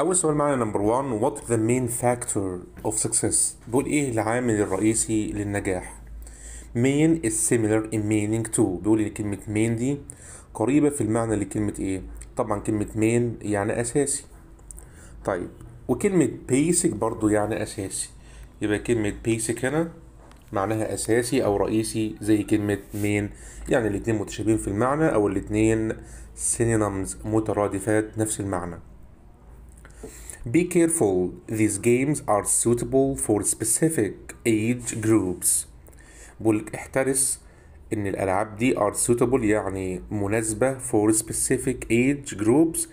اول سؤال معنا نمبر 1 وات ذا مين فاكتور اوف سكسس بقول ايه العامل الرئيسي للنجاح main is similar in meaning to بيقول ان كلمة main دي قريبة في المعنى لكلمة ايه طبعا كلمة main يعني اساسي طيب وكلمة basic برضو يعني اساسي يبقى كلمة basic هنا معناها اساسي او رئيسي زي كلمة main يعني الاتنين متشابهين في المعنى او الاتنين synonyms مترادفات نفس المعنى Be careful, these games are suitable for specific age groups. بقولك احترس إن الألعاب دي are suitable يعني مناسبة for specific age groups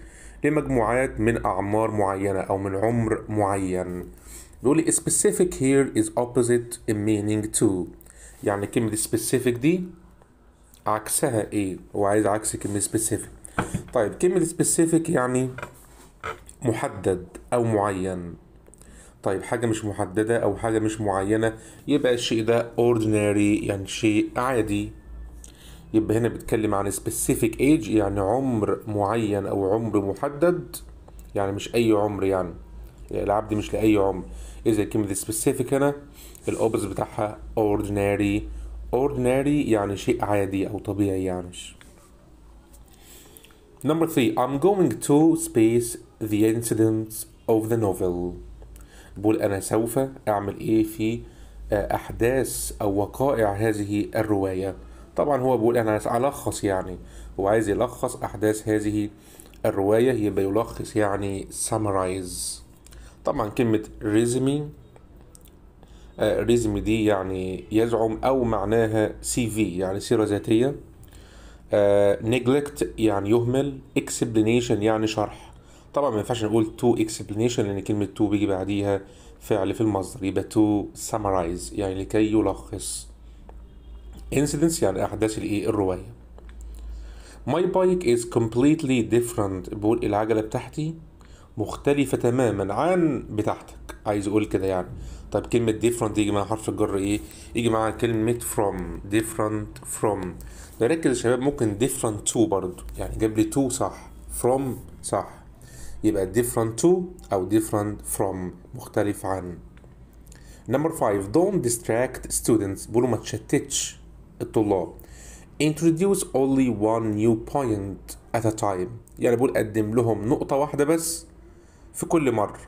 لمجموعات من أعمار معينة أو من عمر معين. بيقول specific here is opposite in meaning to. يعني كلمة specific دي عكسها إيه؟ هو عايز عكس كلمة specific. طيب كلمة specific يعني محدد أو معين طيب حاجة مش محددة أو حاجة مش معينة يبقى الشيء ده ordinary يعني شيء عادي يبقى هنا بيتكلم عن specific age يعني عمر معين أو عمر محدد يعني مش أي عمر يعني, يعني العبد مش لأي عمر إذا كلمة specific هنا الأوبز بتاعها ordinary ordinary يعني شيء عادي أو طبيعي يعني Number three, I'm going to space the incidents of the novel بقول أنا سوف أعمل إيه في آه، أحداث أو وقائع هذه الرواية طبعا هو بيقول أنا ألخص يعني هو عايز يلخص أحداث هذه الرواية يبقى يلخص يعني summarize طبعا كلمة ريزمي ريزمي آه، دي يعني يزعم أو معناها سي في يعني سيرة ذاتية آه، neglect يعني يهمل explanation يعني شرح طبعا ما ينفعش نقول تو اكسبلانيشن لان كلمه تو بيجي بعديها فعل في المصدر يبقى تو سامرايز يعني لكي يلخص incidents يعني احداث الايه الروايه My bike is completely different بقول العجله بتاعتي مختلفة تماما عن بتاعتك عايز اقول كده يعني طب كلمة different يجي معاها حرف الجر ايه؟ يجي معاها كلمة from different from نركز يا شباب ممكن different to برضه يعني جاب لي to صح from صح يبقى different to أو different from مختلف عن Number five, don't distract students بقولوا ما تشتتش الطلاب introduce only one new point at a time يعني بقول قدم لهم نقطة واحدة بس في كل مرة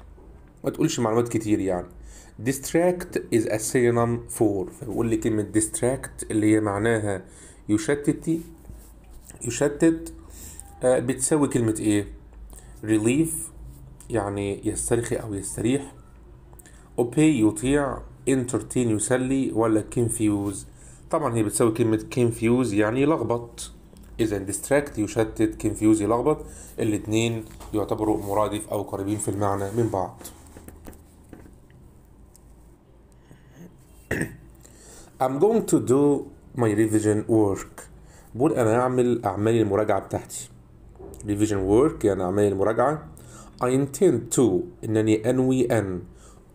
ما تقولش معلومات كتير يعني distract is a synonym for فبقول لي كلمة distract اللي هي معناها يشتت يشتت آه، بتساوي كلمة ايه ريليف يعني يسترخي أو يستريح اوبي يطيع انترتين يسلي ولا كينفيوز طبعا هي بتساوي كلمة كينفيوز يعني لخبط إذا ديستراكت يشتت كينفيوز يلخبط الاتنين يعتبروا مرادف أو قريبين في المعنى من بعض I'm going to do my revision work بقول أنا هعمل أعمال المراجعة بتاعتي revision work يعني أعمال المراجعة I intend to إنني أنوي أن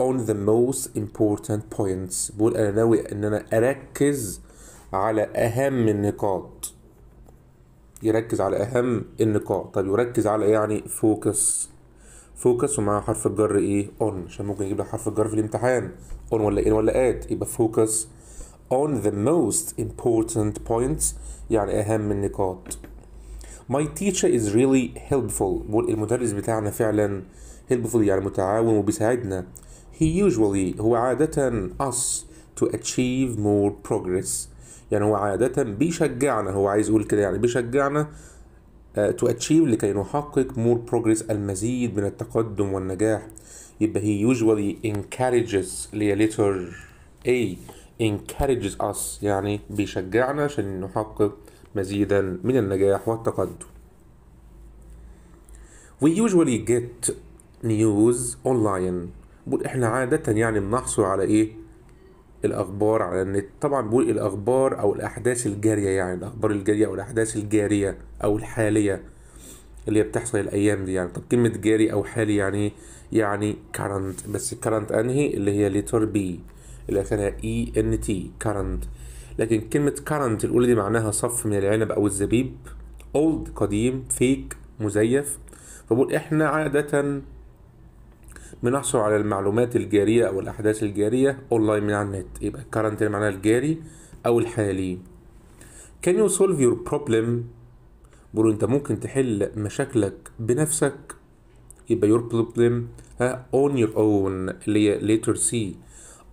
on the most important points بقول أنا ناوي إن أنا أركز على أهم النقاط يركز على أهم النقاط طب يركز على إيه يعني focus فوكس ومعاه حرف الجر ايه on عشان ممكن يجيب لك حرف الجر في الامتحان on ولا ان ولا ات يبقى فوكس on the most important points يعني اهم النقاط My teacher is really helpful بقول المدرس بتاعنا فعلا helpful يعني متعاون وبيساعدنا He usually هو عادة us to achieve more progress يعني هو عادة بيشجعنا هو عايز يقول كده يعني بيشجعنا uh, to achieve لكي نحقق more progress المزيد من التقدم والنجاح يبقى he usually encourages اللي letter A encourages us يعني بيشجعنا عشان نحقق مزيدا من النجاح والتقدم. We usually get news online بقول احنا عادة يعني بنحصل على ايه الاخبار على النت طبعا بقول الاخبار او الاحداث الجارية يعني الاخبار الجارية او الاحداث الجارية او الحالية اللي هي بتحصل الايام دي يعني طب كلمة جاري او حالي يعني يعني current بس current انهي اللي هي letter B اللي اخرها اي e ان تي current لكن كلمة current الأولى دي معناها صف من العنب أو الزبيب old قديم fake مزيف فبقول إحنا عادة بنحصل على المعلومات الجارية أو الأحداث الجارية أونلاين من على النت يبقى current اللي معناها الجاري أو الحالي can you solve your problem بقول أنت ممكن تحل مشاكلك بنفسك يبقى your problem on your own اللي هي letter C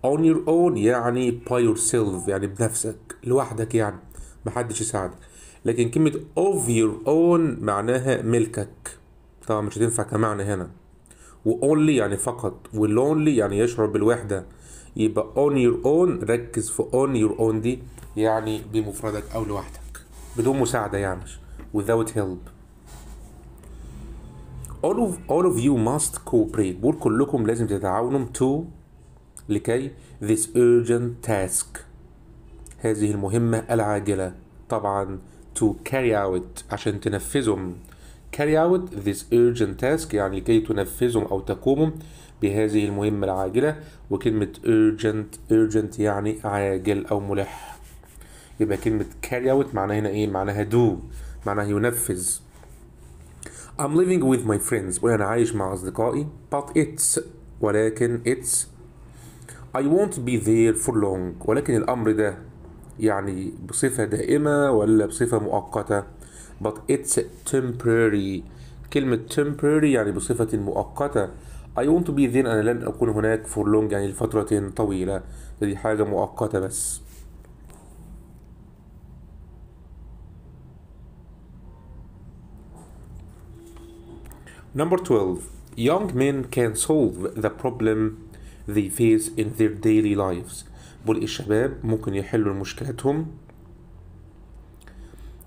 on your own يعني by yourself يعني بنفسك لوحدك يعني محدش يساعدك لكن كلمة of your own معناها ملكك طبعا مش هتنفع كمعنى هنا و only يعني فقط و lonely يعني يشعر بالوحدة يبقى on your own ركز في on your own دي يعني بمفردك أو لوحدك بدون مساعدة يعني without help all of all of you must cooperate بقول كلكم لازم تتعاونوا to لكي this urgent task هذه المهمة العاجلة طبعا to carry out عشان تنفذهم carry out this urgent task يعني لكي تنفذهم أو تقوموا بهذه المهمة العاجلة وكلمة urgent urgent يعني عاجل أو ملح يبقى كلمة carry out معناها هنا إيه؟ معناها do معناها ينفذ I'm living with my friends وأنا عايش مع أصدقائي but it's ولكن it's I won't be there for long ولكن الأمر ده يعني بصفة دائمة ولا بصفة مؤقتة but it's temporary كلمة temporary يعني بصفة مؤقتة I won't be there أنا لن أكون هناك for long يعني لفترة طويلة دي حاجة مؤقتة بس Number 12 Young men can solve the problem they face in their daily lives بقول إيه الشباب ممكن يحلوا مشكلاتهم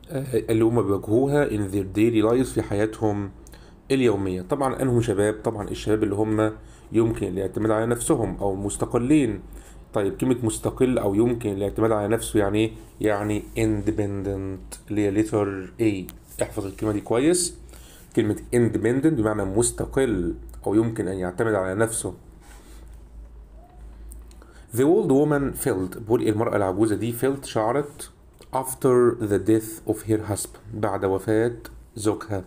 آه، اللي هم بيواجهوها in their daily lives في حياتهم اليومية طبعا أنهم شباب طبعا الشباب اللي هم يمكن الاعتماد على نفسهم أو مستقلين طيب كلمة مستقل أو يمكن الاعتماد على نفسه يعني إيه؟ يعني independent اللي هي letter A احفظ الكلمة دي كويس كلمة independent بمعنى مستقل أو يمكن أن يعتمد على نفسه The old woman felt بقول المرأة العجوزة دي felt شعرت after the death of her husband بعد وفاة زوجها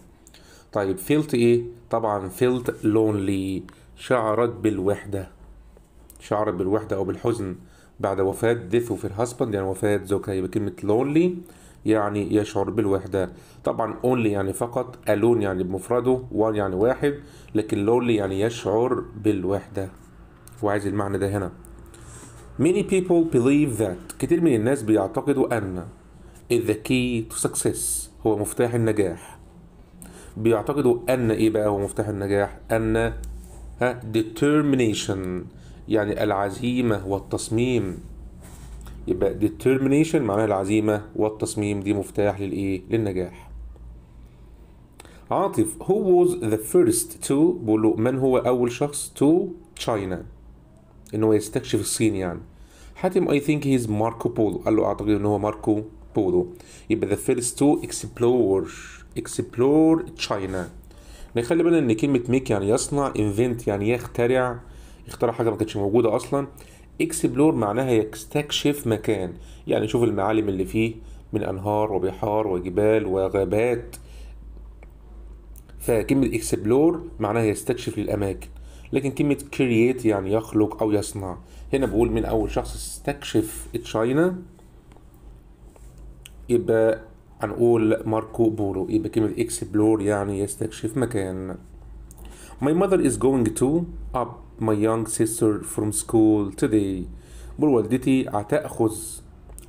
طيب felt ايه؟ طبعا felt lonely شعرت بالوحدة شعرت بالوحدة أو بالحزن بعد وفاة death of her husband يعني وفاة زوجها يبقى كلمة lonely يعني يشعر بالوحدة طبعا only يعني فقط alone يعني بمفرده one يعني واحد لكن lonely يعني يشعر بالوحدة وعايز المعنى ده هنا Many people believe that كتير من الناس بيعتقدوا أن the key to success هو مفتاح النجاح بيعتقدوا أن إيه بقى هو مفتاح النجاح أن ها determination يعني العزيمة والتصميم يبقى determination معناها العزيمة والتصميم دي مفتاح للإيه للنجاح عاطف who was the first to بقول له من هو أول شخص to China ان هو يستكشف الصين يعني حاتم اي ثينك هيز ماركو بولو قال له اعتقد ان هو ماركو بولو يبقى فيرست تو اكسبلور اكسبلور تشاينا China نخلي يعني بالنا ان كلمه ميك يعني يصنع انفنت يعني يخترع يخترع حاجه ما كانتش موجوده اصلا اكسبلور معناها يستكشف مكان يعني يشوف المعالم اللي فيه من انهار وبحار وجبال وغابات فكلمة اكسبلور معناها يستكشف للأماكن لكن كلمة كرييت يعني يخلق أو يصنع هنا بقول من أول شخص استكشف تشاينا يبقى هنقول ماركو بولو يبقى كلمة اكسبلور يعني يستكشف مكان My mother is going to up my young sister from school today بقول والدتي هتأخذ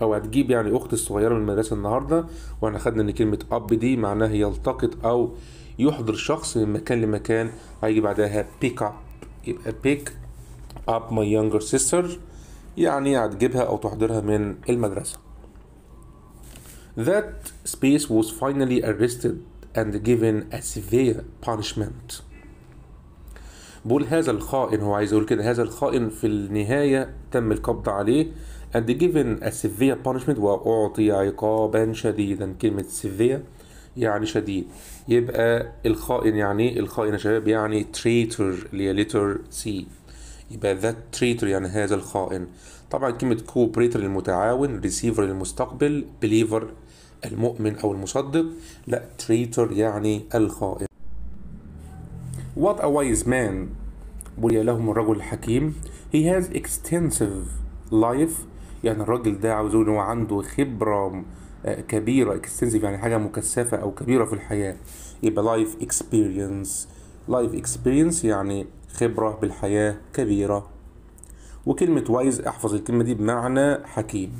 أو هتجيب يعني أختي الصغيرة من المدرسة النهاردة وإحنا خدنا إن كلمة أب دي معناها يلتقط أو يحضر شخص من مكان لمكان هيجي بعدها بيك اب يبقى pick up my younger sister يعني هتجيبها أو تحضرها من المدرسة That space was finally arrested and given a severe punishment بقول هذا الخائن هو عايز يقول كده هذا الخائن في النهاية تم القبض عليه and given a severe punishment وأعطي عقابا شديدا كلمة severe يعني شديد يبقى الخائن يعني ايه الخائن يا شباب يعني تريتر اللي هي لتر سي يبقى ذات تريتر يعني هذا الخائن طبعا كلمة كوبريتر المتعاون ريسيفر المستقبل بليفر المؤمن أو المصدق لا تريتر يعني الخائن What a wise man بلي لهم الرجل الحكيم He has extensive life يعني الراجل ده عاوز يقول هو عنده خبرة كبيره اكستنسيف يعني حاجه مكثفه او كبيره في الحياه يبقى لايف اكسبيرينس لايف اكسبيرينس يعني خبره بالحياه كبيره وكلمه وايز احفظ الكلمه دي بمعنى حكيم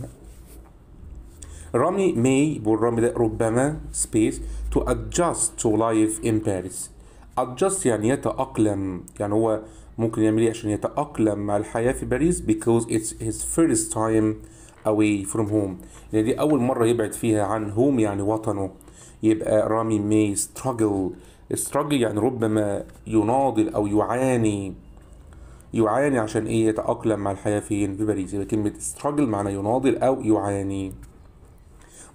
رامي ماي رامي ده ربما سبيس تو ادجاست تو لايف ان باريس ادجاست يعني يتاقلم يعني هو ممكن يعمل ايه عشان يتاقلم مع الحياه في باريس because it's his first time away from home لان يعني دي اول مره يبعد فيها عن هوم يعني وطنه يبقى رامي ماي struggle struggle يعني ربما يناضل او يعاني يعاني عشان ايه يتأقلم مع الحياة فين في باريس يبقى كلمة struggle معنى يناضل او يعاني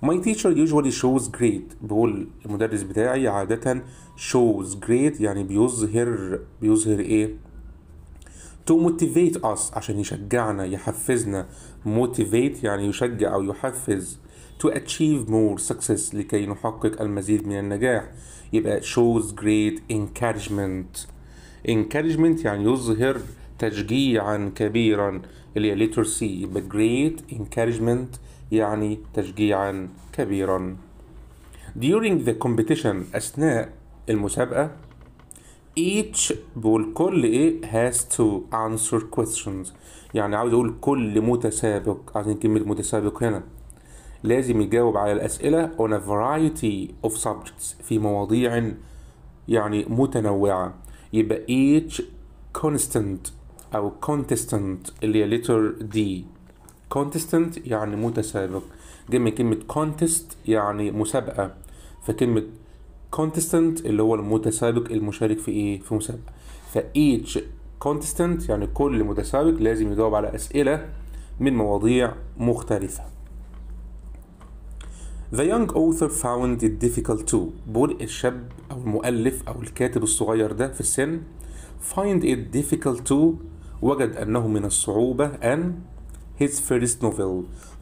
My teacher usually shows great بقول المدرس بتاعي عادة shows great يعني بيظهر بيظهر ايه to motivate us عشان يشجعنا يحفزنا motivate يعني يشجع أو يحفز to achieve more success لكي نحقق المزيد من النجاح يبقى shows great encouragement encouragement يعني يظهر تشجيعا كبيرا اللي هي literacy يبقى great encouragement يعني تشجيعا كبيرا during the competition أثناء المسابقة each والكل ايه has to answer questions يعني عاوز اقول كل متسابق عايزين كلمه متسابق هنا لازم يجاوب على الاسئله on a variety of subjects في مواضيع يعني متنوعه يبقى each constant او contestant اللي هي letter D contestant يعني متسابق جاي من كلمة contest يعني مسابقة فكلمة contestant اللي هو المتسابق المشارك في ايه في مسابقة ف each كونتستنت يعني كل متسابق لازم يجاوب على أسئلة من مواضيع مختلفة The young author found it difficult to بقول الشاب أو المؤلف أو الكاتب الصغير ده في السن find it difficult to وجد أنه من الصعوبة أن his first novel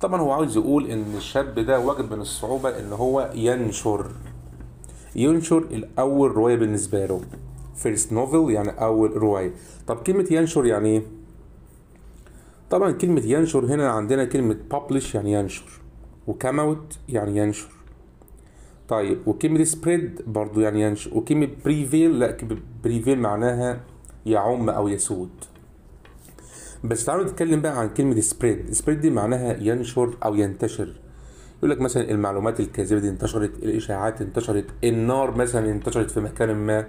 طبعا هو عاوز يقول إن الشاب ده وجد من الصعوبة إن هو ينشر ينشر الأول رواية بالنسبة له فيرست نوفل يعني اول روايه طب كلمه ينشر يعني ايه طبعا كلمه ينشر هنا عندنا كلمه publish يعني ينشر وكم اوت يعني ينشر طيب وكلمه سبريد برضو يعني ينشر وكلمه بريفيل لا بريفيل معناها يعم او يسود بس تعالوا نتكلم بقى عن كلمه سبريد سبريد دي معناها ينشر او ينتشر يقول لك مثلا المعلومات الكاذبه دي انتشرت الاشاعات انتشرت النار مثلا انتشرت في مكان ما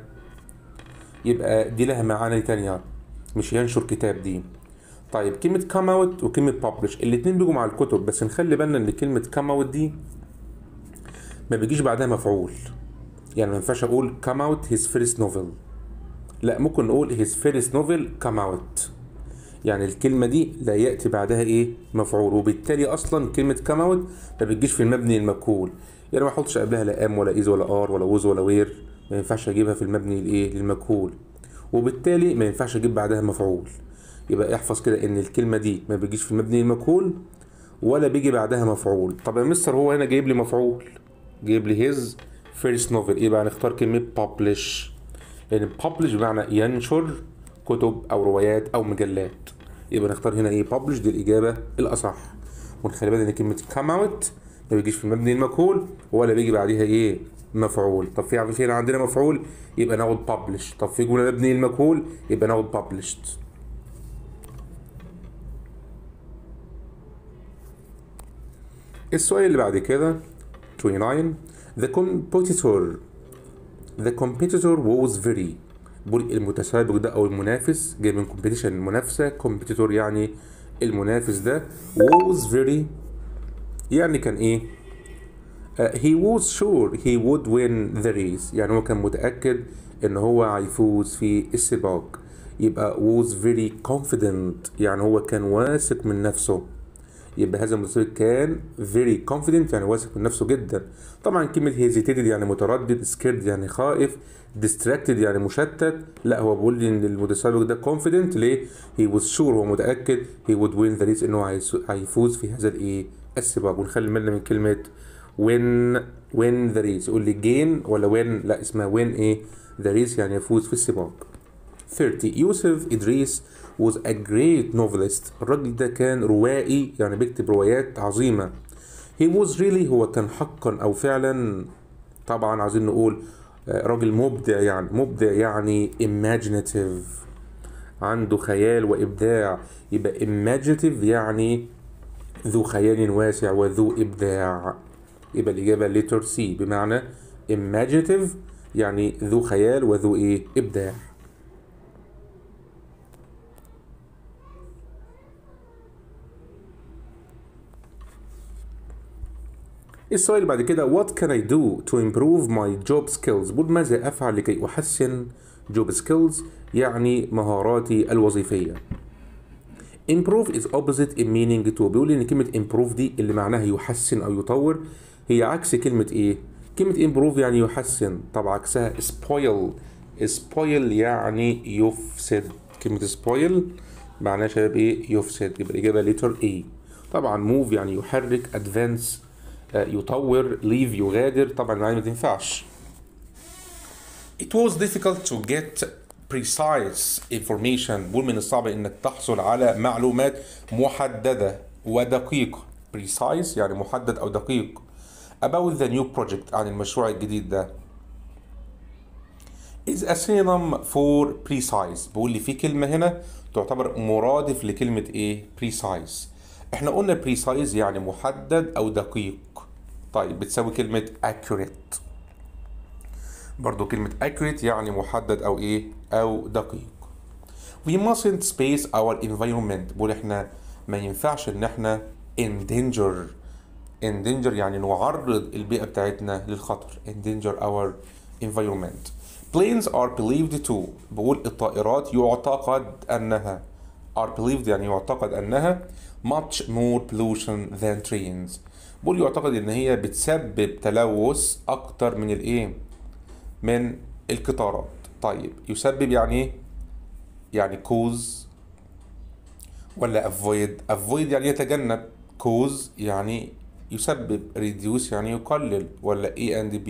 يبقى دي لها معاني تانية مش ينشر كتاب دي طيب كلمة كام اوت وكلمة ببلش الاتنين بيجوا مع الكتب بس نخلي بالنا ان كلمة كام اوت دي ما بيجيش بعدها مفعول يعني ما ينفعش اقول كام اوت هيز فيرست نوفل لا ممكن نقول هيز فيرست نوفل كام اوت يعني الكلمة دي لا يأتي بعدها إيه؟ مفعول وبالتالي أصلا كلمة كام اوت ما بتجيش في المبني المجهول يعني ما احطش قبلها لا ام ولا از ولا ار ولا وز ولا وير ما ينفعش اجيبها في المبني الايه للمجهول وبالتالي ما ينفعش اجيب بعدها مفعول يبقى احفظ كده ان الكلمه دي ما بيجيش في المبني المجهول ولا بيجي بعدها مفعول طب يا مستر هو هنا جايب لي مفعول جايب لي هيز فيرست نوفل يبقى هنختار يعني كلمه بابلش لان بابلش بمعنى ينشر كتب او روايات او مجلات يبقى نختار هنا ايه بابلش دي الاجابه الاصح ونخلي بالنا ان كلمه كام اوت ما بيجيش في المبني المجهول ولا بيجي بعديها ايه مفعول طب في عشان عندنا مفعول يبقى ناخد published طب في جمله مبني للمجهول يبقى ناخد published السؤال اللي بعد كده 29 the competitor the competitor was very بقول المتسابق ده او المنافس جاي من competition المنافسه competitor يعني المنافس ده was very يعني كان ايه Uh, he was sure he would win the race يعني هو كان متأكد ان هو هيفوز في السباق يبقى was very confident يعني هو كان واثق من نفسه يبقى هذا المتسابق كان very confident يعني واثق من نفسه جدا طبعا كلمة hesitated يعني متردد scared يعني خائف distracted يعني مشتت لا هو بيقول لي ان المتسابق ده confident ليه he was sure هو متأكد he would win the race ان هو هيفوز في هذا الايه السباق ونخلي بالنا من كلمة وين وين ذا ريس يقول لي جين ولا وين لا اسمها وين ايه ذا ريس يعني يفوز في السباق 30 يوسف ادريس was a great novelist الراجل ده كان روائي يعني بيكتب روايات عظيمه he was really هو كان حقا او فعلا طبعا عايزين نقول آه، راجل مبدع يعني مبدع يعني imaginative عنده خيال وابداع يبقى imaginative يعني ذو خيال واسع وذو ابداع يبقى الإجابة ليتر سي بمعنى imaginative يعني ذو خيال وذو إيه إبداع السؤال اللي بعد كده what can I do to improve my job skills بقول ماذا أفعل لكي أحسن job skills يعني مهاراتي الوظيفية improve is opposite in meaning to بيقول ان كلمه improve دي اللي معناها يحسن او يطور هي عكس كلمة إيه؟ كلمة improve يعني يحسن طب عكسها spoil spoil يعني يفسد كلمة spoil معناها شباب إيه؟ يفسد يبقى الإجابة letter A طبعا move يعني يحرك advance آه، يطور leave يغادر طبعا يعني ما تنفعش It was difficult to get precise information بقول من الصعب انك تحصل على معلومات محدده ودقيقه precise يعني محدد او دقيق about the new project عن المشروع الجديد ده is a synonym for precise بيقول لي في كلمة هنا تعتبر مرادف لكلمة ايه precise احنا قلنا precise يعني محدد او دقيق طيب بتساوي كلمة accurate برضو كلمة accurate يعني محدد او ايه او دقيق we mustn't space our environment بقول احنا ما ينفعش ان احنا endanger endanger يعني نعرض البيئة بتاعتنا للخطر endanger our environment planes are believed to بقول الطائرات يعتقد أنها are believed يعني يعتقد أنها much more pollution than trains بقول يعتقد إن هي بتسبب تلوث أكتر من الإيه؟ من القطارات طيب يسبب يعني إيه؟ يعني cause ولا avoid avoid يعني يتجنب cause يعني يسبب reduce يعني يقلل ولا A e and B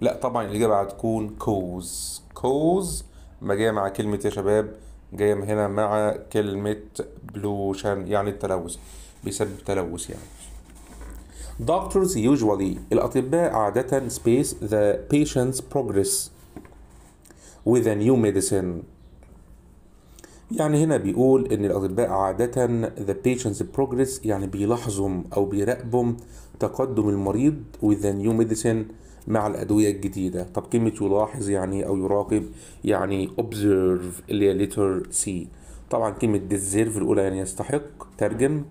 لا طبعا الإجابة هتكون cause cause ما جاية مع كلمة يا شباب جاية هنا مع كلمة بلوشن يعني التلوث بيسبب تلوث يعني Doctors usually الأطباء عادة space the patient's progress with a new medicine يعني هنا بيقول إن الأطباء عادة the patient's progress يعني بيلاحظوا أو بيراقبوا تقدم المريض with the new medicine مع الأدوية الجديدة طب كلمة يلاحظ يعني أو يراقب يعني observe اللي هي letter C طبعا كلمة deserve الأولى يعني يستحق ترجم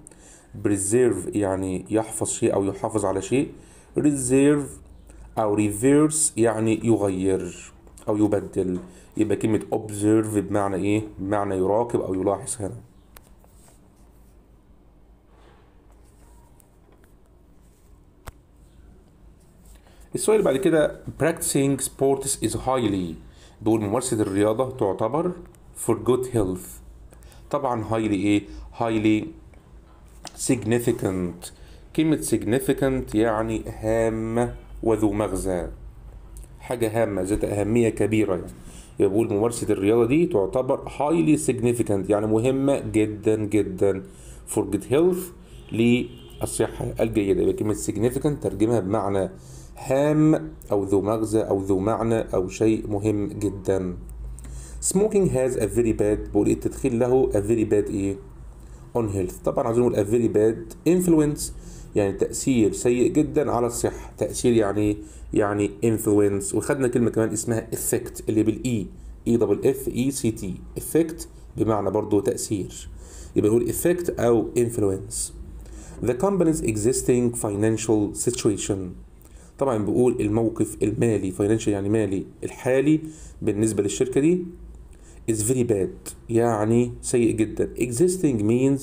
preserve يعني يحفظ شيء أو يحافظ على شيء reserve أو reverse يعني يغير أو يبدل يبقى كلمة observe بمعنى ايه؟ بمعنى يراقب او يلاحظ هنا السؤال اللي بعد كده practicing sports is highly بيقول ممارسة الرياضة تعتبر for good health طبعا highly ايه؟ highly significant كلمة significant يعني هامة وذو مغزى حاجة هامة ذات أهمية كبيرة يعني يبقى بقول ممارسه الرياضه دي تعتبر highly significant يعني مهمه جدا جدا for good health للصحه الجيده يبقى كلمه significant ترجمها بمعنى هام او ذو مغزى او ذو معنى او شيء مهم جدا smoking has a very bad بقول إيه؟ التدخين له a very bad ايه on health طبعا عايزين نقول a very bad influence يعني تأثير سيء جدا على الصحة تأثير يعني يعني انفلونس وخدنا كلمه كمان اسمها افكت اللي بالاي اي دبل اف اي سي تي افكت بمعنى برضه تاثير يبقى نقول افكت او انفلونس the company's existing financial situation طبعا بقول الموقف المالي financial يعني مالي الحالي بالنسبة للشركة دي is very bad يعني سيء جدا existing means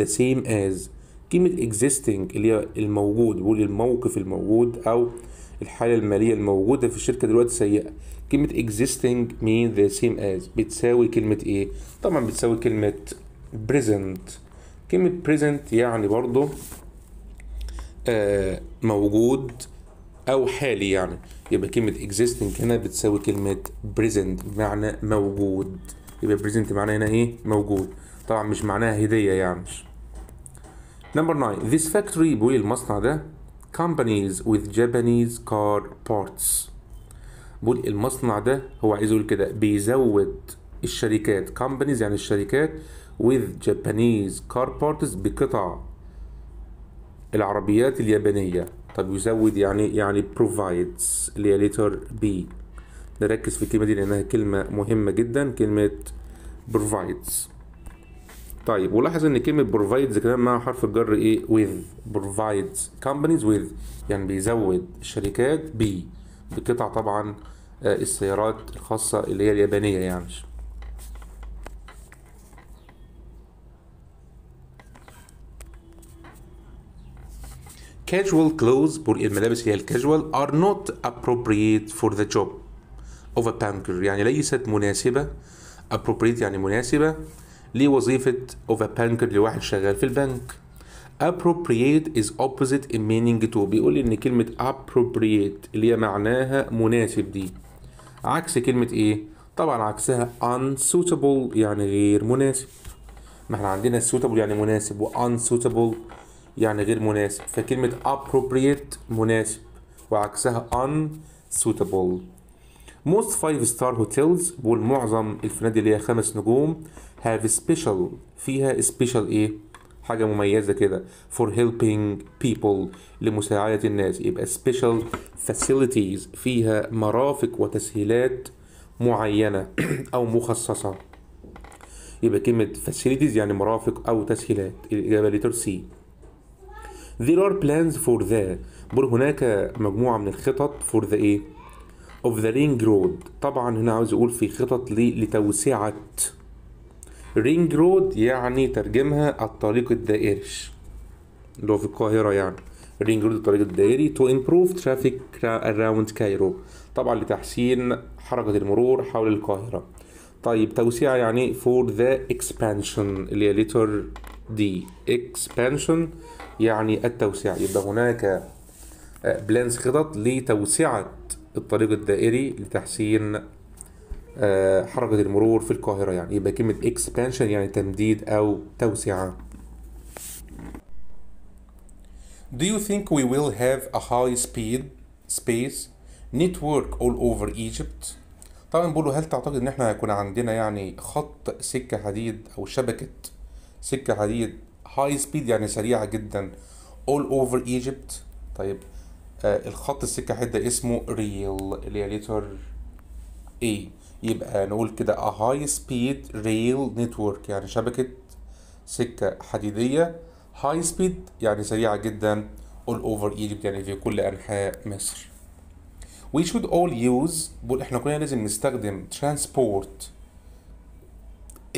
the same as كلمة existing اللي هي الموجود بيقول الموقف الموجود أو الحاله الماليه الموجوده في الشركه دلوقتي سيئه كلمه existing mean the same as بتساوي كلمه ايه طبعا بتساوي كلمه present كلمه present يعني برضه آه موجود او حالي يعني يبقى كلمه existing هنا بتساوي كلمه present بمعنى موجود يبقى present معناه هنا ايه موجود طبعا مش معناها هديه يعني نمبر 9 this factory بوي المصنع ده companies with Japanese car parts بقول المصنع ده هو عايز يقول كده بيزود الشركات companies يعني الشركات with Japanese car parts بقطع العربيات اليابانية طب يزود يعني يعني provides اللي هي letter B نركز في الكلمة دي لأنها كلمة مهمة جدا كلمة provides طيب ولاحظ ان كلمه بروفايدز كمان معاها حرف الجر ايه with بروفايدز كومبانيز ويز يعني بيزود الشركات بي بقطع طبعا آه، السيارات الخاصه اللي هي اليابانيه يعني casual clothes إيه الملابس اللي هي الكاجوال are not appropriate for the job of a banker يعني ليست مناسبة appropriate يعني مناسبة لوظيفة of a banker لواحد شغال في البنك appropriate is opposite in meaning to بيقول لي ان كلمة appropriate اللي هي معناها مناسب دي عكس كلمة ايه؟ طبعا عكسها unsuitable يعني غير مناسب ما احنا عندنا suitable يعني مناسب و unsuitable يعني غير مناسب فكلمة appropriate مناسب وعكسها unsuitable most five star hotels بقول معظم الفنادق اللي هي خمس نجوم have special فيها special ايه حاجة مميزة كده for helping people لمساعدة الناس يبقى special facilities فيها مرافق وتسهيلات معينة أو مخصصة يبقى كلمة facilities يعني مرافق أو تسهيلات الإجابة letter C There are plans for the بقول هناك مجموعة من الخطط for the إيه؟ of the ring road طبعا هنا عاوز أقول في خطط لتوسعة رينج رود يعني ترجمها الطريق الدائري اللي هو في القاهرة يعني رينج رود الطريق الدائري تو امبروف ترافيك اراوند كايرو طبعا لتحسين حركة المرور حول القاهرة طيب توسيع يعني فور ذا اكسبانشن اللي هي ليتر دي اكسبانشن يعني التوسيع يبقى هناك بلانس آه، خطط لتوسعة الطريق الدائري لتحسين آه، حركة المرور في القاهرة يعني يبقى كلمة expansion يعني تمديد أو توسعة Do you think we will have a high speed space network all over Egypt? طبعا بيقولوا هل تعتقد ان احنا هيكون عندنا يعني خط سكة حديد او شبكة سكة حديد high speed يعني سريعة جدا all over Egypt طيب آه الخط السكة حديد ده اسمه ريل اللي هي letter A يبقى نقول كده a high speed rail network يعني شبكة سكة حديدية high speed يعني سريعة جدا all over Egypt يعني في كل أنحاء مصر we should all use بقول احنا كلنا لازم نستخدم transport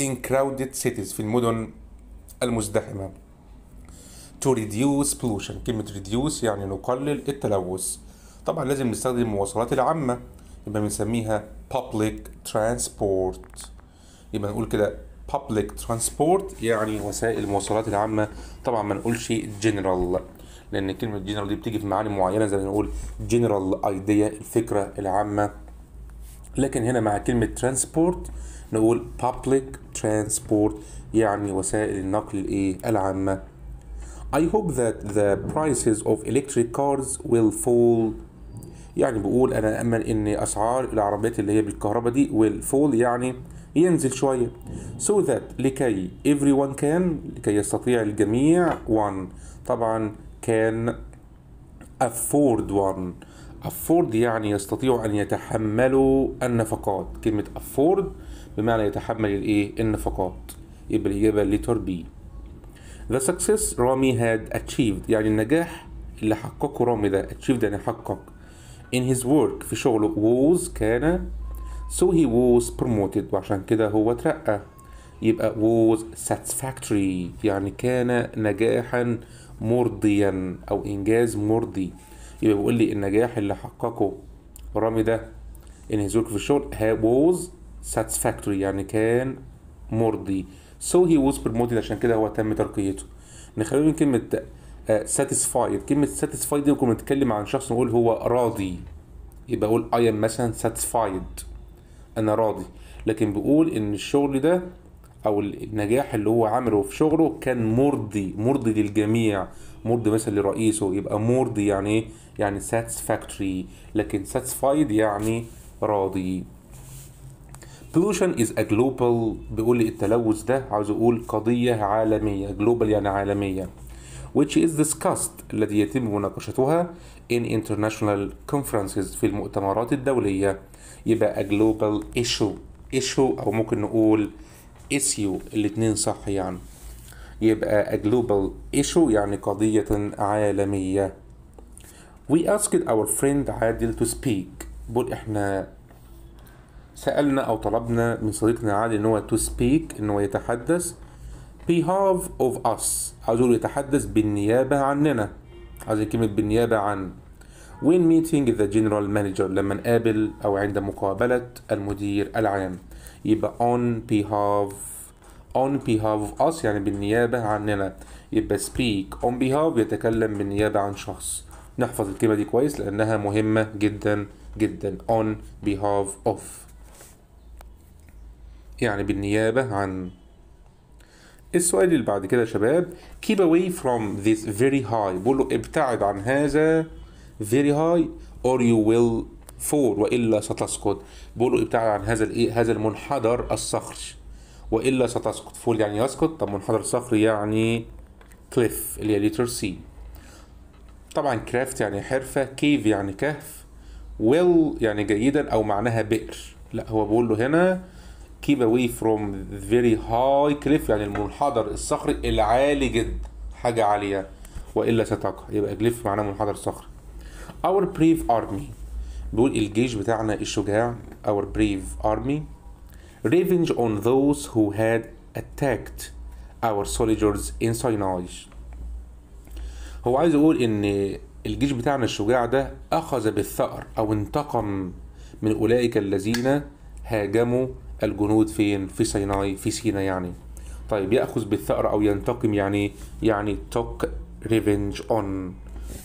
in crowded cities في المدن المزدحمة to reduce pollution كلمة reduce يعني نقلل التلوث طبعا لازم نستخدم المواصلات العامة يبقى بنسميها public transport يبقى نقول كده public transport يعني وسائل المواصلات العامة طبعا ما نقولش general لأن كلمة general دي بتيجي في معاني معينة زي ما نقول general idea الفكرة العامة لكن هنا مع كلمة transport نقول public transport يعني وسائل النقل الايه العامة I hope that the prices of electric cars will fall يعني بقول انا امل ان اسعار العربيات اللي هي بالكهرباء دي والفول يعني ينزل شويه so that لكي everyone can لكي يستطيع الجميع one طبعا can afford one afford يعني يستطيع ان يتحملوا النفقات كلمه afford بمعنى يتحمل الايه النفقات يبقى الاجابه letter B The success Rami had achieved يعني النجاح اللي حققه رامي ده achieved يعني حقق in his work في شغله was كان so he was promoted وعشان كده هو اترقى يبقى was satisfactory يعني كان نجاحا مرضيا او انجاز مرضي يبقى بيقول لي النجاح اللي حققه رامي ده in his work في الشغل was satisfactory يعني كان مرضي so he was promoted عشان كده هو تم ترقيته نخلي من كلمة ساتيسفايد آه، كلمه ساتيسفايد دي نتكلم عن شخص نقول هو راضي يبقى اقول اي ام مثلا ساتيسفايد انا راضي لكن بيقول ان الشغل ده او النجاح اللي هو عمله في شغله كان مرضي مرضي للجميع مرضي مثلا لرئيسه يبقى مرضي يعني ايه يعني ساتيسفاكتوري لكن ساتيسفايد يعني راضي pollution is a global بيقول لي التلوث ده عاوز اقول قضية عالمية جلوبال يعني عالمية which is discussed التي يتم مناقشتها in international conferences في المؤتمرات الدولية يبقى a global issue issue أو ممكن نقول issue الاتنين صح يعني يبقى a global issue يعني قضية عالمية we asked our friend عادل to speak بقول احنا سألنا أو طلبنا من صديقنا عادل إن هو to speak إن هو يتحدث behalf of us عاوزه يتحدث بالنيابة عننا عايزين كلمة بالنيابة عن when meeting the general manager لما نقابل أو عند مقابلة المدير العام يبقى on behalf on behalf of us يعني بالنيابة عننا يبقى speak on behalf يتكلم بالنيابة عن شخص نحفظ الكلمة دي كويس لأنها مهمة جدا جدا on behalf of يعني بالنيابة عن السؤال اللي بعد كده يا شباب keep away from this very high بقول له ابتعد عن هذا very high or you will fall والا ستسقط بقول له ابتعد عن هذا الايه هذا المنحدر الصخر والا ستسقط فول يعني يسقط طب منحدر صخر يعني كليف اللي هي ليتر سي طبعا كرافت يعني حرفه كيف يعني كهف ويل يعني جيدا او معناها بئر لا هو بيقول له هنا keep away from the very high cliff يعني المنحدر الصخري العالي جدا حاجة عالية وإلا ستقع يبقى كليف معناه منحدر صخري our brave army بيقول الجيش بتاعنا الشجاع our brave army revenge on those who had attacked our soldiers in Sinai هو عايز يقول ان الجيش بتاعنا الشجاع ده اخذ بالثأر او انتقم من اولئك الذين هاجموا الجنود فين في سيناي في سينا يعني طيب يأخذ بالثأر أو ينتقم يعني يعني توك ريفنج اون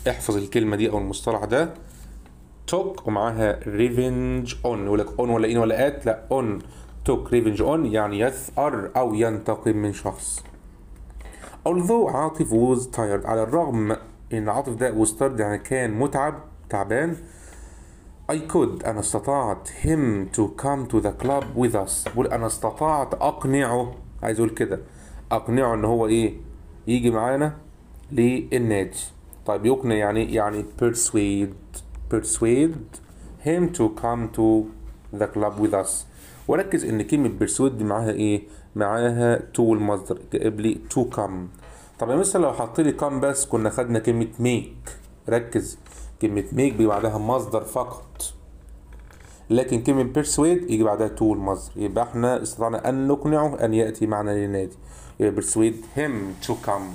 احفظ الكلمة دي أو المصطلح ده توك ومعاها ريفنج اون يقول لك اون ولا ان ولا ات لا اون توك ريفنج اون يعني يثأر أو ينتقم من شخص although عاطف was tired على الرغم إن عاطف ده was tired يعني كان متعب تعبان I could أنا استطعت him to come to the club with us بقول أنا استطعت أقنعه عايز أقول كده أقنعه إن هو إيه يجي معانا للنادي طيب يقنع يعني يعني persuade persuade him to come to the club with us وركز إن كلمة persuade دي معاها إيه معاها to المصدر جايب لي to come طب مثلا لو حط لي come بس كنا خدنا كلمة make ركز كلمة make بعدها مصدر فقط لكن كلمة بيرسويد يجي بعدها تو المصدر يبقى احنا استطعنا أن نقنعه أن يأتي معنا للنادي يبقى بيرسويد هيم تو كام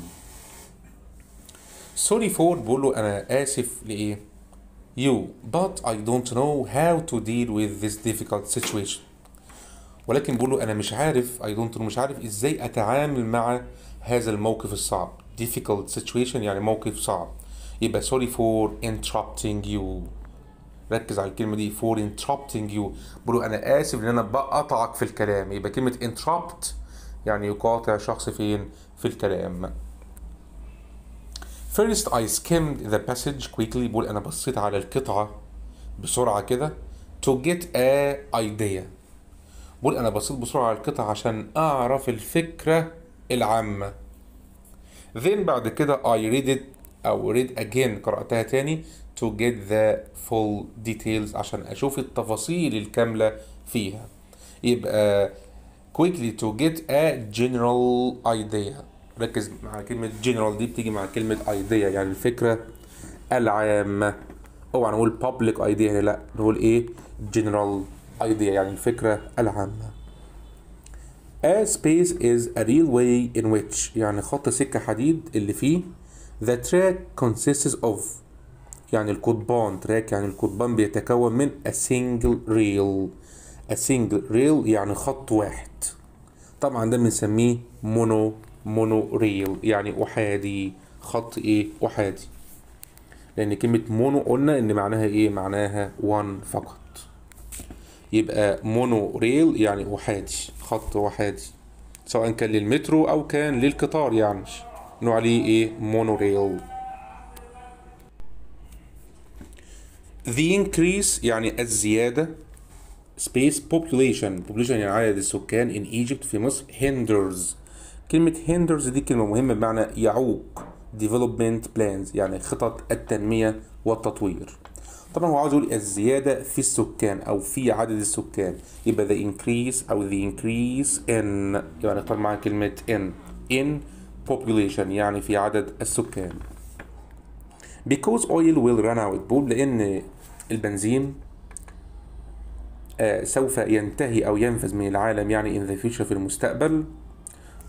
سوري فور بقول له أنا آسف لإيه؟ يو بات اي دونت نو هاو تو ديل وذ ذيس ديفيكولت سيتويشن ولكن بقول له أنا مش عارف اي دونت نو مش عارف إزاي أتعامل مع هذا الموقف الصعب difficult situation يعني موقف صعب يبقى sorry for interrupting you ركز على الكلمه دي فور انتربتنج يو بيقول انا اسف ان انا بقطعك في الكلام يبقى كلمه انتربت يعني يقاطع شخص فين في الكلام First I skimmed the passage quickly بقول أنا بصيت على القطعة بسرعة كده to get a idea بقول أنا بصيت بسرعة على القطعة عشان أعرف الفكرة العامة then بعد كده I read it أو read again قرأتها تاني to get the full details عشان اشوف التفاصيل الكاملة فيها يبقى quickly to get a general idea ركز مع كلمة general دي بتيجي مع كلمة idea يعني الفكرة العامة اوعى نقول public idea لا نقول ايه general idea يعني الفكرة العامة A space is a real way in which يعني خط سكة حديد اللي فيه the track consists of يعني القضبان تراك يعني القضبان بيتكون من a single rail a single rail يعني خط واحد طبعا ده بنسميه مونو مونو ريل يعني احادي خط ايه احادي لان كلمه مونو قلنا ان معناها ايه معناها وان فقط يبقى مونو ريل يعني احادي خط احادي سواء كان للمترو او كان للقطار يعني نوع عليه ايه مونو ريل The increase يعني الزيادة space population population يعني عدد السكان in Egypt في مصر hinders كلمة hinders دي كلمة مهمة بمعنى يعوق development plans يعني خطط التنمية والتطوير طبعا هو عاوز يقول الزيادة في السكان أو في عدد السكان يبقى the increase أو the increase in يعني اختار معايا كلمة in in population يعني في عدد السكان because oil will run out بقول لأن البنزين آه، سوف ينتهي أو ينفذ من العالم يعني in the future في المستقبل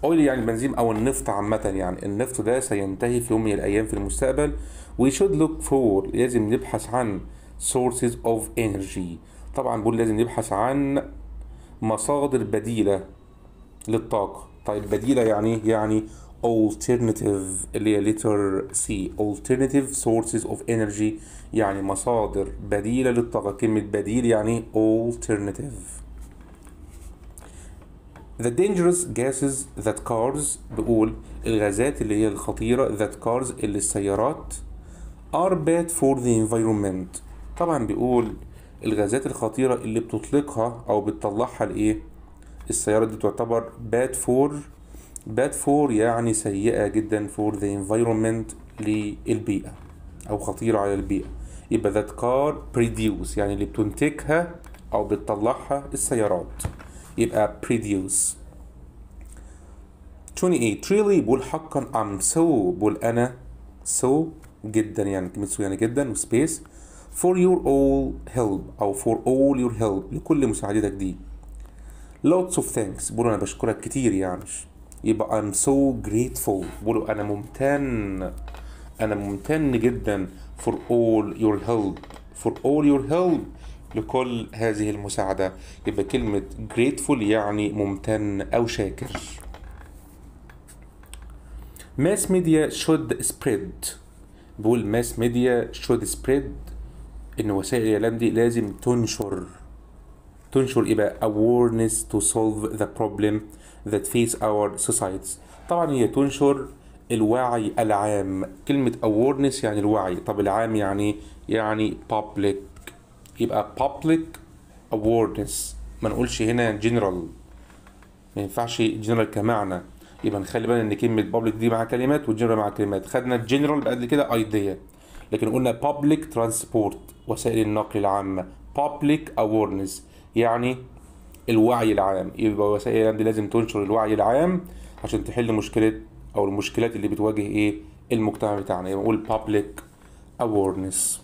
أويل يعني البنزين أو النفط عامة يعني النفط ده سينتهي في يوم من الأيام في المستقبل وي شود لوك فور لازم نبحث عن sources of energy طبعا بقول لازم نبحث عن مصادر بديلة للطاقة طيب بديلة يعني ايه؟ يعني alternative اللي هي letter C alternative sources of energy يعني مصادر بديلة للطاقة كلمة بديل يعني alternative The dangerous gases that cars بقول الغازات اللي هي الخطيرة that cars اللي السيارات are bad for the environment طبعا بيقول الغازات الخطيرة اللي بتطلقها أو بتطلعها لإيه السيارة دي تعتبر bad for bad for يعني سيئة جدا for the environment للبيئة أو خطيرة على البيئة يبقى that car produce يعني اللي بتنتجها أو بتطلعها السيارات يبقى produce 28 really إيه؟ بقول حقا I'm so بقول أنا so جدا يعني كلمة so يعني جدا وسبيس for your all help أو for all your help لكل مساعدتك دي lots of thanks بقول أنا بشكرك كتير يعني يبقى I'm so grateful بقوله أنا ممتن أنا ممتن جدا for all your help for all your help لكل هذه المساعدة يبقى كلمة grateful يعني ممتن أو شاكر mass media should spread بقول mass media should spread إن وسائل الإعلام دي لازم تنشر تنشر يبقى awareness to solve the problem that face our societies طبعا هي تنشر الوعي العام كلمة awareness يعني الوعي طب العام يعني يعني public يبقى public awareness ما نقولش هنا general ما ينفعش general كمعنى يبقى نخلي بالنا ان كلمة public دي مع كلمات والجنرال مع كلمات خدنا general بعد كده idea لكن قلنا public transport وسائل النقل العامة public awareness يعني الوعي العام يبقى إيه وسائل الاعلام دي لازم تنشر الوعي العام عشان تحل مشكله او المشكلات اللي بتواجه ايه المجتمع بتاعنا يبقى نقول public awareness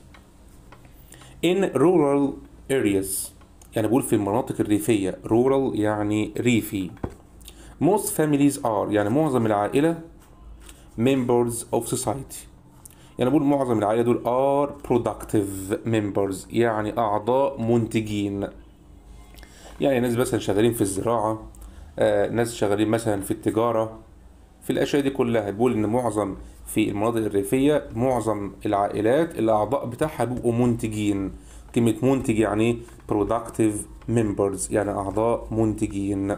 in rural areas يعني بقول في المناطق الريفيه rural يعني ريفي most families are يعني معظم العائله members of society يعني بقول معظم العائله دول are productive members يعني اعضاء منتجين يعني ناس مثلا شغالين في الزراعة آه، ناس شغالين مثلا في التجارة في الأشياء دي كلها بيقول إن معظم في المناطق الريفية معظم العائلات الأعضاء بتاعها بيبقوا منتجين كلمة منتج يعني productive members يعني أعضاء منتجين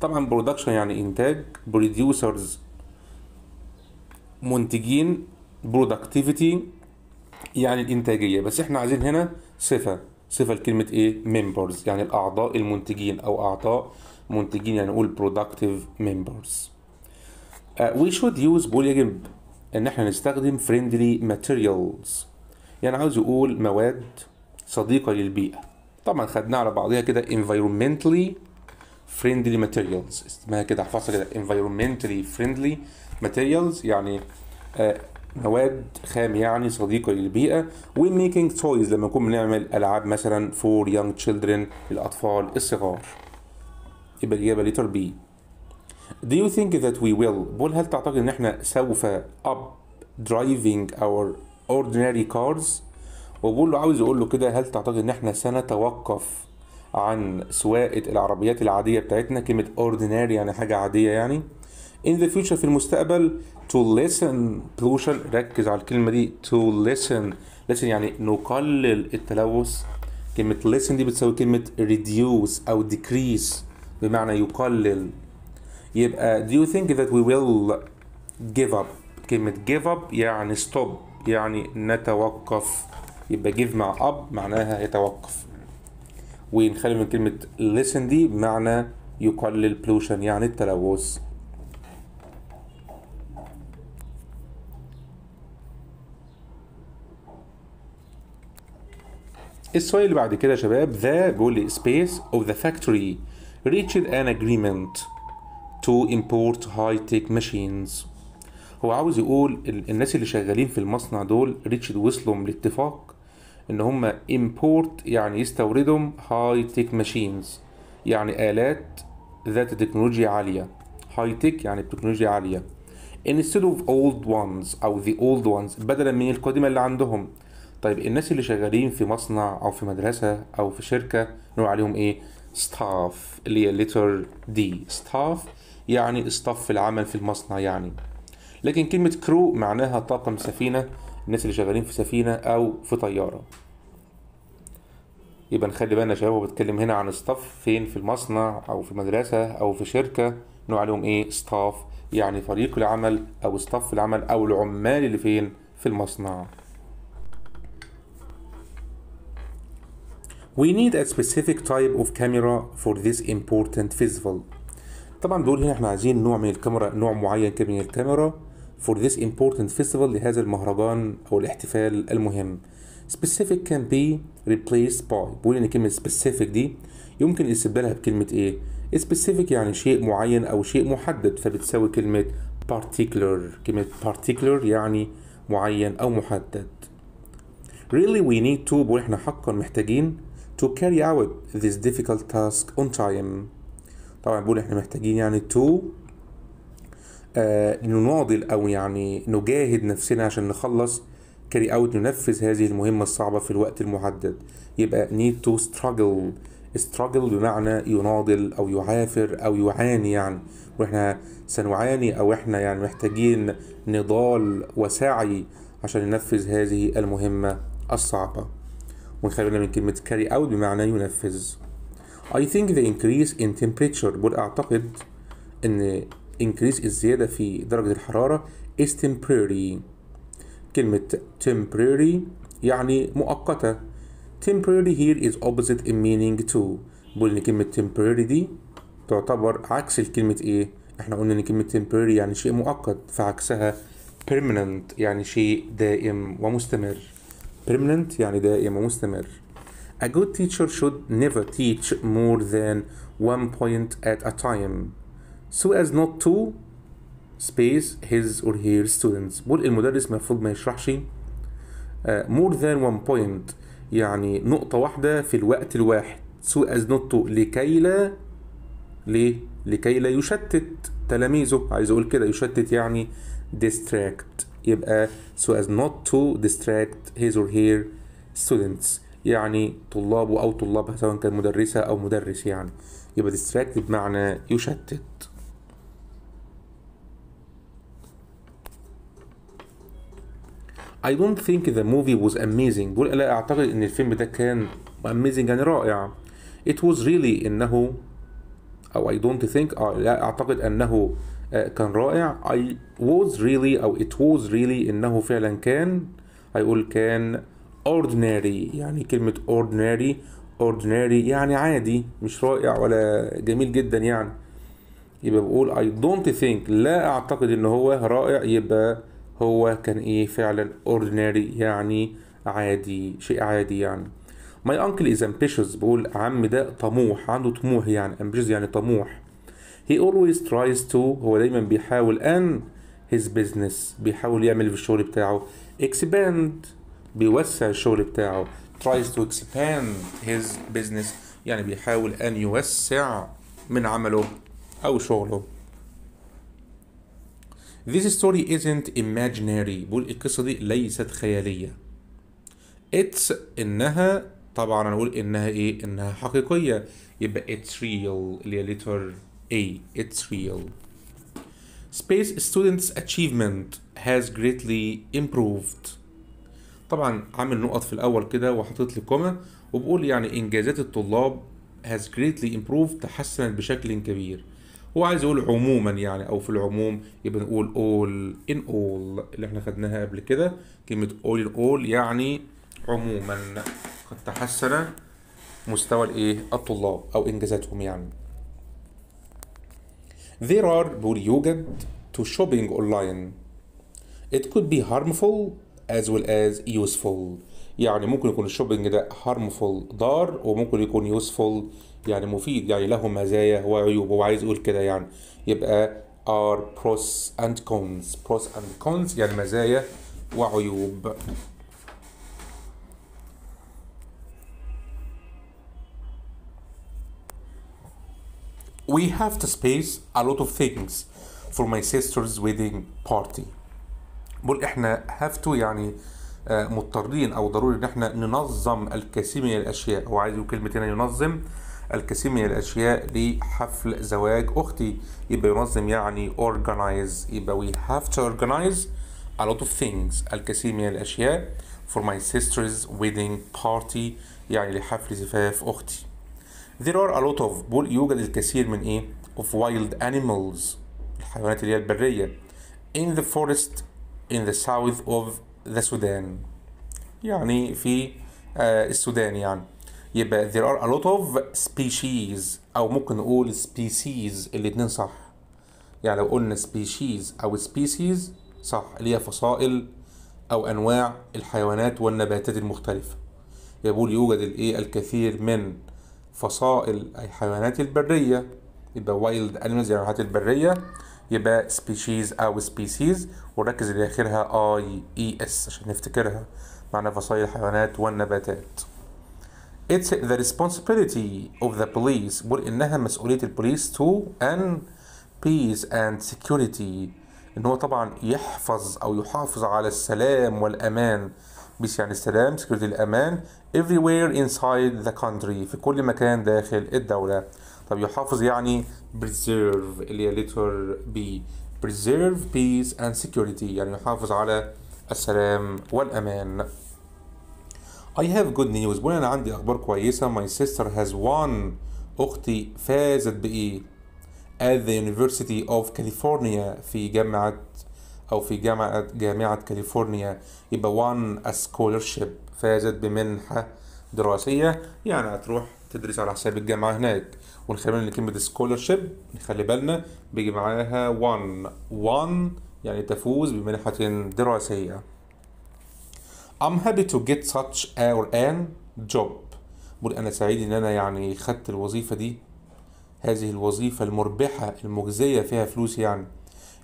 طبعا برودكشن يعني إنتاج بروديوسرز منتجين برودكتيفيتي يعني الإنتاجية بس إحنا عايزين هنا صفة صفه لكلمه ايه members يعني الاعضاء المنتجين او اعضاء منتجين يعني نقول productive members uh, we should use يجب ان احنا نستخدم friendly materials يعني عاوز يقول مواد صديقه للبيئه طبعا خدناها على بعضها كده environmentally friendly materials اسمها كده احفظها كده environmentally friendly materials يعني uh, مواد خام يعني صديقة للبيئة وميكينج تويز لما نكون بنعمل ألعاب مثلا فور يونج تشيلدرن الاطفال الصغار يبقى الإجابة ليتر بي Do you think that we will بقول هل تعتقد إن إحنا سوف up driving our ordinary cars وبقول له عاوز أقول له كده هل تعتقد إن إحنا سنتوقف عن سواقة العربيات العادية بتاعتنا كلمة ordinary يعني حاجة عادية يعني in the future في المستقبل to listen pollution ركز على الكلمة دي to listen listen يعني نقلل التلوث كلمة listen دي بتساوي كلمة reduce أو decrease بمعنى يقلل يبقى do you think that we will give up كلمة give up يعني stop يعني نتوقف يبقى give مع up معناها يتوقف ونخلي من كلمة listen دي بمعنى يقلل pollution يعني التلوث السؤال اللي بعد كده يا شباب ذا جول سبيس اوف ذا فاكتوري ريتشد ان اجريمنت تو امبورت هاي تك ماشينز هو عاوز يقول الناس اللي شغالين في المصنع دول ريتشد وصلوا لاتفاق ان هم امبورت يعني يستوردهم هاي تك ماشينز يعني آلات ذات تكنولوجيا عالية هاي تك يعني تكنولوجيا عالية instead of old ones او the old ones بدلا من القديمة اللي عندهم طيب الناس اللي شغالين في مصنع او في مدرسه او في شركه نقول عليهم ايه ستاف اللي هي ليتر دي ستاف يعني استاف العمل في المصنع يعني لكن كلمة كرو معناها طاقم سفينة الناس اللي شغالين في سفينة أو في طيارة يبقى نخلي بالنا يا شباب بتكلم هنا عن ستاف فين في المصنع أو في مدرسة أو في شركة نقول عليهم إيه ستاف يعني فريق العمل أو ستاف العمل أو العمال اللي فين في المصنع We need a specific type of camera for this important festival. طبعا بيقول هنا احنا عايزين نوع من الكاميرا نوع معين كده من الكاميرا for this important festival لهذا المهرجان او الاحتفال المهم. Specific can be replaced by بيقول ان كلمة specific دي يمكن استبدالها بكلمة ايه؟ specific يعني شيء معين او شيء محدد فبتساوي كلمة particular كلمة particular يعني معين او محدد. Really we need to بيقول احنا حقا محتاجين to carry out this difficult task on time طبعا بيقول احنا محتاجين يعني to آه نناضل او يعني نجاهد نفسنا عشان نخلص carry out ننفذ هذه المهمة الصعبة في الوقت المحدد يبقى need to struggle struggle بمعنى يناضل او يعافر او يعاني يعني واحنا سنعاني او احنا يعني محتاجين نضال وسعي عشان ننفذ هذه المهمة الصعبة ونخلي من كلمة carry out بمعنى ينفذ I think the increase in temperature بقول أعتقد إن increase الزيادة في درجة الحرارة is temporary كلمة temporary يعني مؤقتة temporary here is opposite in meaning to بقول إن كلمة temporary دي تعتبر عكس الكلمة إيه إحنا قلنا إن كلمة temporary يعني شيء مؤقت فعكسها permanent يعني شيء دائم ومستمر permanent يعني دائم ومستمر A good teacher should never teach more than one point at a time so as not to space his or her students بقول المدرس المفروض ما يشرحش uh, more than one point يعني نقطة واحدة في الوقت الواحد so as not to لكي لا ليه؟ لكي لا يشتت تلاميذه عايز اقول كده يشتت يعني distract يبقى so as not to distract his or her students يعني طلابه أو طلابها سواء كان مدرسة أو مدرس يعني يبقى distract بمعنى يشتت I don't think the movie was amazing بقول لا أعتقد إن الفيلم ده كان amazing يعني رائع it was really إنه أو I don't think لا أعتقد أنه كان رائع I was really أو it was really إنه فعلا كان هيقول كان ordinary يعني كلمة ordinary ordinary يعني عادي مش رائع ولا جميل جدا يعني يبقى بقول I don't think لا أعتقد إن هو رائع يبقى هو كان إيه فعلا ordinary يعني عادي شيء عادي يعني My uncle is ambitious بقول عم ده طموح عنده طموح يعني ambitious يعني طموح he always tries to هو دايما بيحاول ان his business بيحاول يعمل في الشغل بتاعه expand بيوسع الشغل بتاعه tries to expand his business يعني بيحاول ان يوسع من عمله او شغله This story isn't imaginary بقول القصة دي ليست خيالية It's إنها طبعا أنا أقول إنها إيه إنها حقيقية يبقى it's real اللي هي letter A. It's real. Space students' achievement has greatly improved. طبعا عامل نقط في الأول كده وحاطط لي كومة وبقول يعني إنجازات الطلاب has greatly improved تحسنت بشكل كبير. هو عايز يقول عموما يعني أو في العموم يبقى نقول all in all اللي احنا خدناها قبل كده كلمة all in all يعني عموما قد تحسن مستوى الايه الطلاب او انجازاتهم يعني There are بوريوجد to shopping online. It could be harmful as well as useful. يعني ممكن يكون الشوبينج ده harmful ضار وممكن يكون useful يعني مفيد يعني له مزايا وعيوب هو عايز يقول كده يعني يبقى are pros and cons pros and cons يعني مزايا وعيوب We have to space a lot of things for my sister's wedding party. بقول احنا have to يعني آه، مضطرين او ضروري ان احنا ننظم الكثير من الاشياء هو عايز كلمه هنا ينظم الكثير من الاشياء لحفل زواج اختي يبقى ينظم يعني organize يبقى we have to organize a lot of things الكثير من الاشياء for my sister's wedding party يعني لحفل زفاف اختي there are a lot of بقول يوجد الكثير من ايه of wild animals الحيوانات اللي هي البرية in the forest in the south of the Sudan يعني في آه السودان يعني يبقى there are a lot of species او ممكن نقول species الاتنين صح يعني لو قلنا species او species صح اللي هي فصائل او انواع الحيوانات والنباتات المختلفة يقول يوجد الايه الكثير من فصائل الحيوانات البرية يبقى وايلد animals يعني حيوانات البرية يبقى species أو species وركز اللي آخرها I E S عشان نفتكرها معنى فصائل الحيوانات والنباتات It's the responsibility of the police بقول إنها مسؤولية البوليس to and peace and security إن هو طبعا يحفظ أو يحافظ على السلام والأمان بيس يعني السلام سكيورتي الأمان everywhere inside the country في كل مكان داخل الدولة طب يحافظ يعني preserve اللي هي letter B preserve peace and security يعني يحافظ على السلام والأمان I have good news بقول أنا عندي أخبار كويسة my sister has won أختي فازت بإيه at the University of California في جامعة أو في جامعة جامعة كاليفورنيا يبقى won a scholarship فازت بمنحة دراسية يعني هتروح تدرس على حساب الجامعة هناك ونخلي بالنا كلمة سكولرشيب نخلي بالنا بيجي معاها وان وان يعني تفوز بمنحة دراسية I'm happy to get such or an job بقول أنا سعيد إن أنا يعني خدت الوظيفة دي هذه الوظيفة المربحة المجزية فيها فلوس يعني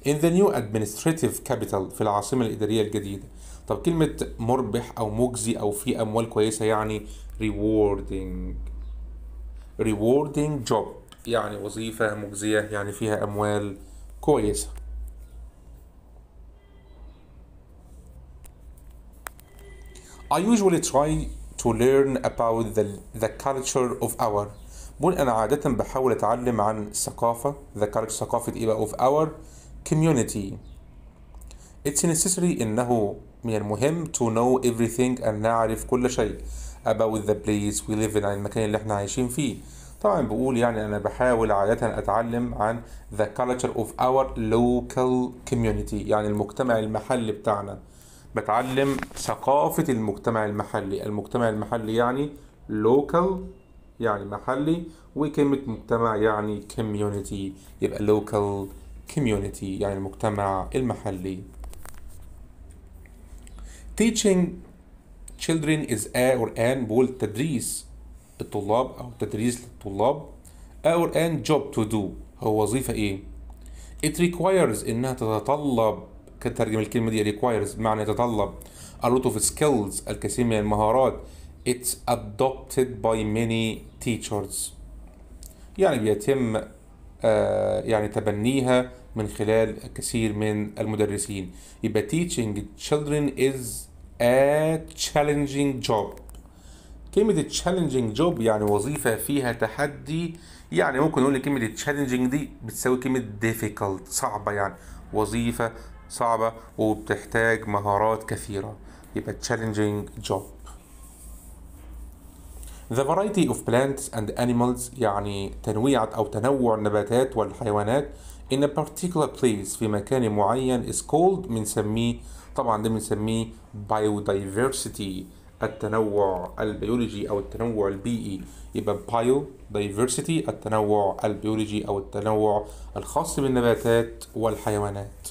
in the new administrative capital في العاصمة الإدارية الجديدة طب كلمة مربح أو مجزي أو في أموال كويسة يعني rewarding rewarding job يعني وظيفة مجزية يعني فيها أموال كويسة I usually try to learn about the, the culture of our بقول أنا عادة بحاول أتعلم عن الثقافة the culture ثقافة إيه بقى of our community It's necessary إنه من المهم to know everything أن نعرف كل شيء about the place we live in عن يعني المكان اللي احنا عايشين فيه طبعا بقول يعني أنا بحاول عادة أتعلم عن the culture of our local community يعني المجتمع المحلي بتاعنا بتعلم ثقافة المجتمع المحلي المجتمع المحلي يعني local يعني محلي وكلمة مجتمع يعني community يبقى local community يعني المجتمع المحلي teaching children is a or an بقول تدريس الطلاب أو تدريس للطلاب a or an job to do هو وظيفة إيه؟ It requires إنها تتطلب كان ترجم الكلمة دي requires بمعنى يتطلب a lot of skills الكثير من المهارات It's adopted by many teachers يعني بيتم آه يعني تبنيها من خلال كثير من المدرسين يبقى teaching children is a challenging job كلمة challenging job يعني وظيفة فيها تحدي يعني ممكن نقول كلمة challenging دي بتساوي كلمة difficult صعبة يعني وظيفة صعبة وبتحتاج مهارات كثيرة يبقى challenging job The variety of plants and animals يعني تنويع أو تنوع النباتات والحيوانات in a particular place في مكان معين is called بنسميه طبعا ده بنسميه بايوديفيرسيتي التنوع البيولوجي او التنوع البيئي يبقى بايو دايفرسيتي التنوع البيولوجي او التنوع الخاص بالنباتات والحيوانات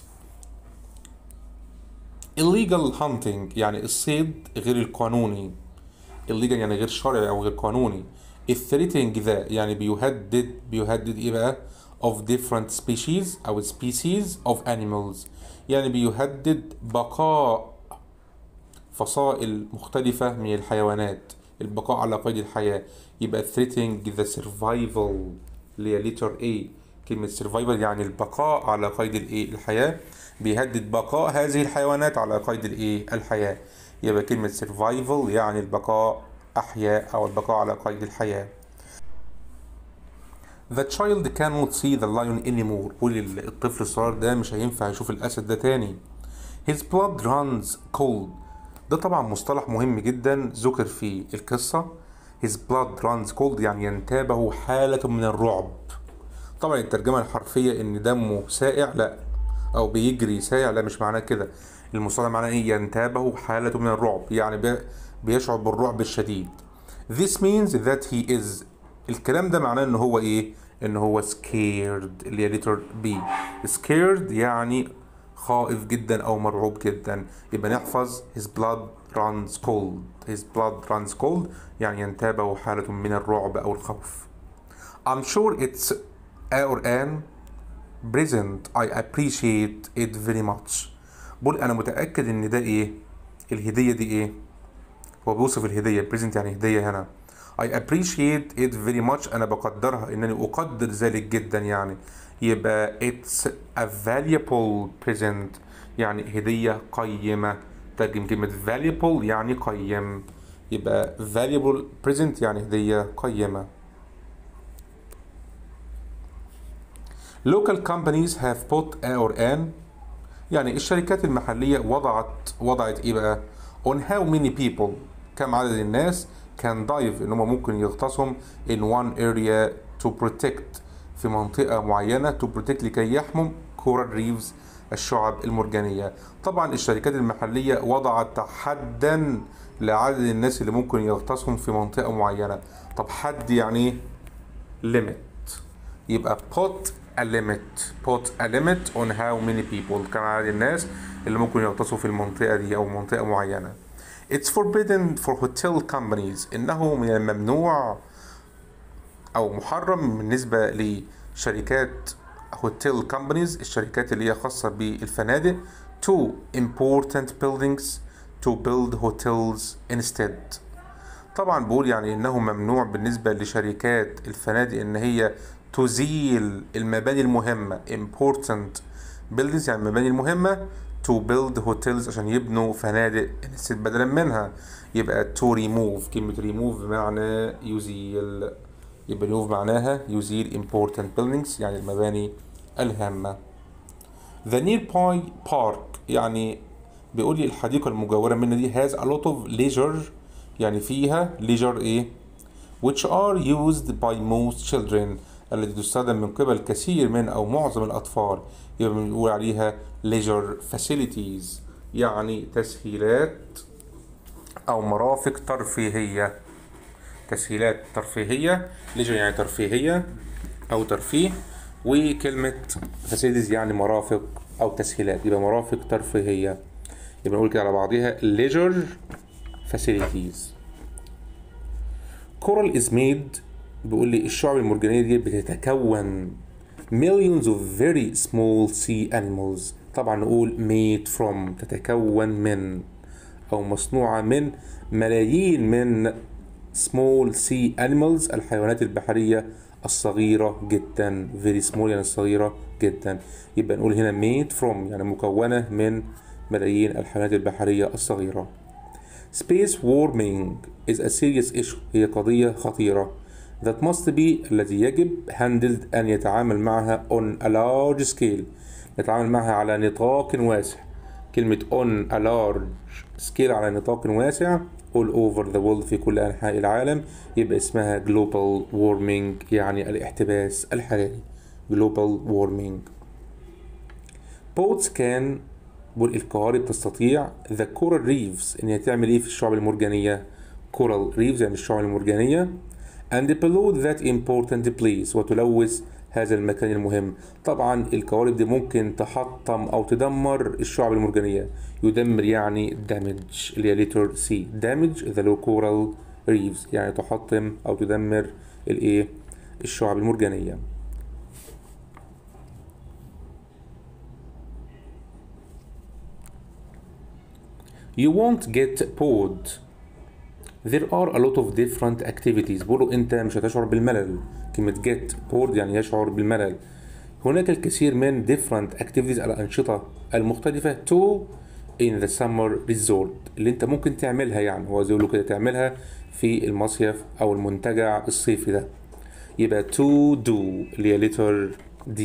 illegal hunting يعني الصيد غير القانوني illegal يعني غير شرعي او غير قانوني الثريتنج ذا يعني بيهدد بيهدد ايه بقى of different species او species of animals يعني بيهدد بقاء فصائل مختلفة من الحيوانات البقاء على قيد الحياة يبقى threatening the survival اللي هي letter A كلمة survival يعني البقاء على قيد الايه الحياة بيهدد بقاء هذه الحيوانات على قيد الايه الحياة يبقى كلمة survival يعني البقاء أحياء أو البقاء على قيد الحياة ذا تشايلد cannot see the lion anymore قول الطفل الصغير ده مش هينفع يشوف الاسد ده تاني his blood runs cold ده طبعا مصطلح مهم جدا ذكر في القصة his blood runs cold يعني ينتابه حالة من الرعب طبعا الترجمة الحرفية ان دمه سائع لا او بيجري سائع لا مش معناه كده المصطلح معناه ايه ينتابه حالة من الرعب يعني بيشعر بالرعب الشديد this means that he is الكلام ده معناه ان هو ايه ان هو scared اللي هي ليتر بي scared يعني خائف جدا او مرعوب جدا يبقى نحفظ his blood runs cold his blood runs cold يعني ينتابه حالة من الرعب او الخوف I'm sure it's a or an present I appreciate it very much بقول انا متأكد ان ده ايه الهدية دي ايه هو بيوصف الهدية present يعني هدية هنا I appreciate it very much انا بقدرها انني اقدر ذلك جدا يعني يبقى it's a valuable present يعني هدية قيمة ترجم كلمة valuable يعني قيم يبقى valuable present يعني هدية قيمة local companies have put a or an يعني الشركات المحلية وضعت وضعت ايه بقى on how many people كم عدد الناس كان ضعيف ان هم ممكن يغطسهم in one area to protect في منطقه معينه to protect لكي يحمم كورال ريفز الشعب المرجانيه طبعا الشركات المحليه وضعت حدا لعدد الناس اللي ممكن يغطسهم في منطقه معينه طب حد يعني ايه ليميت يبقى put a limit put a limit on how many people كم عدد الناس اللي ممكن يغطسوا في المنطقه دي او منطقه معينه It's forbidden for hotel companies إنه من الممنوع أو محرم بالنسبة لشركات hotel companies الشركات اللي هي خاصة بالفنادق to important buildings to build hotels instead طبعا بقول يعني انه ممنوع بالنسبة لشركات الفنادق ان هي تزيل المباني المهمة important buildings يعني المباني المهمة تو بيلد هوتيلز عشان يبنوا فنادق يعني انستد بدلا منها يبقى تو ريموف كلمة ريموف بمعنى يزيل يبقى ريموف معناها يزيل important buildings يعني المباني الهامة The nearby park يعني بيقول لي الحديقة المجاورة منها دي has a lot of leisure يعني فيها leisure ايه which are used by most children التي تستخدم من قبل كثير من او معظم الاطفال يبقى بنقول عليها ليجر فاسيليتيز يعني تسهيلات أو مرافق ترفيهية تسهيلات ترفيهية ليجر يعني ترفيهية أو ترفيه وكلمة فاسيليتيز يعني مرافق أو تسهيلات يبقى مرافق ترفيهية يبقى نقول كده على بعضيها ليجر فاسيليتيز كورال از ميد بيقول لي الشعب المرجانيه دي بتتكون millions of very small sea animals طبعا نقول made from تتكون من أو مصنوعة من ملايين من small sea animals الحيوانات البحرية الصغيرة جدا very small يعني الصغيرة جدا يبقى نقول هنا made from يعني مكونة من ملايين الحيوانات البحرية الصغيرة space warming is a serious issue هي قضية خطيرة that must be التي يجب handled أن يتعامل معها on a large scale نتعامل معها على نطاق واسع كلمة on a large scale على نطاق واسع all over the world في كل أنحاء العالم يبقى اسمها global warming يعني الاحتباس الحراري global warming boats can والقوارب تستطيع the coral reefs ان هي تعمل ايه في الشعب المرجانية coral reefs يعني الشعب المرجانية and pollute that important place وتلوث هذا المكان المهم طبعا القوارب دي ممكن تحطم او تدمر الشعب المرجانية يدمر يعني damage اللي هي ليتر سي damage the coral ريفز يعني تحطم او تدمر الايه الشعب المرجانية You won't get bored There are a lot of different activities بقولوا انت مش هتشعر بالملل كلمة get bored يعني يشعر بالملل هناك الكثير من different activities الأنشطة المختلفة to in the summer resort اللي انت ممكن تعملها يعني هو زي كده تعملها في المصيف أو المنتجع الصيفي ده يبقى to do اللي هي letter D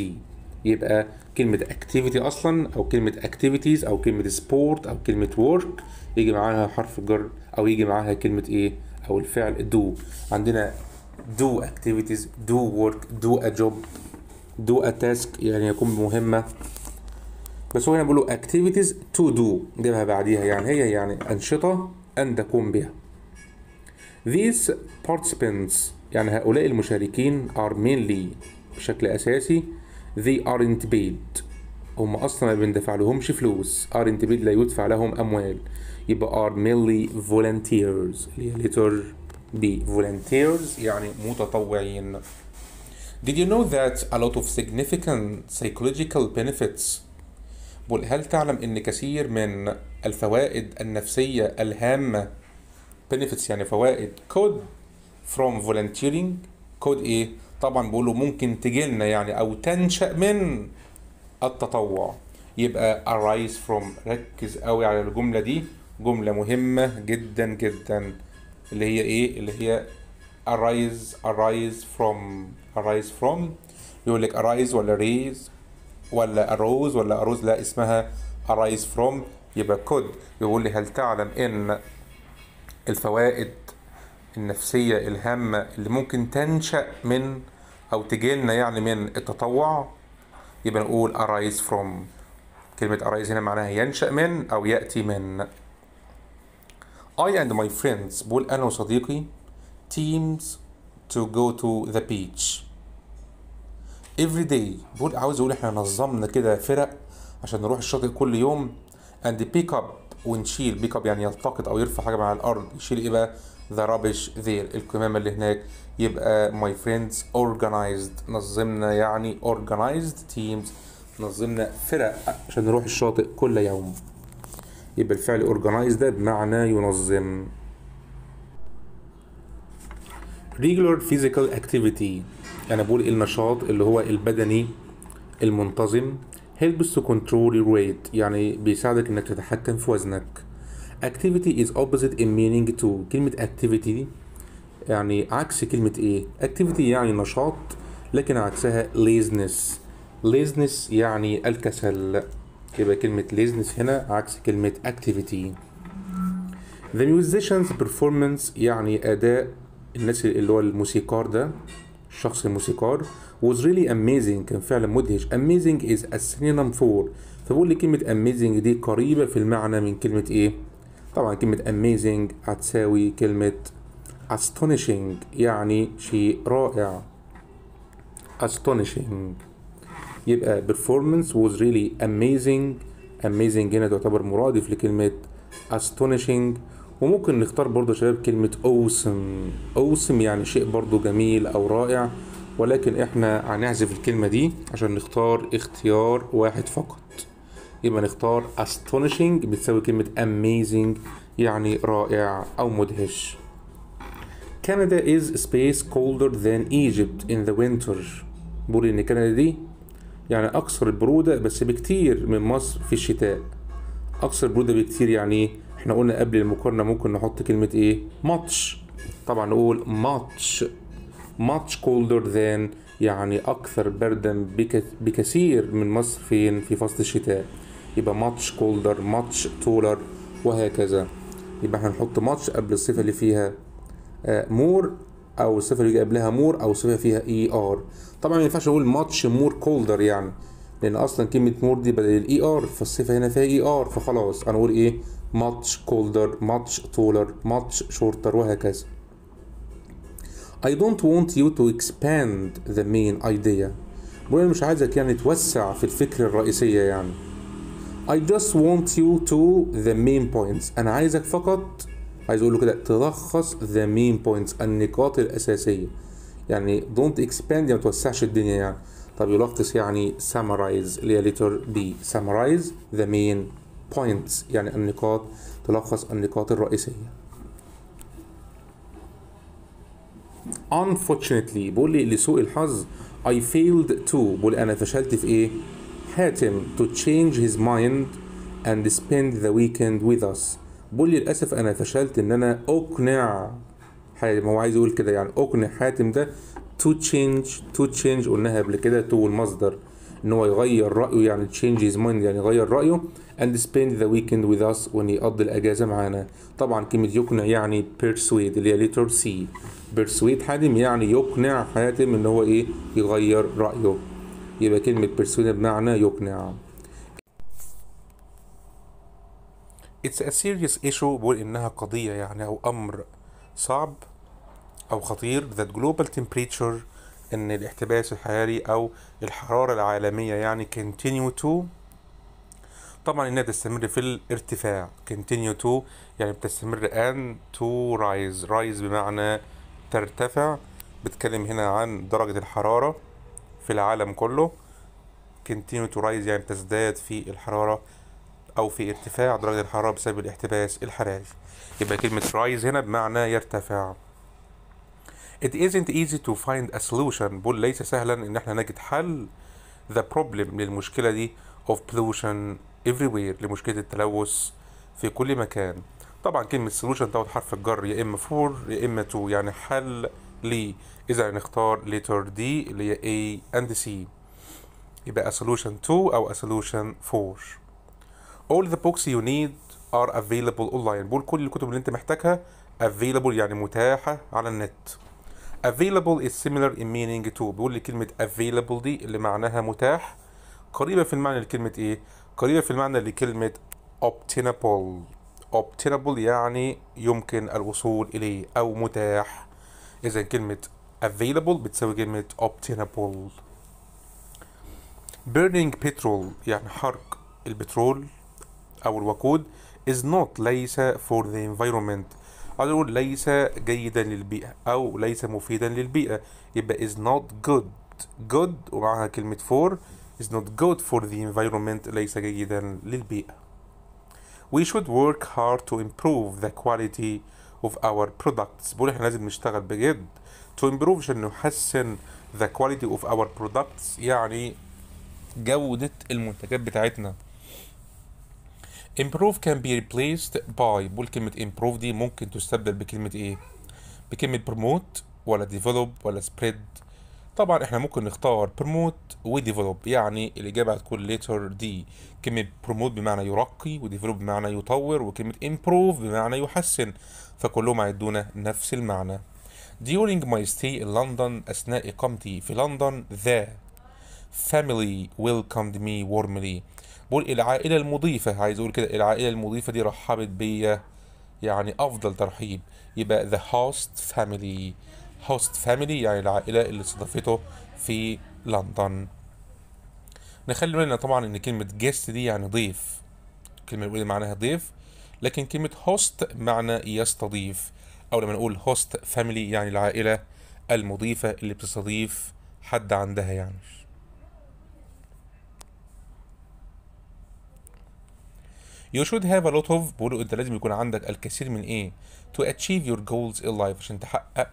يبقى كلمة activity أصلا أو كلمة activities أو كلمة sport أو كلمة work يجي معاها حرف جر أو يجي معاها كلمة إيه أو الفعل do عندنا do activities do work do a job do a task يعني يكون مهمة بس هو هنا بيقولوا activities to do جيبها بعديها يعني هي يعني أنشطة أن تقوم بها these participants يعني هؤلاء المشاركين are mainly بشكل أساسي they aren't paid هم أصلا ما بندفع لهمش فلوس aren't paid لا يدفع لهم أموال يبقى are mainly volunteers اللي هي letter بفولنتيرز يعني متطوعين Did you know that a lot of significant psychological benefits بقول هل تعلم ان كثير من الفوائد النفسية الهامة benefits يعني فوائد could from volunteering could ايه طبعا بيقولوا ممكن تجيلنا يعني او تنشأ من التطوع يبقى arise from ركز قوي على الجملة دي جملة مهمة جدا جدا اللي هي ايه اللي هي arise arise from arise from يقول لك arise ولا raise ولا arose ولا arose لا اسمها arise from يبقى could يقول لي هل تعلم ان الفوائد النفسية الهامة اللي ممكن تنشأ من أو تجيلنا يعني من التطوع يبقى نقول arise from كلمة arise هنا معناها ينشأ من أو يأتي من I and my friends بقول أنا وصديقي teams to go to the beach every day بقول عاوز أقول إحنا نظمنا كده فرق عشان نروح الشاطئ كل يوم and pick up ونشيل pick up يعني يلتقط او يرفع حاجه مع الارض يشيل ايه بقى the rubbish there الكمامه اللي هناك يبقى my friends organized نظمنا يعني organized teams نظمنا فرق عشان نروح الشاطئ كل يوم يبقى الفعل organize ده بمعنى ينظم regular physical activity انا بقول النشاط اللي هو البدني المنتظم helps to control your weight يعني بيساعدك انك تتحكم في وزنك activity is opposite in meaning to كلمة activity يعني عكس كلمة ايه activity يعني نشاط لكن عكسها laziness laziness يعني الكسل يبقى كلمة laziness هنا عكس كلمة activity The musician's performance يعني أداء الناس اللي هو الموسيقار ده الشخص الموسيقار was really amazing كان فعلا مدهش amazing is a synonym for فبقول لي كلمة amazing دي قريبة في المعنى من كلمة ايه طبعا كلمة amazing هتساوي كلمة astonishing يعني شيء رائع astonishing يبقى performance was really amazing amazing هنا تعتبر مرادف لكلمة astonishing وممكن نختار برضه يا شباب كلمة awesome awesome يعني شيء برضه جميل أو رائع ولكن احنا هنعزف الكلمة دي عشان نختار اختيار واحد فقط يبقى نختار astonishing بتساوي كلمة amazing يعني رائع أو مدهش Canada is space colder than Egypt in the winter بقول إن كندا دي يعني اكثر البروده بس بكتير من مصر في الشتاء اكثر بروده بكتير يعني ايه احنا قلنا قبل المقارنه ممكن نحط كلمه ايه ماتش طبعا نقول ماتش ماتش كولدر ذان يعني أكثر بردا بكثير من مصر فين في فصل الشتاء يبقى ماتش كولدر ماتش تولر وهكذا يبقى احنا نحط ماتش قبل الصفة اللي فيها آه، مور أو الصفة اللي قبلها مور أو صفة فيها اي e ار طبعا ما ينفعش اقول ماتش مور كولدر يعني لان اصلا كلمه مور دي بدل الاي ار e فالصفه هنا فيها اي e ار فخلاص انا اقول ايه ماتش كولدر ماتش طولر ماتش شورتر وهكذا I don't want you to expand the main idea بقول مش عايزك يعني توسع في الفكرة الرئيسية يعني I just want you to the main points أنا عايزك فقط عايز أقول له كده تلخص the main points النقاط الأساسية يعني دونت يعني اكسباند ما توسعش الدنيا يعني طب يلخص يعني summarize اللي هي ليتر بي summarize the main points يعني النقاط تلخص النقاط الرئيسية unfortunately بقول لي لسوء الحظ I failed to بقول أنا فشلت في إيه؟ حاتم to change his mind and spend the weekend with us بقول لي للأسف أنا فشلت إن أنا أقنع حاتم هو عايز يقول كده يعني اقنع حاتم ده تو تشينج تو تشينج قلناها قبل كده تو المصدر ان هو يغير رايه يعني تشينج هيز مايند يعني يغير رايه اند سبيند ذا ويكند وذ اس وان يقضي الاجازه معانا طبعا كلمه يقنع يعني بيرسويد اللي هي ليتر سي بيرسويد حاتم يعني يقنع حاتم ان هو ايه يغير رايه يبقى كلمه بيرسويد بمعنى يقنع It's a serious issue بقول إنها قضية يعني أو أمر صعب أو خطير that global temperature إن الاحتباس الحراري أو الحرارة العالمية يعني continue to طبعا إنها تستمر في الارتفاع continue to يعني بتستمر and to rise rise بمعنى ترتفع بتكلم هنا عن درجة الحرارة في العالم كله continue to rise يعني تزداد في الحرارة أو في ارتفاع درجة الحرارة بسبب الاحتباس الحراري يبقى كلمة rise هنا بمعنى يرتفع It isn't easy to find a solution بول ليس سهلا ان احنا نجد حل the problem للمشكلة دي of pollution everywhere لمشكلة التلوث في كل مكان طبعا كلمة solution دوت حرف الجر يا اما for يا اما to يعني حل لي اذا نختار letter D اللي هي A and C يبقى a solution to او a solution for all the books you need ار افيلبل اونلاين بقول كل الكتب اللي انت محتاجها available يعني متاحه على النت available is similar in meaning to بيقول لي كلمه available دي اللي معناها متاح قريبه في المعنى لكلمه ايه قريبه في المعنى لكلمه obtainable obtainable يعني يمكن الوصول اليه او متاح اذا كلمه available بتساوي كلمه obtainable burning petrol يعني حرق البترول او الوقود is not ليس for the environment أقول ليس جيدا للبيئة أو ليس مفيدا للبيئة يبقى is not good good ومعها كلمة for is not good for the environment ليس جيدا للبيئة We should work hard to improve the quality of our products بقول احنا لازم نشتغل بجد to improve عشان نحسن the quality of our products يعني جودة المنتجات بتاعتنا improve can be replaced by كلمة improve دي ممكن تستبدل بكلمة ايه؟ بكلمة promote ولا develop ولا spread طبعا احنا ممكن نختار promote و develop يعني الإجابة هتكون letter D كلمة promote بمعنى يرقي و develop بمعنى يطور وكلمة improve بمعنى يحسن فكلهم هيدونا نفس المعنى During my stay in London أثناء إقامتي في لندن the family welcomed me warmly بقول العائلة المضيفة عايز أقول كده العائلة المضيفة دي رحبت بيا يعني أفضل ترحيب يبقى the host family host family يعني العائلة اللي استضافته في لندن نخلي بالنا طبعا إن كلمة guest دي يعني ضيف الكلمة الأولى معناها ضيف لكن كلمة host معنى يستضيف أو لما نقول host family يعني العائلة المضيفة اللي بتستضيف حد عندها يعني You should have a lot of بقوله انت لازم يكون عندك الكثير من ايه to achieve your goals in life عشان تحقق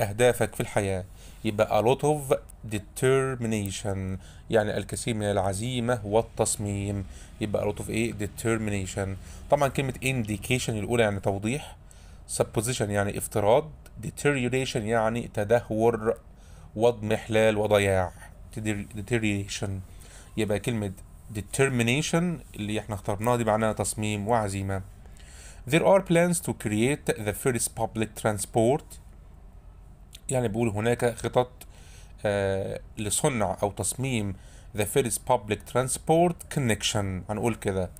اهدافك في الحياه يبقى a lot of determination يعني الكثير من العزيمة والتصميم يبقى a lot of ايه determination طبعا كلمة indication الأولى يعني توضيح supposition يعني افتراض deterioration يعني تدهور واضمحلال وضياع deterioration يبقى كلمة determination اللي احنا اخترناها دي معناها تصميم وعزيمة There are plans to create the first public transport يعني بيقول هناك خطط آه لصنع أو تصميم the first public transport connection هنقول كده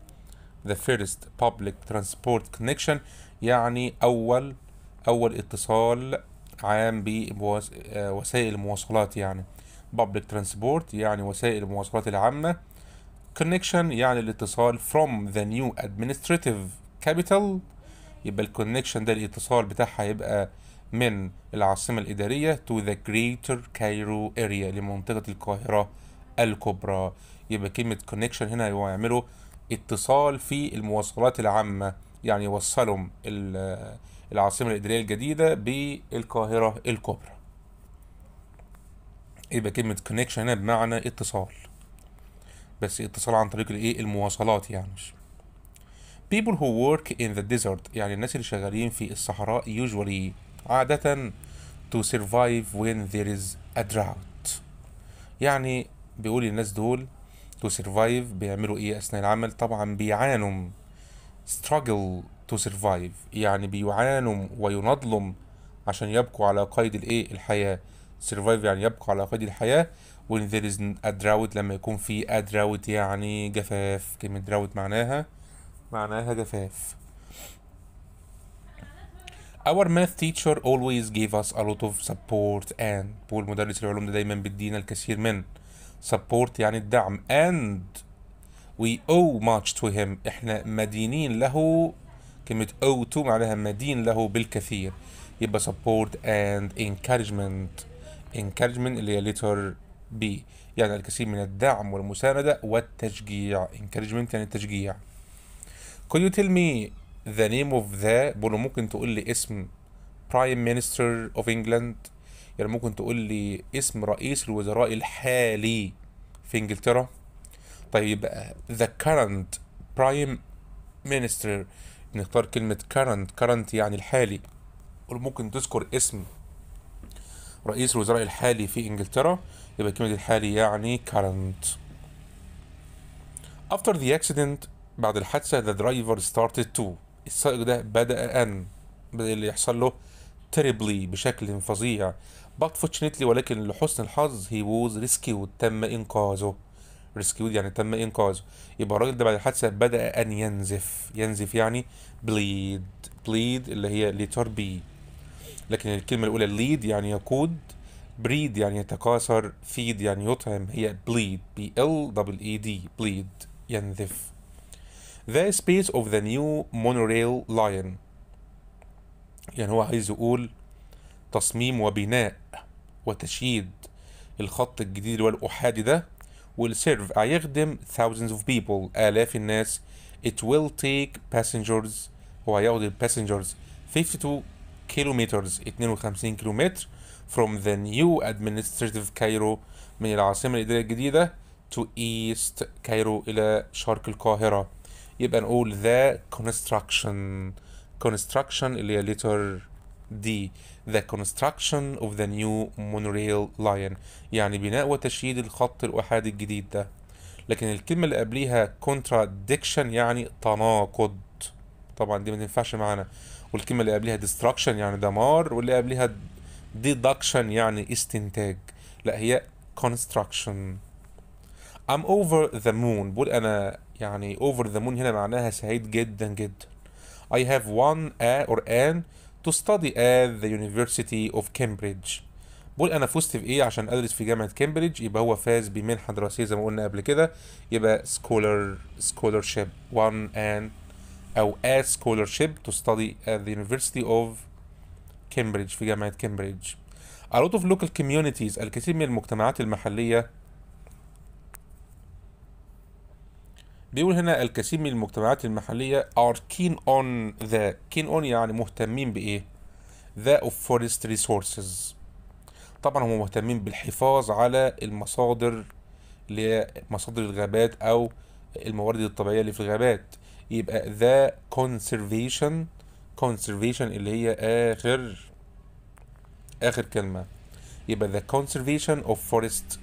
the first public transport connection يعني أول أول اتصال عام بوسائل المواصلات يعني public transport يعني وسائل المواصلات العامة connection يعني الاتصال from the new administrative capital يبقى الكونكشن ده الاتصال بتاعها هيبقى من العاصمة الإدارية to the greater Cairo area لمنطقة القاهرة الكبرى يبقى كلمة connection هنا يعملوا اتصال في المواصلات العامة يعني يوصلوا العاصمة الإدارية الجديدة بالقاهرة الكبرى يبقى كلمة connection هنا بمعنى اتصال بس اتصال عن طريق الايه المواصلات يعني people who work in the desert يعني الناس اللي شغالين في الصحراء usually عادة to survive when there is a drought يعني بيقول الناس دول to survive بيعملوا ايه اثناء العمل طبعا بيعانوا struggle to survive يعني بيعانوا وينظلم عشان يبقوا على قيد الايه الحياة survive يعني يبقوا على قيد الحياة when there is a drought لما يكون في a drought يعني جفاف كلمة drought معناها معناها جفاف Our math teacher always gave us a lot of support and والمدرس العلوم ده دايما بيدينا الكثير من support يعني الدعم and we owe much to him احنا مدينين له كلمة owe to معناها مدين له بالكثير يبقى support and encouragement encouragement اللي هي letter بي يعني الكثير من الدعم والمساندة والتشجيع encouragement يعني التشجيع Could you tell me the name of the بقوله ممكن تقول لي اسم Prime Minister of England يعني ممكن تقول لي اسم رئيس الوزراء الحالي في انجلترا طيب uh, the current prime minister نختار كلمة current current يعني الحالي وممكن تذكر اسم رئيس الوزراء الحالي في انجلترا يبقى الكلمة دي الحالي يعني current after the accident بعد الحادثة the driver started to السائق ده بدأ أن بدأ اللي يحصل له terribly بشكل فظيع but fortunately ولكن لحسن الحظ he was rescued تم إنقاذه rescued يعني تم إنقاذه يبقى الراجل ده بعد الحادثة بدأ أن ينزف ينزف يعني bleed bleed اللي هي letter B لكن الكلمة الأولى lead يعني يقود بريد يعني يتكاثر فيد يعني يطعم هي bleed B L دبل e, e D bleed ينذف the space of the new monorail lion يعني هو عايز يقول تصميم وبناء وتشييد الخط الجديد والأحادي ده will serve هيخدم آه، thousands of people آلاف الناس it will take passengers هو هياخد passengers 52 كيلومترز 52 كيلومتر from the new administrative Cairo من العاصمة الإدارية الجديدة to east Cairo إلى شرق القاهرة يبقى نقول the construction construction اللي هي letter D the construction of the new monorail line يعني بناء وتشييد الخط الأحادي الجديد ده لكن الكلمة اللي قبليها contradiction يعني تناقض طبعا دي ما تنفعش معانا والكلمة اللي قبليها destruction يعني دمار واللي قبليها deduction يعني استنتاج لا هي construction I'm over the moon بقول أنا يعني over the moon هنا معناها سعيد جدا جدا I have one a or an to study at the University of Cambridge بقول انا فزت في ايه عشان ادرس في جامعه كامبريدج يبقى هو فاز بمنحه دراسيه زي ما قلنا قبل كده يبقى scholar سكولرشيب one and او a scholarship to study at the University of كامبريدج في جامعة كامبريدج A lot of local communities الكثير من المجتمعات المحلية بيقول هنا الكثير من المجتمعات المحلية are keen on the keen on يعني مهتمين بإيه؟ the of forest resources طبعا هم مهتمين بالحفاظ على المصادر لمصادر الغابات أو الموارد الطبيعية اللي في الغابات يبقى the conservation conservation اللي هي آخر آخر كلمة يبقى the conservation of forest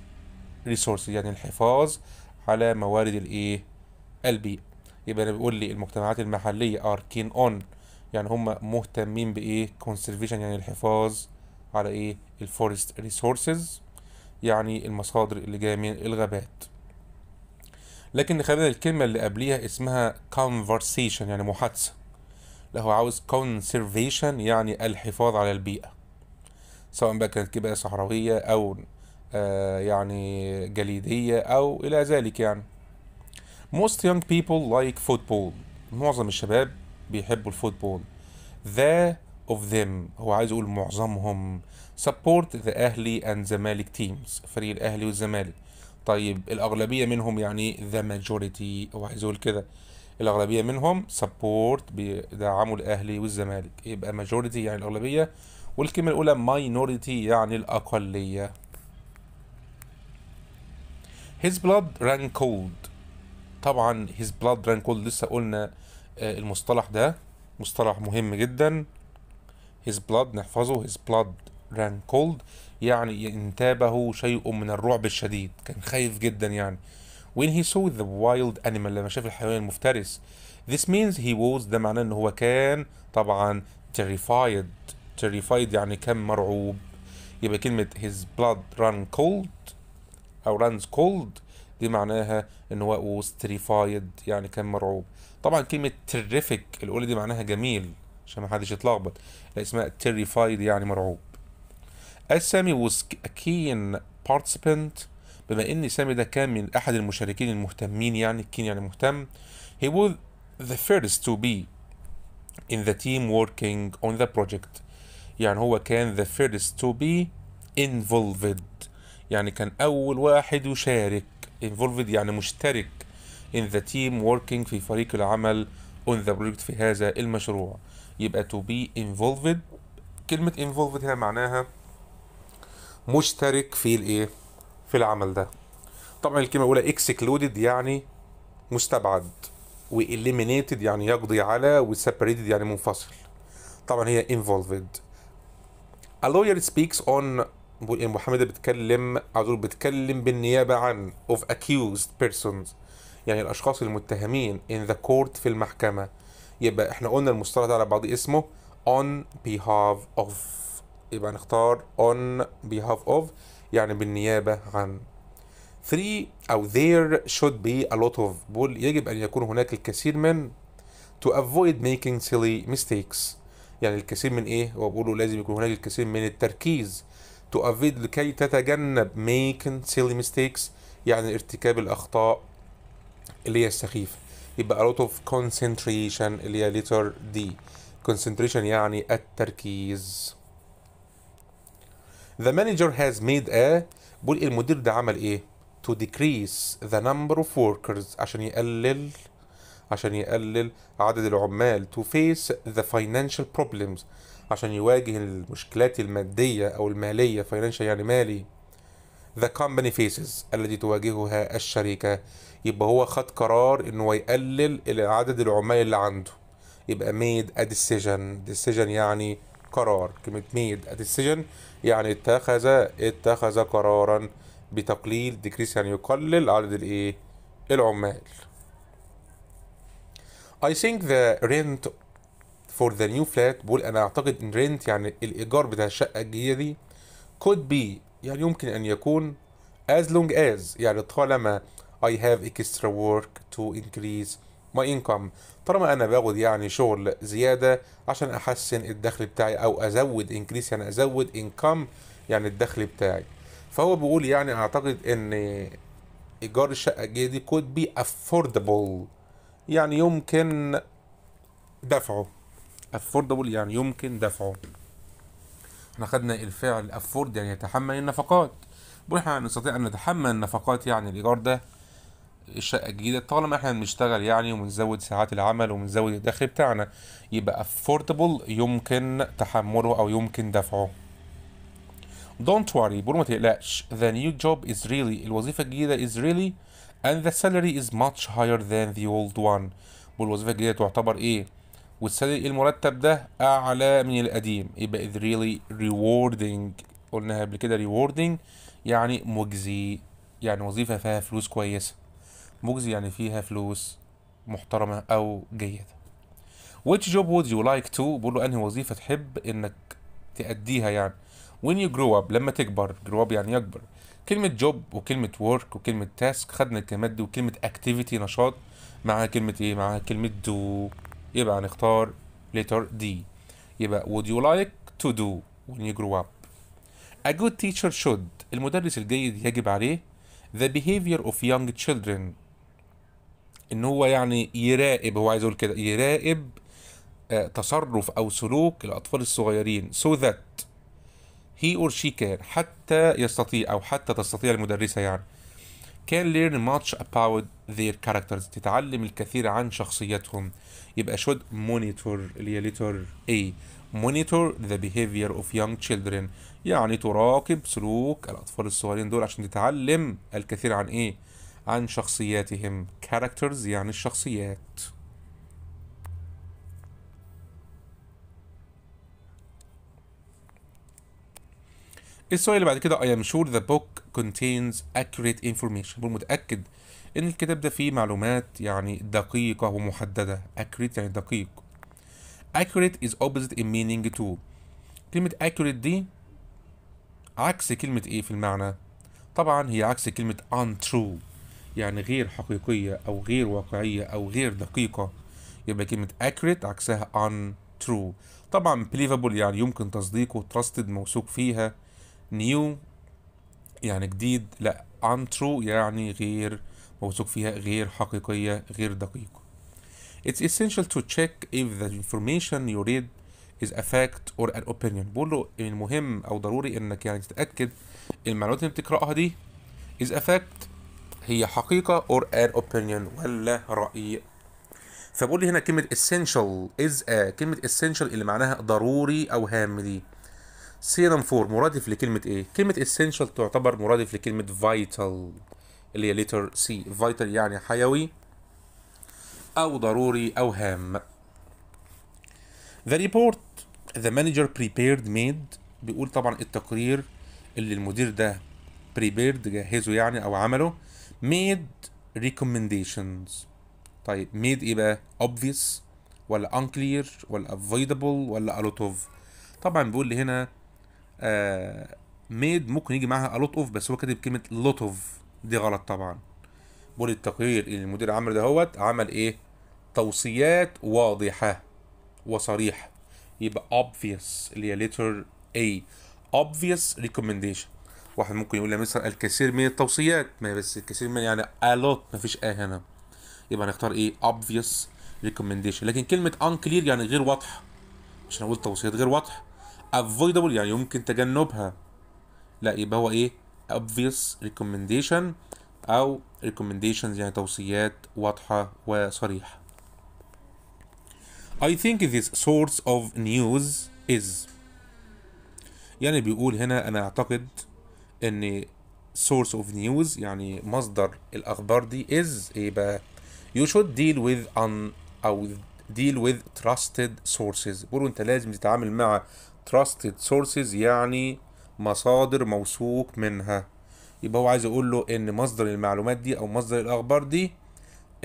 resources يعني الحفاظ على موارد الإيه البيئة يبقى أنا بيقول لي المجتمعات المحلية are keen on يعني هم مهتمين بإيه conservation يعني الحفاظ على إيه الفورست resources يعني المصادر اللي جاية من الغابات لكن خلينا الكلمة اللي قبليها اسمها conversation يعني محادثة لا هو عاوز conservation يعني الحفاظ على البيئة سواء بقى كانت كبيرة صحراوية أو آه يعني جليدية أو إلى ذلك يعني most young people like football معظم الشباب بيحبوا الفوتبول the of them هو عايز يقول معظمهم support the أهلي and the Zamalek teams فريق الأهلي والزمالك طيب الأغلبية منهم يعني the majority هو عايز يقول كده الأغلبية منهم سبورت بيدعموا الأهلي والزمالك يبقى ماجوريتي يعني الأغلبية والكلمة الأولى ماينورتي يعني الأقلية his blood ran cold طبعا his blood ran cold لسه قلنا آه، المصطلح ده مصطلح مهم جدا his blood نحفظه his blood ran cold يعني انتابه شيء من الرعب الشديد كان خايف جدا يعني when he saw the wild animal لما شاف الحيوان المفترس this means he was ده معناه ان هو كان طبعا terrified terrified يعني كان مرعوب يبقى كلمة his blood ran cold أو runs cold دي معناها ان هو was terrified يعني كان مرعوب طبعا كلمة terrific الأولى دي معناها جميل عشان ما حدش يتلخبط لا اسمها terrified يعني مرعوب As Sammy was a keen participant بما ان سامي ده كان من احد المشاركين المهتمين يعني كين يعني مهتم he was the first to be in the team working on the project يعني هو كان the first to be involved يعني كان أول واحد يشارك involved يعني مشترك in the team working في فريق العمل on the project في هذا المشروع يبقى to be involved كلمة involved هنا معناها مشترك في الايه في العمل ده طبعا الكلمه الاولى اكسكلودد يعني مستبعد وإليمينيتد يعني يقضي على وسبريتد يعني منفصل طبعا هي involved A lawyer speaks on يعني محمد بتكلم عذور بتكلم بالنيابة عن of accused persons يعني الأشخاص المتهمين in the court في المحكمة يبقى احنا قلنا المصطلح ده على بعض اسمه on behalf of يبقى نختار on behalf of يعني بالنيابة عن 3 أو there should be a lot of بول يجب أن يكون هناك الكثير من to avoid making silly mistakes يعني الكثير من إيه هو بيقولوا لازم يكون هناك الكثير من التركيز to avoid لكي تتجنب making silly mistakes يعني ارتكاب الأخطاء اللي هي السخيفة يبقى a lot of concentration اللي هي letter D concentration يعني التركيز The manager has made a بقول إيه المدير ده عمل ايه؟ To decrease the number of workers عشان يقلل عشان يقلل عدد العمال to face the financial problems عشان يواجه المشكلات المادية أو المالية financial يعني مالي the company faces التي تواجهها الشركة يبقى هو خد قرار إنه يقلل عدد العمال اللي عنده يبقى made a decision decision يعني قرار كلمة made a decision يعني اتخذ اتخذ قرارا بتقليل ديكريس يعني يقلل عدد الايه العمال I think the rent for the new flat بقول انا اعتقد ان rent يعني الايجار بتاع الشقه الجديده دي could be يعني يمكن ان يكون as long as يعني طالما I have extra work to increase my income طالما انا باخد يعني شغل زياده عشان احسن الدخل بتاعي او ازود انكريس يعني ازود انكم يعني الدخل بتاعي فهو بيقول يعني اعتقد ان ايجار الشقه الجديده دي كود بي افوردبل يعني يمكن دفعه افوردبل يعني يمكن دفعه احنا خدنا الفعل افورد يعني يتحمل النفقات بقول احنا نستطيع ان نتحمل النفقات يعني الايجار ده الشقه الجديده طالما احنا بنشتغل يعني وبنزود ساعات العمل وبنزود الدخل بتاعنا يبقى affordable يمكن تحمله او يمكن دفعه Don't worry بقول ما تقلقش The new job is really الوظيفة الجديدة is really and the salary is much higher than the old one والوظيفة الجديدة تعتبر ايه والسالري المرتب ده اعلى من القديم يبقى is really rewarding قلناها قبل كده rewarding يعني مجزي يعني وظيفة فيها فلوس كويسة مجزي يعني فيها فلوس محترمة أو جيدة which job would you like to بقول له أنهي وظيفة تحب إنك تأديها يعني when you grow up لما تكبر grow up يعني يكبر كلمة job وكلمة work وكلمة task خدنا الكلمات دي وكلمة activity نشاط معاها كلمة ايه معاها كلمة do يبقى هنختار letter D يبقى would you like to do when you grow up a good teacher should المدرس الجيد يجب عليه the behavior of young children ان هو يعني يراقب هو عايز يقول كده يراقب آه، تصرف او سلوك الاطفال الصغيرين so that he or she can حتى يستطيع او حتى تستطيع المدرسه يعني can learn much about their characters تتعلم الكثير عن شخصيتهم يبقى should monitor اللي هي letter A monitor the behavior of young children يعني تراقب سلوك الأطفال الصغيرين دول عشان تتعلم الكثير عن إيه عن شخصياتهم characters يعني الشخصيات السؤال اللي بعد كده I am sure the book contains accurate information متأكد إن الكتاب ده فيه معلومات يعني دقيقة ومحددة accurate يعني دقيق accurate is opposite in meaning to كلمة accurate دي عكس كلمة إيه في المعنى؟ طبعا هي عكس كلمة untrue يعني غير حقيقية أو غير واقعية أو غير دقيقة يبقى كلمة accurate عكسها untrue طبعا believable يعني يمكن تصديقه trusted موثوق فيها new يعني جديد لا untrue يعني غير موثوق فيها غير حقيقية غير دقيقة It's essential to check if the information you read is a fact or an opinion بقول له المهم أو ضروري إنك يعني تتأكد المعلومات اللي بتقرأها دي is a fact هي حقيقة or an opinion ولا رأي فبقول لي هنا كلمة essential is a كلمة essential اللي معناها ضروري أو هام دي سينم فور مرادف لكلمة ايه؟ كلمة essential تعتبر مرادف لكلمة vital اللي هي letter C vital يعني حيوي أو ضروري أو هام The report the manager prepared made بيقول طبعا التقرير اللي المدير ده prepared جهزه يعني أو عمله made recommendations طيب ميد ايه بقى obvious ولا unclear ولا avoidable ولا a lot of طبعا بيقول لي هنا آه، ميد uh, ممكن يجي معاها a lot of بس هو كاتب كلمة lot of دي غلط طبعا بيقول التقرير اللي المدير عمله دهوت عمل ايه توصيات واضحة وصريحة يبقى obvious اللي هي letter A obvious recommendation واحد ممكن يقول لي مثلا الكثير من التوصيات ما بس الكثير من يعني الوت ما فيش اه هنا يبقى هنختار ايه obvious recommendation لكن كلمه unclear يعني غير واضحه مش هنقول توصيات غير واضحه avoidable يعني يمكن تجنبها لا يبقى هو ايه obvious recommendation او recommendations يعني توصيات واضحه وصريحه I think this source of news is يعني بيقول هنا انا اعتقد ان source of news يعني مصدر الاخبار دي is ايه بقى you should deal with un او deal with trusted sources بيقولوا انت لازم تتعامل مع trusted sources يعني مصادر موثوق منها يبقى هو عايز يقول له ان مصدر المعلومات دي او مصدر الاخبار دي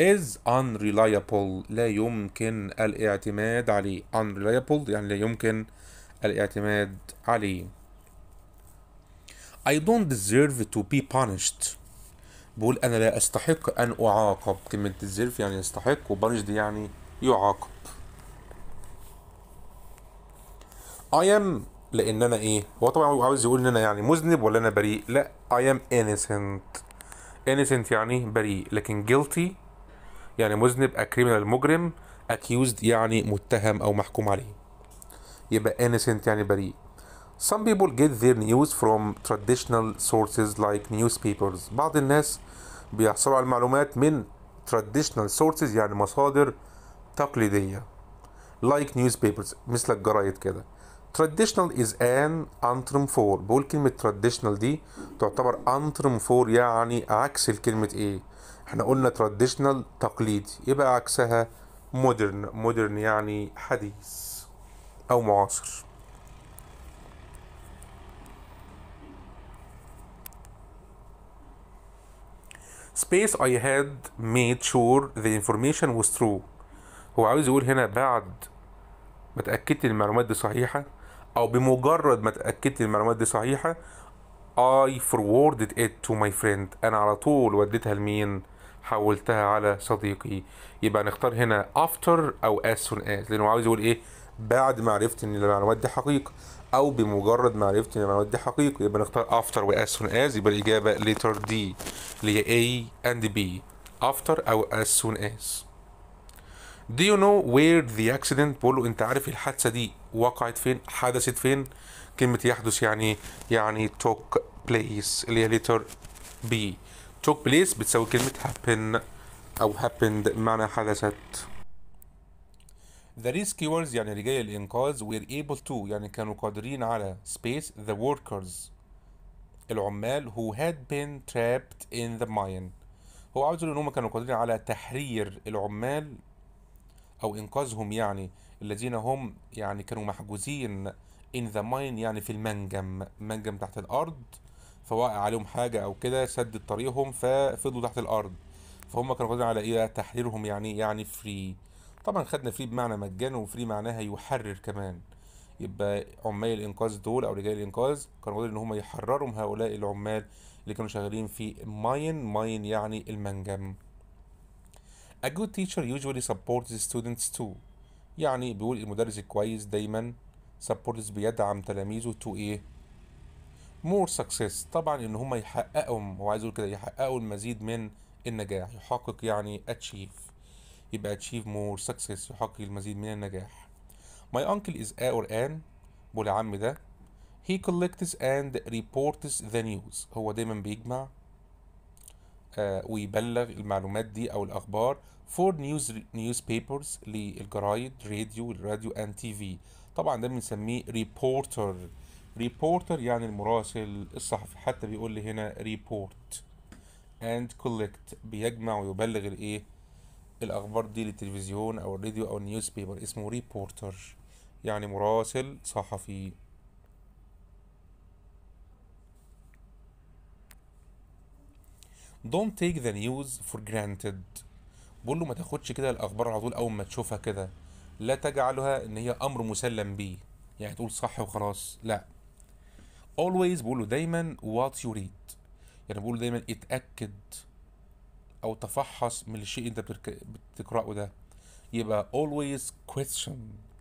is unreliable لا يمكن الاعتماد عليه unreliable يعني لا يمكن الاعتماد عليه I don't deserve to be punished بقول أنا لا أستحق أن أعاقب كلمة deserve يعني يستحق و punished يعني يعاقب I am لأن أنا إيه هو طبعا عاوز يقول إن أنا يعني مذنب ولا أنا بريء لا I am innocent innocent يعني بريء لكن guilty يعني مذنب a criminal مجرم accused يعني متهم أو محكوم عليه يبقى innocent يعني بريء Some people get their news from traditional sources like newspapers بعض الناس بيحصلوا على المعلومات من traditional sources يعني مصادر تقليدية like newspapers مثل الجرايد كده traditional is an antrim for بقول كلمة traditional دي تعتبر antrim for يعني عكس الكلمة ايه احنا قلنا traditional تقليدي يبقى عكسها modern modern يعني حديث او معاصر space I had made sure the information was true هو عاوز يقول هنا بعد ما اتأكدت المعلومات دي صحيحة أو بمجرد ما اتأكدت المعلومات دي صحيحة I forwarded it to my friend أنا على طول وديتها لمين؟ حولتها على صديقي يبقى نختار هنا after أو as soon as لأنه عاوز يقول إيه؟ بعد ما عرفت إن المعلومات دي حقيقة او بمجرد معرفتي ان المعلومات دي حقيقي يبقى نختار افتر واس سون از يبقى الاجابه ليتر دي اللي هي A and B افتر او as soon as Do you know where the accident بقول له انت عارف الحادثه دي وقعت فين حدثت فين كلمه يحدث يعني يعني took place اللي هي ليتر B took place بتساوي كلمه happen او happened معنى حدثت The rescuers يعني رجال الإنقاذ were able to يعني كانوا قادرين على space the workers العمال who had been trapped in the mine هو عاوز يقول إن هم كانوا قادرين على تحرير العمال أو إنقاذهم يعني الذين هم يعني كانوا محجوزين in the mine يعني في المنجم منجم تحت الأرض فوقع عليهم حاجة أو كده سدد طريقهم ففضلوا تحت الأرض فهم كانوا قادرين على إيه تحريرهم يعني يعني free طبعا خدنا فري بمعنى مجان وفري معناها يحرر كمان يبقى عمال الانقاذ دول او رجال الانقاذ كانوا قادرين ان هم يحرروا هؤلاء العمال اللي كانوا شغالين في ماين ماين يعني المنجم A good teacher usually supports students too يعني بيقول المدرس الكويس دايما supports بيدعم تلاميذه تو ايه more success طبعا ان هم يحققوا هو عايز يقول كده يحققوا المزيد من النجاح يحقق يعني achieve يبقى achieve more success يحقق المزيد من النجاح My uncle is a or an بقول عم ده He collects and reports the news هو دايما بيجمع آه ويبلغ المعلومات دي او الاخبار for news newspapers للجرايد راديو الراديو and TV طبعا ده بنسميه reporter ريبورتر يعني المراسل الصحفي حتى بيقول لي هنا ريبورت and collect بيجمع ويبلغ الايه الأخبار دي للتلفزيون أو الراديو أو النيوز بيبر اسمه ريبورتر يعني مراسل صحفي don't take the news for granted بقول له ما تاخدش كده الاخبار على طول اول ما تشوفها كده لا تجعلها ان هي امر مسلم بيه يعني تقول صح وخلاص لا always بقول له دايما what you read يعني بقول له دايما اتاكد او تفحص من الشيء انت بتقراه ده يبقى always question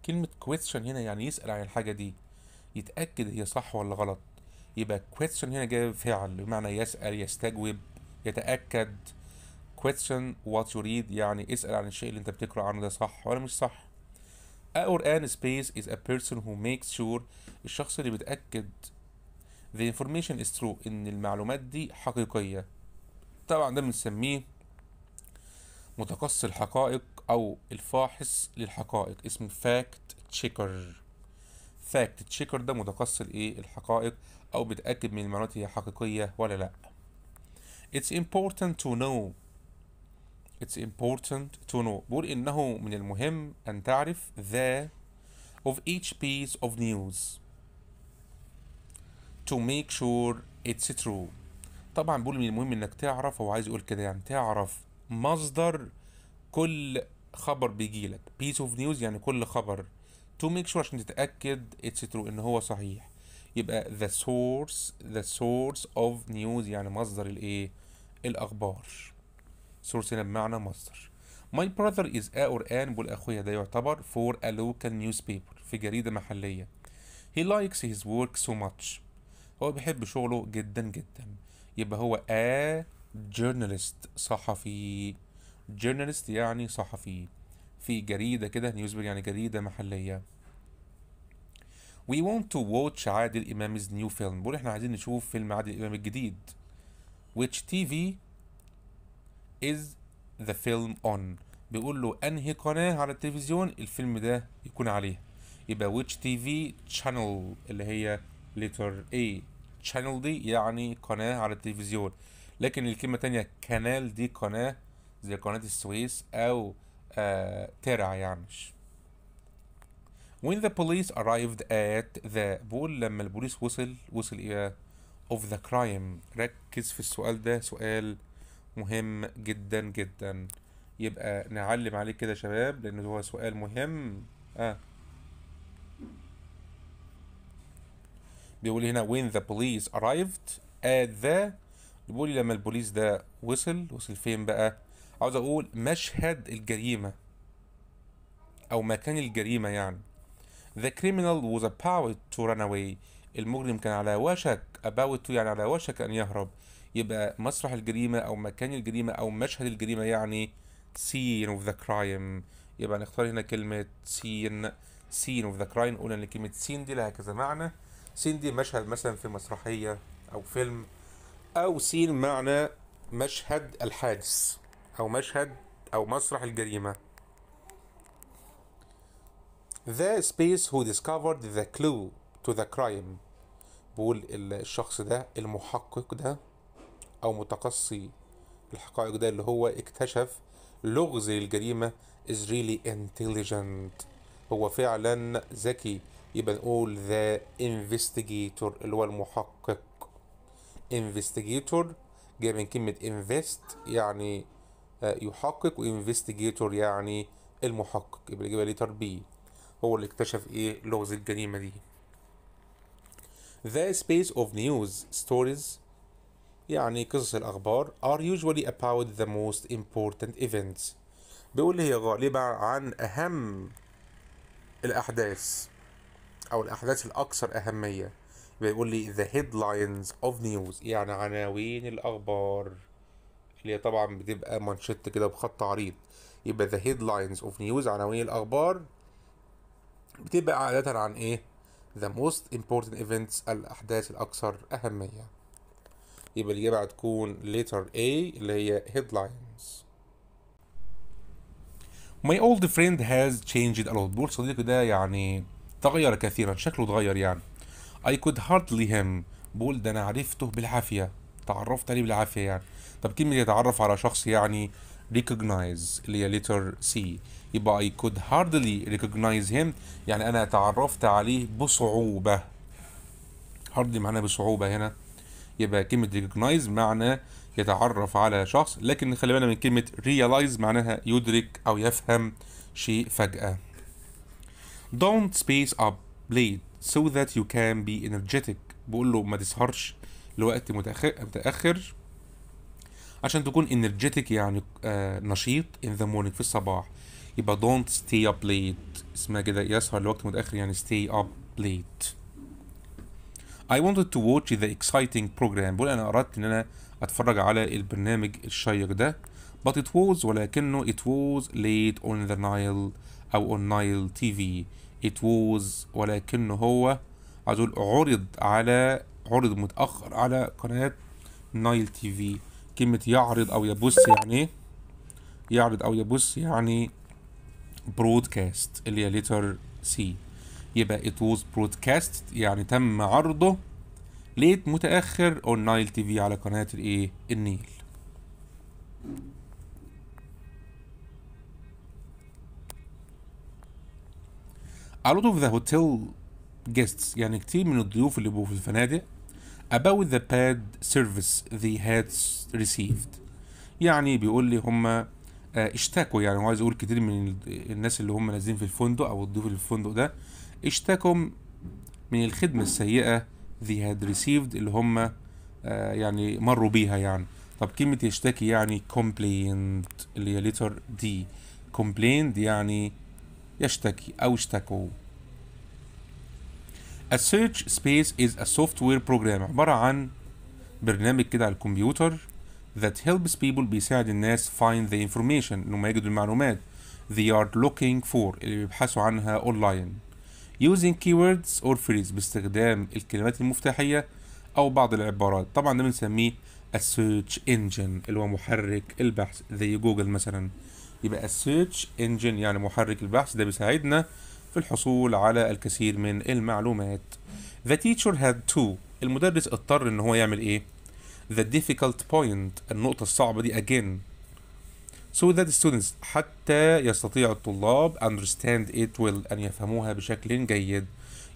كلمة question هنا يعني يسأل عن الحاجة دي يتأكد هي صح ولا غلط يبقى question هنا جاي فعل بمعنى يسأل يستجوب يتأكد question what you read يعني اسأل عن الشيء اللي انت بتقرأ عنه ده صح ولا مش صح A Quran space is a person who makes sure الشخص اللي بيتأكد the information is true ان المعلومات دي حقيقية طبعا ده بنسميه متقصي الحقائق أو الفاحص للحقائق اسمه فاكت تشيكر فاكت تشيكر ده متقصي الايه الحقائق أو بيتأكد من المعلومات هي حقيقية ولا لأ It's important to know It's important to know بقول إنه من المهم أن تعرف the of each piece of news to make sure it's true طبعا بقول من المهم انك تعرف هو عايز يقول كده يعني تعرف مصدر كل خبر بيجيلك بيس اوف نيوز يعني كل خبر تو ميك شور عشان تتأكد اتس ترو ان هو صحيح يبقى the source the source of news يعني مصدر الايه الاخبار source هنا بمعنى مصدر my brother is a or an بقول اخويا ده يعتبر for a local newspaper في جريدة محلية he likes his work so much هو بيحب شغله جدا جدا يبقى هو جورنالست صحفي جورنالست يعني صحفي في جريدة كده نيوزبر يعني جريدة محلية We want to watch عادل إمام's new film بقول إحنا عايزين نشوف فيلم عادل إمام الجديد which TV is the film on بيقول له أنهي قناة على التلفزيون الفيلم ده يكون عليه يبقى which TV channel اللي هي letter A channel دي يعني قناة على التلفزيون لكن الكلمه الثانيه كانال دي قناه زي قناه السويس او آه ترع يعني When the police arrived at the بقول لما البوليس وصل وصل إلى of the crime ركز في السؤال ده سؤال مهم جدا جدا يبقى نعلم عليه كده يا شباب لأن هو سؤال مهم آه بيقول هنا when the police arrived at the بيقول لي لما البوليس ده وصل وصل فين بقى عاوز اقول مشهد الجريمه او مكان الجريمه يعني The criminal was about to run away المجرم كان على وشك about to يعني على وشك ان يهرب يبقى مسرح الجريمه او مكان الجريمه او مشهد الجريمه يعني scene of the crime يبقى نختار هنا كلمه scene scene of the crime قلنا ان كلمه scene دي لها كذا معنى scene دي مشهد مثلا في مسرحيه او فيلم أو سين معنى مشهد الحادث أو مشهد أو مسرح الجريمة The space who discovered the clue to the crime بقول الشخص ده المحقق ده أو متقصي الحقائق ده اللي هو اكتشف لغز الجريمة is really intelligent هو فعلا ذكي يبقى نقول the investigator اللي هو المحقق انفستيجيتور جاي من كلمة انفست يعني آه، يحقق وانفستيجيتور يعني المحقق يبقى الإجابة لتر بي هو اللي اكتشف ايه لغز الجريمة دي The space of news stories يعني قصص الأخبار are usually about the most important events بيقول هي غالبا عن أهم الأحداث أو الأحداث الأكثر أهمية بيقول لي ذا هيدلاينز اوف نيوز يعني عناوين الاخبار اللي هي طبعا بتبقى مانشيت كده بخط عريض يبقى ذا هيدلاينز اوف نيوز عناوين الاخبار بتبقى عادة عن ايه ذا موست important ايفنتس الاحداث الاكثر اهمية يبقى الإجابة هتكون letter A اللي هي headlines My old friend has changed a lot بقول صديقي ده يعني تغير كثيرا شكله اتغير يعني I could hardly him بقول ده انا عرفته بالعافيه تعرفت عليه بالعافيه يعني طب كلمه يتعرف على شخص يعني recognize اللي هي letter C يبقى I could hardly recognize him يعني أنا تعرفت عليه بصعوبة hardly معناه بصعوبة هنا يبقى كلمة recognize معنى يتعرف على شخص لكن خلي بالنا من كلمة realize معناها يدرك أو يفهم شيء فجأة don't space up late so that you can be energetic بقول له ما تسهرش لوقت متأخر, عشان تكون energetic يعني آه نشيط in the morning في الصباح يبقى don't stay up late اسمها كده يسهر لوقت متأخر يعني stay up late I wanted to watch the exciting program بقول أنا أردت إن أنا أتفرج على البرنامج الشيق ده but it was ولكنه it was late on the Nile أو on Nile TV it was ولكنه هو عايز عرض على عرض متأخر على قناة نايل تي في كلمة يعرض أو يبث يعني إيه؟ يعرض أو يبث يعني برودكاست اللي هي ليتر سي يبقى it was broadcast يعني تم عرضه ليت متأخر on نايل تي في على قناة الإيه؟ النيل a lot of the hotel guests يعني كتير من الضيوف اللي بيبقوا في الفنادق about the bad service they had received يعني بيقول لي هما آه، اشتكوا يعني هو عايز يقول كتير من الناس اللي هم نازلين في الفندق او الضيوف اللي في الفندق ده اشتكوا من الخدمة السيئة they had received اللي هم آه، يعني مروا بيها يعني طب كلمة يشتكي يعني complained اللي هي letter D complained يعني يشتكي أو اشتكوا A search space is a software program عبارة عن برنامج كده على الكمبيوتر that helps people بيساعد الناس find the information انهم يجدوا المعلومات they are looking for اللي بيبحثوا عنها اونلاين using keywords or phrases باستخدام الكلمات المفتاحية او بعض العبارات طبعا ده بنسميه a search engine اللي هو محرك البحث زي جوجل مثلا يبقى السيرش انجن يعني محرك البحث ده بيساعدنا في الحصول على الكثير من المعلومات The teacher had to المدرس اضطر ان هو يعمل ايه The difficult point النقطة الصعبة دي again so that the students حتى يستطيع الطلاب understand it well أن يفهموها بشكل جيد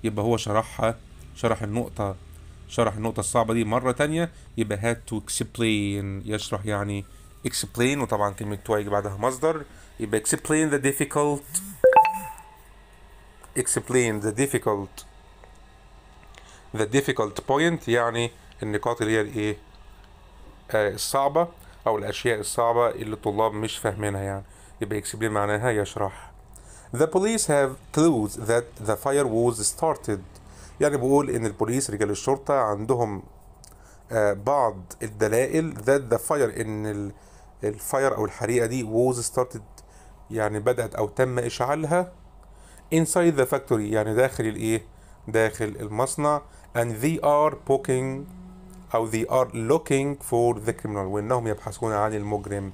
يبقى هو شرحها شرح النقطة شرح النقطة الصعبة دي مرة تانية يبقى had to explain يشرح يعني explain وطبعا كلمة to هيجي بعدها مصدر يبقى explain the difficult explain the difficult the difficult point يعني النقاط اللي هي الايه آه، الصعبة او الاشياء الصعبة اللي الطلاب مش فاهمينها يعني يبقى explain معناها يشرح The police have clues that the fire was started يعني بقول ان البوليس رجال الشرطة عندهم آه، بعض الدلائل that the fire ان الفاير او الحريقه دي ووز ستارتد يعني بدات او تم اشعالها inside ذا فاكتوري يعني داخل الايه داخل المصنع and they are poking او they are looking for the criminal وانهم يبحثون عن المجرم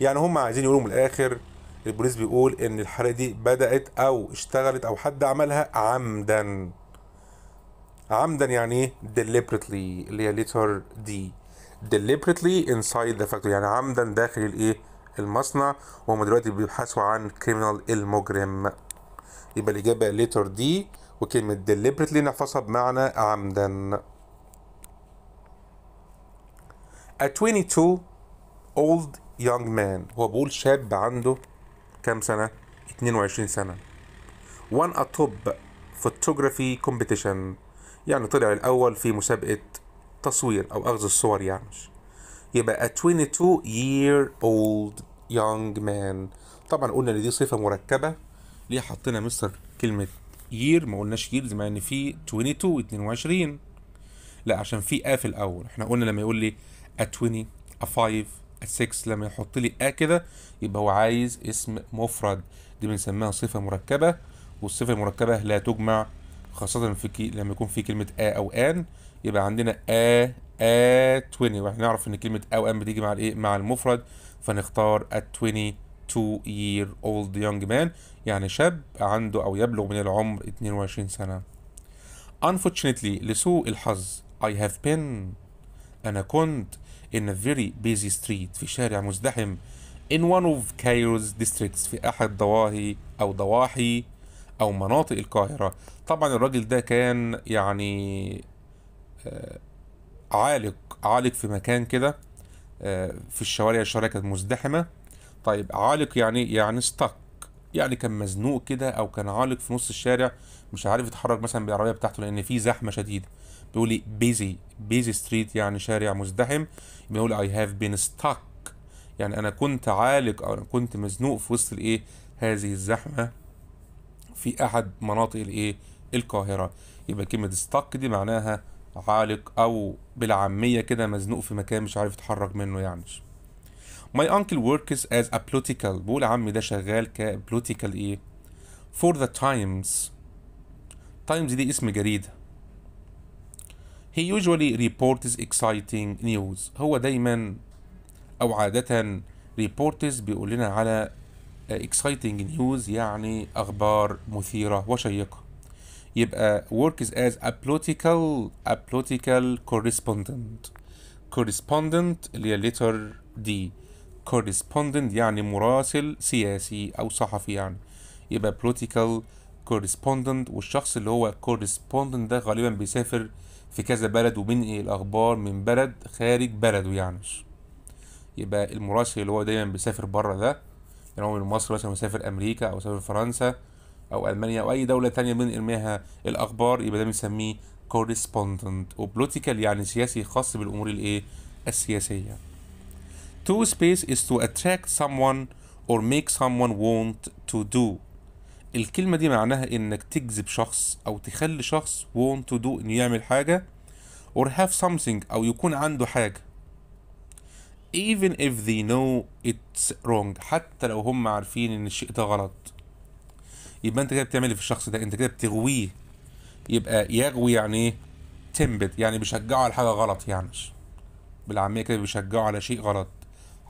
يعني هم عايزين يقولوا من الاخر البوليس بيقول ان الحريقه دي بدات او اشتغلت او حد عملها عمدا عمدا يعني ايه deliberately اللي هي letter دي deliberately inside the factory يعني عمدا داخل الايه المصنع وهم دلوقتي بيبحثوا عن criminal المجرم يبقى الإجابة letter D وكلمة deliberately نحفظها بمعنى عمدا A 22 old young man هو بيقول شاب عنده كام سنة؟ 22 سنة one a top photography competition يعني طلع الأول في مسابقة تصوير أو أخذ الصور يعني يبقى a 22 year old young man طبعا قلنا ان دي صفة مركبة ليه حطينا مستر كلمة year ما قلناش year زي ما ان في 22 22 لا عشان في A في الأول احنا قلنا لما يقول لي a 20 a 5 a 6 لما يحط لي A كده يبقى هو عايز اسم مفرد دي بنسميها صفة مركبة والصفة المركبة لا تجمع خاصة في لما يكون في كلمة A أو آن يبقى عندنا آ آ 20 واحنا نعرف ان كلمه او ام بتيجي مع الايه مع المفرد فنختار a 22 year old young man يعني شاب عنده او يبلغ من العمر 22 سنه unfortunately لسوء الحظ I have been أنا كنت in a very busy street في شارع مزدحم in one of Cairo's districts في أحد ضواهي أو ضواحي أو مناطق القاهرة طبعا الراجل ده كان يعني آه، عالق عالق في مكان كده آه، في الشوارع الشوارع كانت مزدحمة طيب عالق يعني يعني ستك يعني كان مزنوق كده او كان عالق في نص الشارع مش عارف يتحرك مثلا بالعربية بتاعته لان في زحمة شديدة بيقول لي بيزي بيزي ستريت يعني شارع مزدحم بيقول اي هاف بين ستاك يعني انا كنت عالق او انا كنت مزنوق في وسط الايه هذه الزحمة في احد مناطق الايه القاهرة يبقى كلمة ستاك دي معناها عالق او بالعاميه كده مزنوق في مكان مش عارف يتحرك منه يعني My uncle works as a political بقول عمي ده شغال ك political ايه for the times times دي اسم جريده He usually reports exciting news هو دايما او عاده reports بيقول لنا على exciting news يعني اخبار مثيره وشيقه يبقى works as a political a political correspondent correspondent اللي هي letter D correspondent يعني مراسل سياسي أو صحفي يعني يبقى political correspondent والشخص اللي هو correspondent ده غالبا بيسافر في كذا بلد وبينقل إيه؟ الأخبار من بلد خارج بلده يعني يبقى المراسل اللي هو دايما بيسافر بره ده يعني هو من مصر مثلا مسافر أمريكا أو مسافر فرنسا او المانيا او اي دوله تانية ارميها الاخبار يبقى ده بنسميه كورسبوندنت وبلوتيكال يعني سياسي خاص بالامور الايه السياسيه to space is to attract someone or make someone want to do الكلمة دي معناها انك تجذب شخص او تخلي شخص want to do انه يعمل حاجة or have something او يكون عنده حاجة even if they know it's wrong حتى لو هم عارفين ان الشيء ده غلط يبقى انت كده بتعمل ايه في الشخص ده انت كده بتغويه يبقى يغوي يعني ايه تنبت يعني بيشجعه على حاجه غلط يعني بالعاميه كده بيشجعه على شيء غلط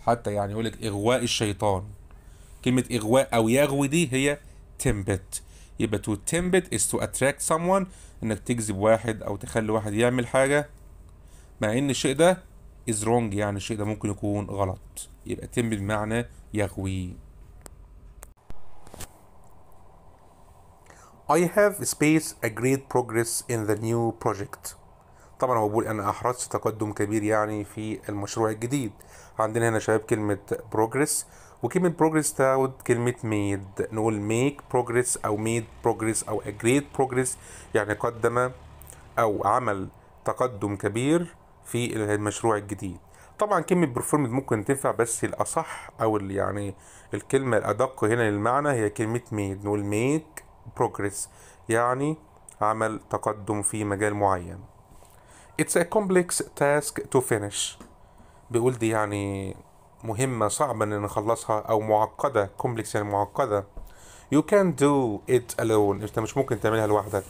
حتى يعني يقول لك اغواء الشيطان كلمه اغواء او يغوي دي هي تنبت يبقى to از تو اتراكت سام someone انك تجذب واحد او تخلي واحد يعمل حاجه مع ان الشيء ده از رونج يعني الشيء ده ممكن يكون غلط يبقى تم بمعنى يغوي I have space a great progress in the new project طبعا هو بيقول انا احرزت تقدم كبير يعني في المشروع الجديد عندنا هنا شباب كلمة progress وكلمة progress تعود كلمة made نقول make progress او made progress او a great progress يعني قدم او عمل تقدم كبير في المشروع الجديد طبعا كلمة performed ممكن تنفع بس الأصح أو يعني الكلمة الأدق هنا للمعنى هي كلمة made نقول make progress يعني عمل تقدم في مجال معين It's a complex task to finish بيقول دي يعني مهمة صعبة إن نخلصها أو معقدة complex يعني معقدة You can do it alone أنت مش ممكن تعملها لوحدك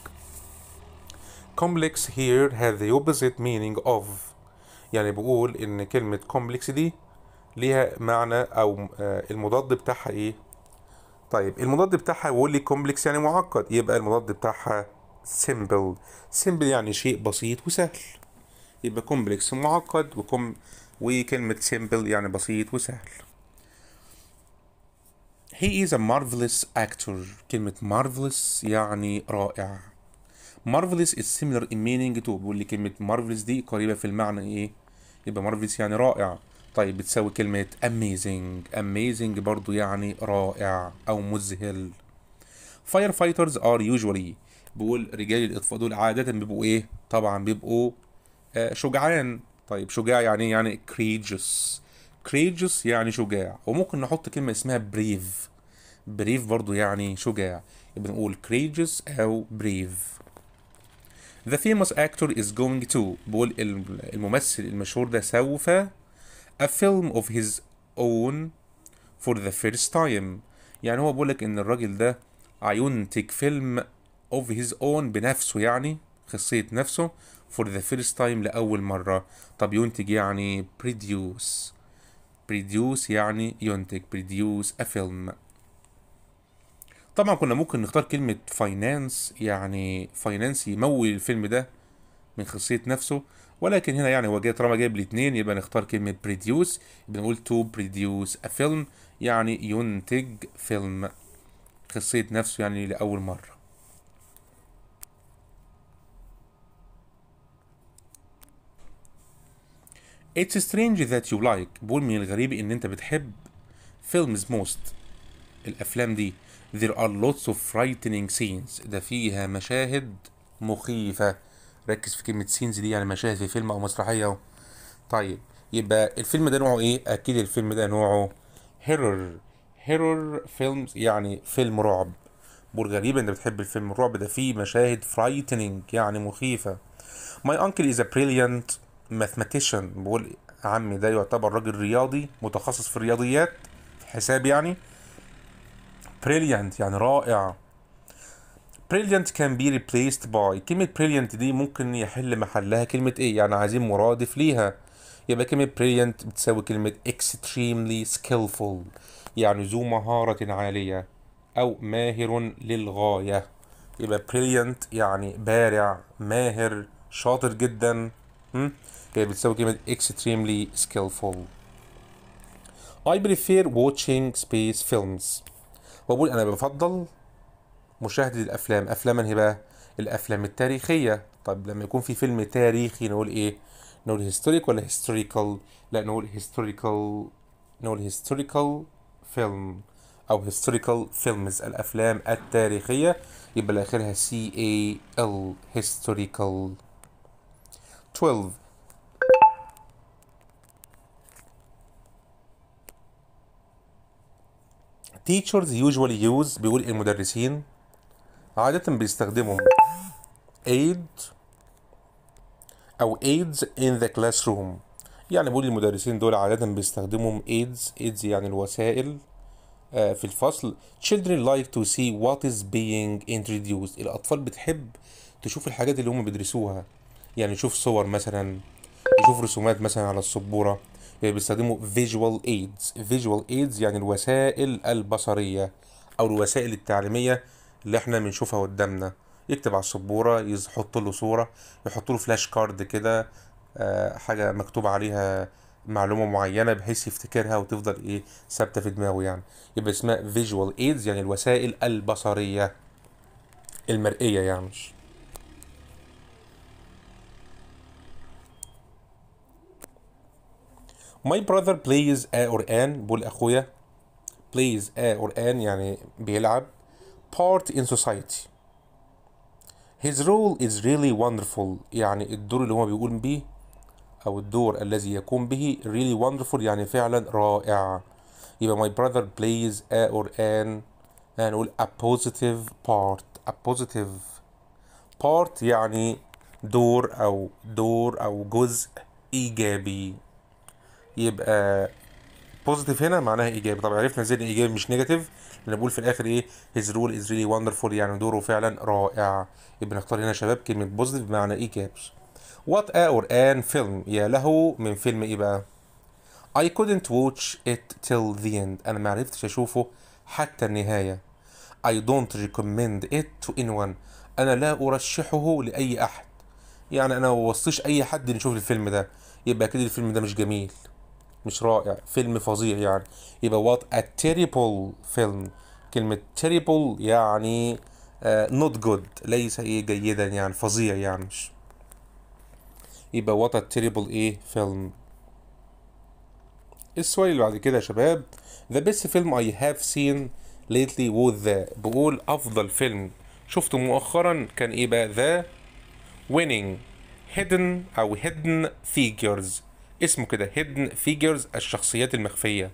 complex here has the opposite meaning of يعني بيقول إن كلمة complex دي ليها معنى أو آه، المضاد بتاعها إيه طيب المضاد بتاعها بيقول لي كومبلكس يعني معقد يبقى المضاد بتاعها سيمبل سيمبل يعني شيء بسيط وسهل يبقى كومبلكس معقد وكم وكلمة سيمبل يعني بسيط وسهل He is a marvelous actor كلمة marvelous يعني رائع marvelous is similar in meaning to بيقول لي كلمة marvelous دي قريبة في المعنى ايه يبقى marvelous يعني رائع طيب بتساوي كلمة amazing amazing برضو يعني رائع أو مذهل firefighters are usually بقول رجال الإطفاء دول عادة بيبقوا إيه؟ طبعا بيبقوا آه شجعان طيب شجاع يعني إيه؟ يعني courageous courageous يعني شجاع وممكن نحط كلمة اسمها brave brave برضو يعني شجاع يبقى نقول courageous أو brave The famous actor is going to بقول الممثل المشهور ده سوف a film of his own for the first time يعني هو بيقولك ان الراجل ده هينتج فيلم of his own بنفسه يعني خصية نفسه for the first time لأول مرة طب ينتج يعني produce produce يعني ينتج produce a film طبعا كنا ممكن نختار كلمة finance يعني finance يمول الفيلم ده من خصية نفسه ولكن هنا يعني هو جاي طالما جايب الاثنين يبقى نختار كلمه بريديوس يبقى نقول تو بريديوس ا فيلم يعني ينتج فيلم قصه نفسه يعني لاول مره It's strange that you like بقول من الغريب ان انت بتحب films most الافلام دي there are lots of frightening scenes ده فيها مشاهد مخيفة ركز في كلمه سينز دي يعني مشاهد في فيلم او مسرحيه طيب يبقى الفيلم ده نوعه ايه اكيد الفيلم ده نوعه هيرور هيرور فيلمز يعني فيلم رعب غريبة انت بتحب الفيلم الرعب ده فيه مشاهد فرايتنينج يعني مخيفة ماي انكل از ا بريليانت ماثماتيشن بقول عمي ده يعتبر راجل رياضي متخصص في الرياضيات في حساب يعني بريليانت يعني رائع brilliant can be replaced by كلمة brilliant دي ممكن يحل محلها كلمة ايه يعني عايزين مرادف ليها يبقى كلمة brilliant بتساوي كلمة extremely skillful يعني ذو مهارة عالية أو ماهر للغاية يبقى brilliant يعني بارع ماهر شاطر جدا هي بتساوي كلمة extremely skillful I prefer watching space films بقول أنا بفضل مشاهدة الأفلام أفلام هي بقى الأفلام التاريخية طب لما يكون في فيلم تاريخي نقول إيه نقول هيستوريك ولا هيستوريكال لا نقول هيستوريكال نقول هيستوريكال فيلم أو هيستوريكال فيلمز الأفلام التاريخية يبقى لآخرها C A L historical 12 teachers usually use بيقول المدرسين عادة بيستخدموا aid أو aids in the classroom يعني بقول المدرسين دول عادة بيستخدموا aids aids يعني الوسائل آه، في الفصل children like to see what is being introduced الأطفال بتحب تشوف الحاجات اللي هم بيدرسوها يعني يشوف صور مثلا يشوف رسومات مثلا على السبورة آه، بيستخدموا visual aids visual aids يعني الوسائل البصرية أو الوسائل التعليمية اللي احنا بنشوفها قدامنا يكتب على السبوره يحط له صوره يحط له فلاش كارد كده آه، حاجه مكتوب عليها معلومه معينه بحيث يفتكرها وتفضل ايه ثابته في دماغه يعني يبقى اسمها فيجوال ايدز يعني الوسائل البصريه المرئيه يعني My brother plays a Quran بقول أخويا plays a Quran يعني بيلعب part in society his role is really wonderful يعني الدور اللي هو بيقول بيه او الدور الذي يقوم به really wonderful يعني فعلا رائع يبقى my brother plays a or an هنقول يعني a positive part a positive part يعني دور او دور او جزء ايجابي يبقى positive هنا معناها ايجابي طب عرفنا زي ايجابي مش نيجاتيف اللي بقول في الاخر ايه هيز رول از ريلي وندرفول يعني دوره فعلا رائع يبقى نختار هنا شباب كلمه بوزيتيف بمعنى ايه كابس وات اور ان فيلم يا له من فيلم ايه بقى I couldn't watch it till the end انا ما عرفتش اشوفه حتى النهايه I don't recommend it to anyone انا لا ارشحه لاي احد يعني انا ما وصيش اي حد يشوف الفيلم ده يبقى أكيد الفيلم ده مش جميل مش رائع فيلم فظيع يعني يبقى وات ا terrible فيلم كلمة terrible يعني نوت uh, جود ليس ايه جيدا يعني فظيع يعني مش يبقى وات ا terrible ايه فيلم السؤال اللي بعد كده يا شباب ذا بيست فيلم اي هاف سين ليتلي وو ذا بقول افضل فيلم شفته مؤخرا كان ايه بقى ذا winning hidden او hidden figures اسمه كده هيدن فيجرز الشخصيات المخفيه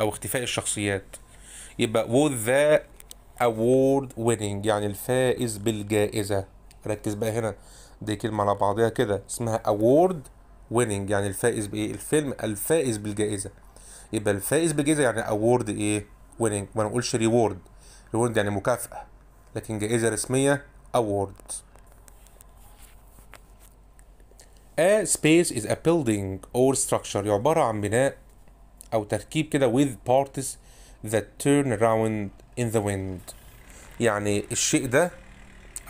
او اختفاء الشخصيات يبقى وذ ذا أوورد ويننج يعني الفائز بالجائزة ركز بقى هنا دي كلمة على بعضها كده اسمها أوورد ويننج يعني الفائز بإيه الفيلم الفائز بالجائزة يبقى الفائز بالجائزة يعني أوورد إيه ويننج ما نقولش ريورد ريورد يعني مكافأة لكن جائزة رسمية أوورد A space is a building or structure عبارة عن بناء أو تركيب كده with parts that turn around in the wind يعني الشيء ده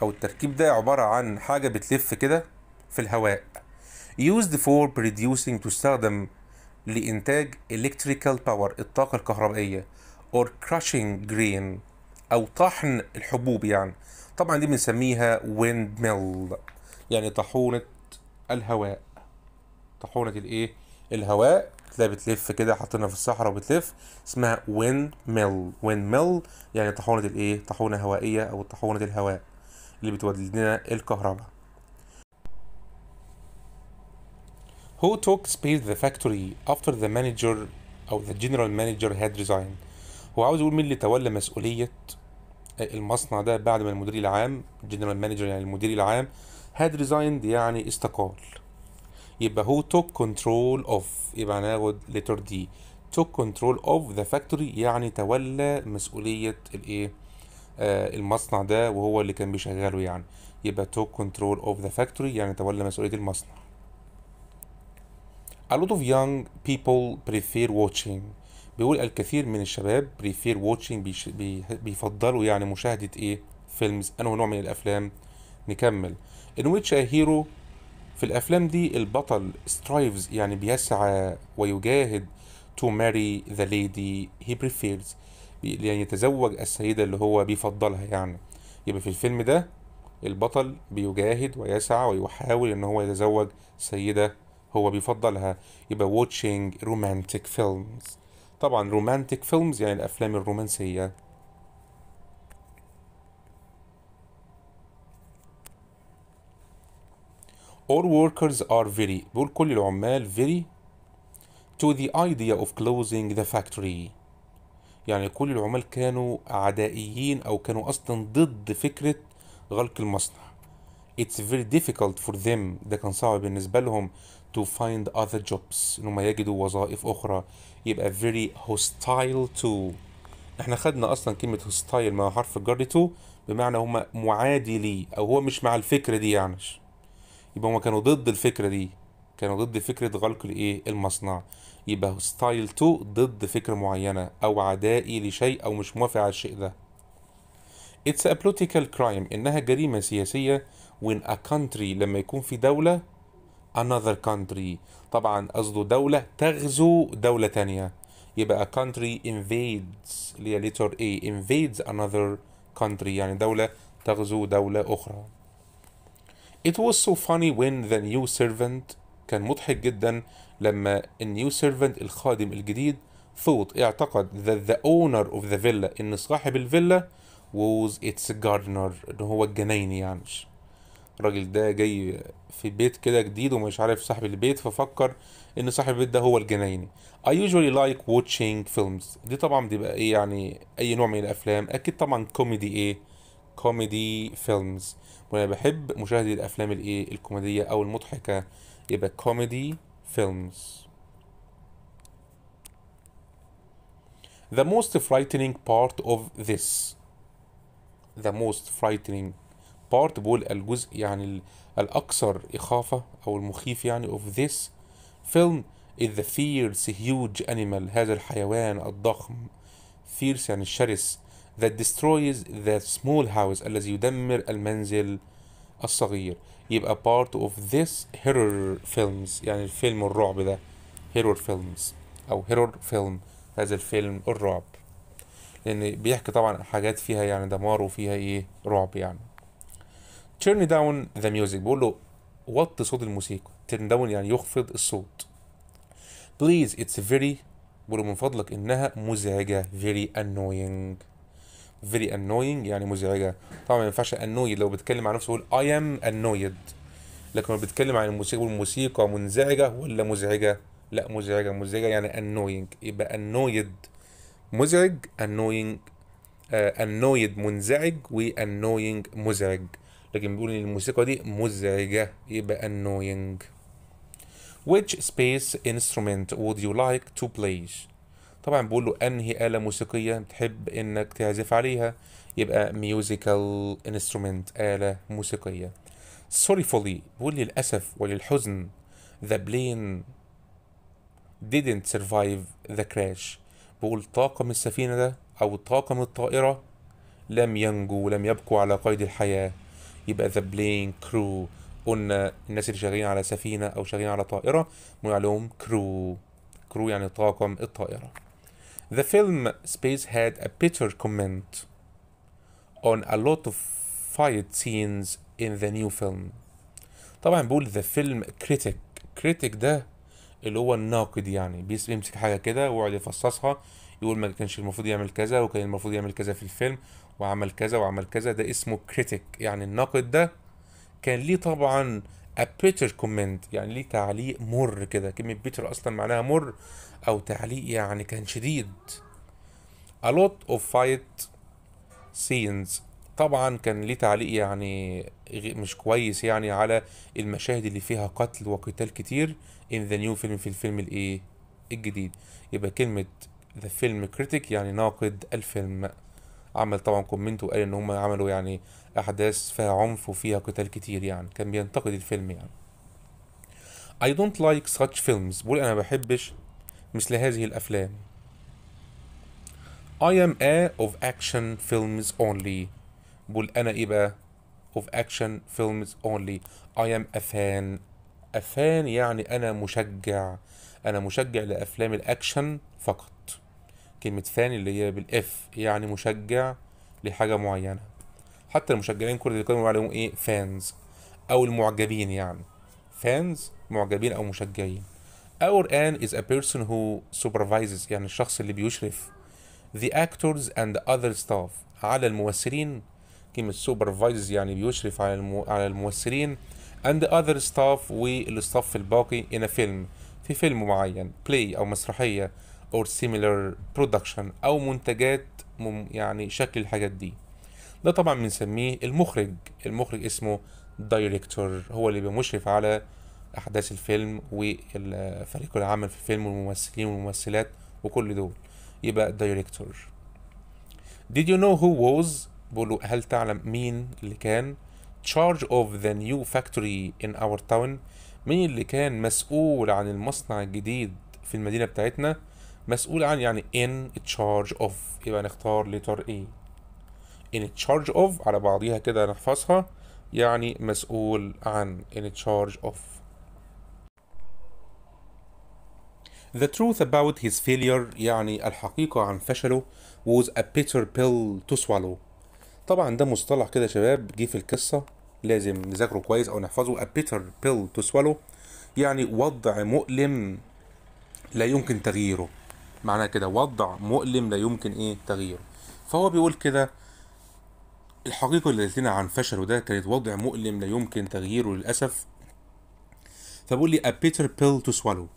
أو التركيب ده عبارة عن حاجة بتلف كده في الهواء used for producing تستخدم لإنتاج electrical power الطاقة الكهربائية or crushing grain أو طحن الحبوب يعني طبعا دي بنسميها wind mill يعني طاحونة الهواء طاحونة الايه الهواء تلاقي بتلف كده حاطينها في الصحراء وبتلف اسمها وين ميل وين ميل يعني طاحونة الايه طاحونة هوائية او طاحونة الهواء اللي بتودي لنا الكهرباء Who took space the factory after the manager أو the general manager had resigned هو عاوز يقول مين اللي تولى مسؤولية المصنع ده بعد ما المدير العام general manager يعني المدير العام had resigned يعني استقال يبقى هو took control of يبقى هناخد letter D took control of the factory يعني تولى مسؤولية الايه آه المصنع ده وهو اللي كان بيشغله يعني يبقى took control of the factory يعني تولى مسؤولية المصنع A lot of young people prefer watching بيقول الكثير من الشباب prefer watching بيش بي بيفضلوا يعني مشاهدة ايه فيلمز انه نوع من الافلام نكمل in which a hero في الأفلام دي البطل strives يعني بيسعى ويجاهد to marry the lady he prefers يعني يتزوج السيدة اللي هو بيفضلها يعني يبقى في الفيلم ده البطل بيجاهد ويسعى ويحاول ان هو يتزوج سيدة هو بيفضلها يبقى watching romantic films طبعا رومانتيك films يعني الأفلام الرومانسية all workers are very بقول كل العمال very to the idea of closing the factory يعني كل العمال كانوا عدائيين أو كانوا أصلا ضد فكرة غلق المصنع it's very difficult for them ده كان صعب بالنسبة لهم to find other jobs إنهم يجدوا وظائف أخرى يبقى very hostile to احنا خدنا أصلا كلمة hostile مع حرف الجر to بمعنى هما معادي لي أو هو مش مع الفكرة دي يعني يبقى هما كانوا ضد الفكرة دي كانوا ضد فكرة غلق الايه المصنع يبقى ستايل 2 ضد فكرة معينة او عدائي لشيء او مش موافق على الشيء ده It's a political crime انها جريمة سياسية when a country لما يكون في دولة another country طبعا قصده دولة تغزو دولة تانية يبقى a country invades اللي هي letter A invades another country يعني دولة تغزو دولة أخرى It was so funny when the new servant كان مضحك جدا لما النيو سيرفنت الخادم الجديد thought اعتقد that the owner of the villa ان صاحب الفيلا was its gardener ان هو الجنايني يعني الراجل ده جاي في بيت كده جديد ومش عارف صاحب البيت ففكر ان صاحب البيت ده هو الجنايني I usually like watching films دي طبعا بقى ايه يعني اي نوع من الافلام اكيد طبعا كوميدي ايه كوميدي فيلمز وانا بحب مشاهده الافلام الايه الكوميديه او المضحكه يبقى كوميدي فيلمز The most frightening part of this The most frightening part بقول الجزء يعني الأكثر إخافة أو المخيف يعني of this film is the fierce huge animal هذا الحيوان الضخم fierce يعني الشرس that destroys the small house الذي يدمر المنزل الصغير يبقى part of this horror films يعني الفيلم الرعب ده horror films أو horror film هذا الفيلم الرعب لأن بيحكي طبعا حاجات فيها يعني دمار وفيها إيه رعب يعني turn down the music بقول له وطي صوت الموسيقى turn down يعني يخفض الصوت please it's very بقول من فضلك إنها مزعجة very annoying فيري انوينج يعني مزعجه طبعا ما ينفعش انويد لو بتكلم عن نفسه يقول اي ام انويد لكن لو بتكلم عن الموسيقى والموسيقى منزعجه ولا مزعجه لا مزعجه مزعجه يعني انوينج يبقى انويد مزعج انوينج انويد آه، منزعج وانوينج مزعج لكن بيقول ان الموسيقى دي مزعجه يبقى انوينج Which space instrument would you like to play طبعا بقول له انهي آلة موسيقية تحب انك تعزف عليها يبقى ميوزيكال انسترومنت آلة موسيقية فولي بقول للأسف وللحزن the plane didn't survive the crash بقول طاقم السفينة ده أو طاقم الطائرة لم ينجو ولم يبقوا على قيد الحياة يبقى the plane crew قلنا الناس اللي شغالين على سفينة أو شغالين على طائرة بنقول عليهم crew كرو يعني طاقم الطائرة The film Space had a bitter comment on a lot of fight scenes in the new film. طبعا بقول the film critic critic ده اللي هو الناقد يعني بيمسك حاجة كده ويقعد يفصصها يقول ما كانش المفروض يعمل كذا وكان المفروض يعمل كذا في الفيلم وعمل كذا وعمل كذا ده اسمه critic يعني الناقد ده كان ليه طبعا a bitter comment يعني ليه تعليق مر كده كلمة bitter أصلا معناها مر أو تعليق يعني كان شديد a lot of fight scenes طبعا كان ليه تعليق يعني مش كويس يعني على المشاهد اللي فيها قتل وقتال كتير in the new film في الفيلم الايه الجديد يبقى كلمة the film critic يعني ناقد الفيلم عمل طبعا كومنت وقال ان هم عملوا يعني احداث فيها عنف وفيها قتال كتير يعني كان بينتقد الفيلم يعني I don't like such films بقول انا بحبش مثل هذه الافلام I am a of action films only بقول انا ايه بقى of action films only I am a fan a fan يعني انا مشجع انا مشجع لافلام الاكشن فقط كلمة فان اللي هي بالاف يعني مشجع لحاجة معينة حتى المشجعين كرة القدم عليهم ايه فانز او المعجبين يعني فانز معجبين او مشجعين Our an is a person who supervises يعني الشخص اللي بيشرف the actors and the other staff على الممثلين كلمة supervises يعني بيشرف على المو... على الممثلين and the other staff والستاف الباقي in a film في فيلم معين play أو مسرحية or similar production أو منتجات مم... يعني شكل الحاجات دي ده طبعا بنسميه المخرج المخرج اسمه دايركتور هو اللي بمشرف على احداث الفيلم وفريق العمل في الفيلم والممثلين والممثلات وكل دول يبقى دايركتور Did you know who was بقول له هل تعلم مين اللي كان charge of the new factory in our town مين اللي كان مسؤول عن المصنع الجديد في المدينة بتاعتنا مسؤول عن يعني in charge of يبقى نختار letter A e. in charge of على بعضيها كده نحفظها يعني مسؤول عن in charge of The truth about his failure يعني الحقيقة عن فشله was a bitter pill to swallow طبعا ده مصطلح كده شباب جه في القصة لازم نذاكره كويس أو نحفظه a bitter pill to swallow يعني وضع مؤلم لا يمكن تغييره معناه كده وضع مؤلم لا يمكن ايه تغييره فهو بيقول كده الحقيقة اللي قالت لنا عن فشله ده كانت وضع مؤلم لا يمكن تغييره للأسف فبقول لي a bitter pill to swallow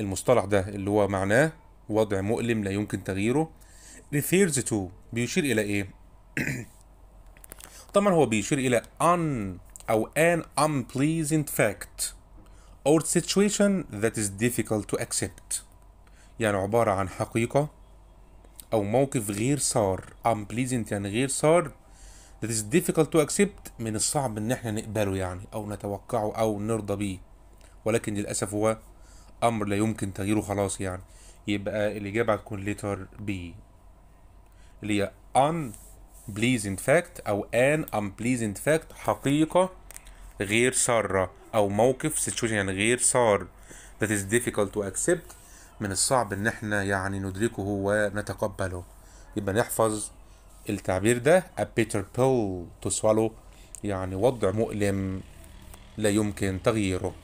المصطلح ده اللي هو معناه وضع مؤلم لا يمكن تغييره refers to بيشير إلى إيه؟ طبعا هو بيشير إلى un أو an unpleasant fact or situation that is difficult to accept يعني عبارة عن حقيقة أو موقف غير سار unpleasant يعني غير سار that is difficult to accept من الصعب ان احنا نقبله يعني او نتوقعه او نرضى بيه ولكن للاسف هو امر لا يمكن تغييره خلاص يعني يبقى الاجابه هتكون letter B اللي هي unpleasant fact او an unpleasant fact حقيقه غير ساره او موقف situation يعني غير سار that is difficult to accept من الصعب ان احنا يعني ندركه ونتقبله يبقى نحفظ التعبير ده a bitter pill to swallow يعني وضع مؤلم لا يمكن تغييره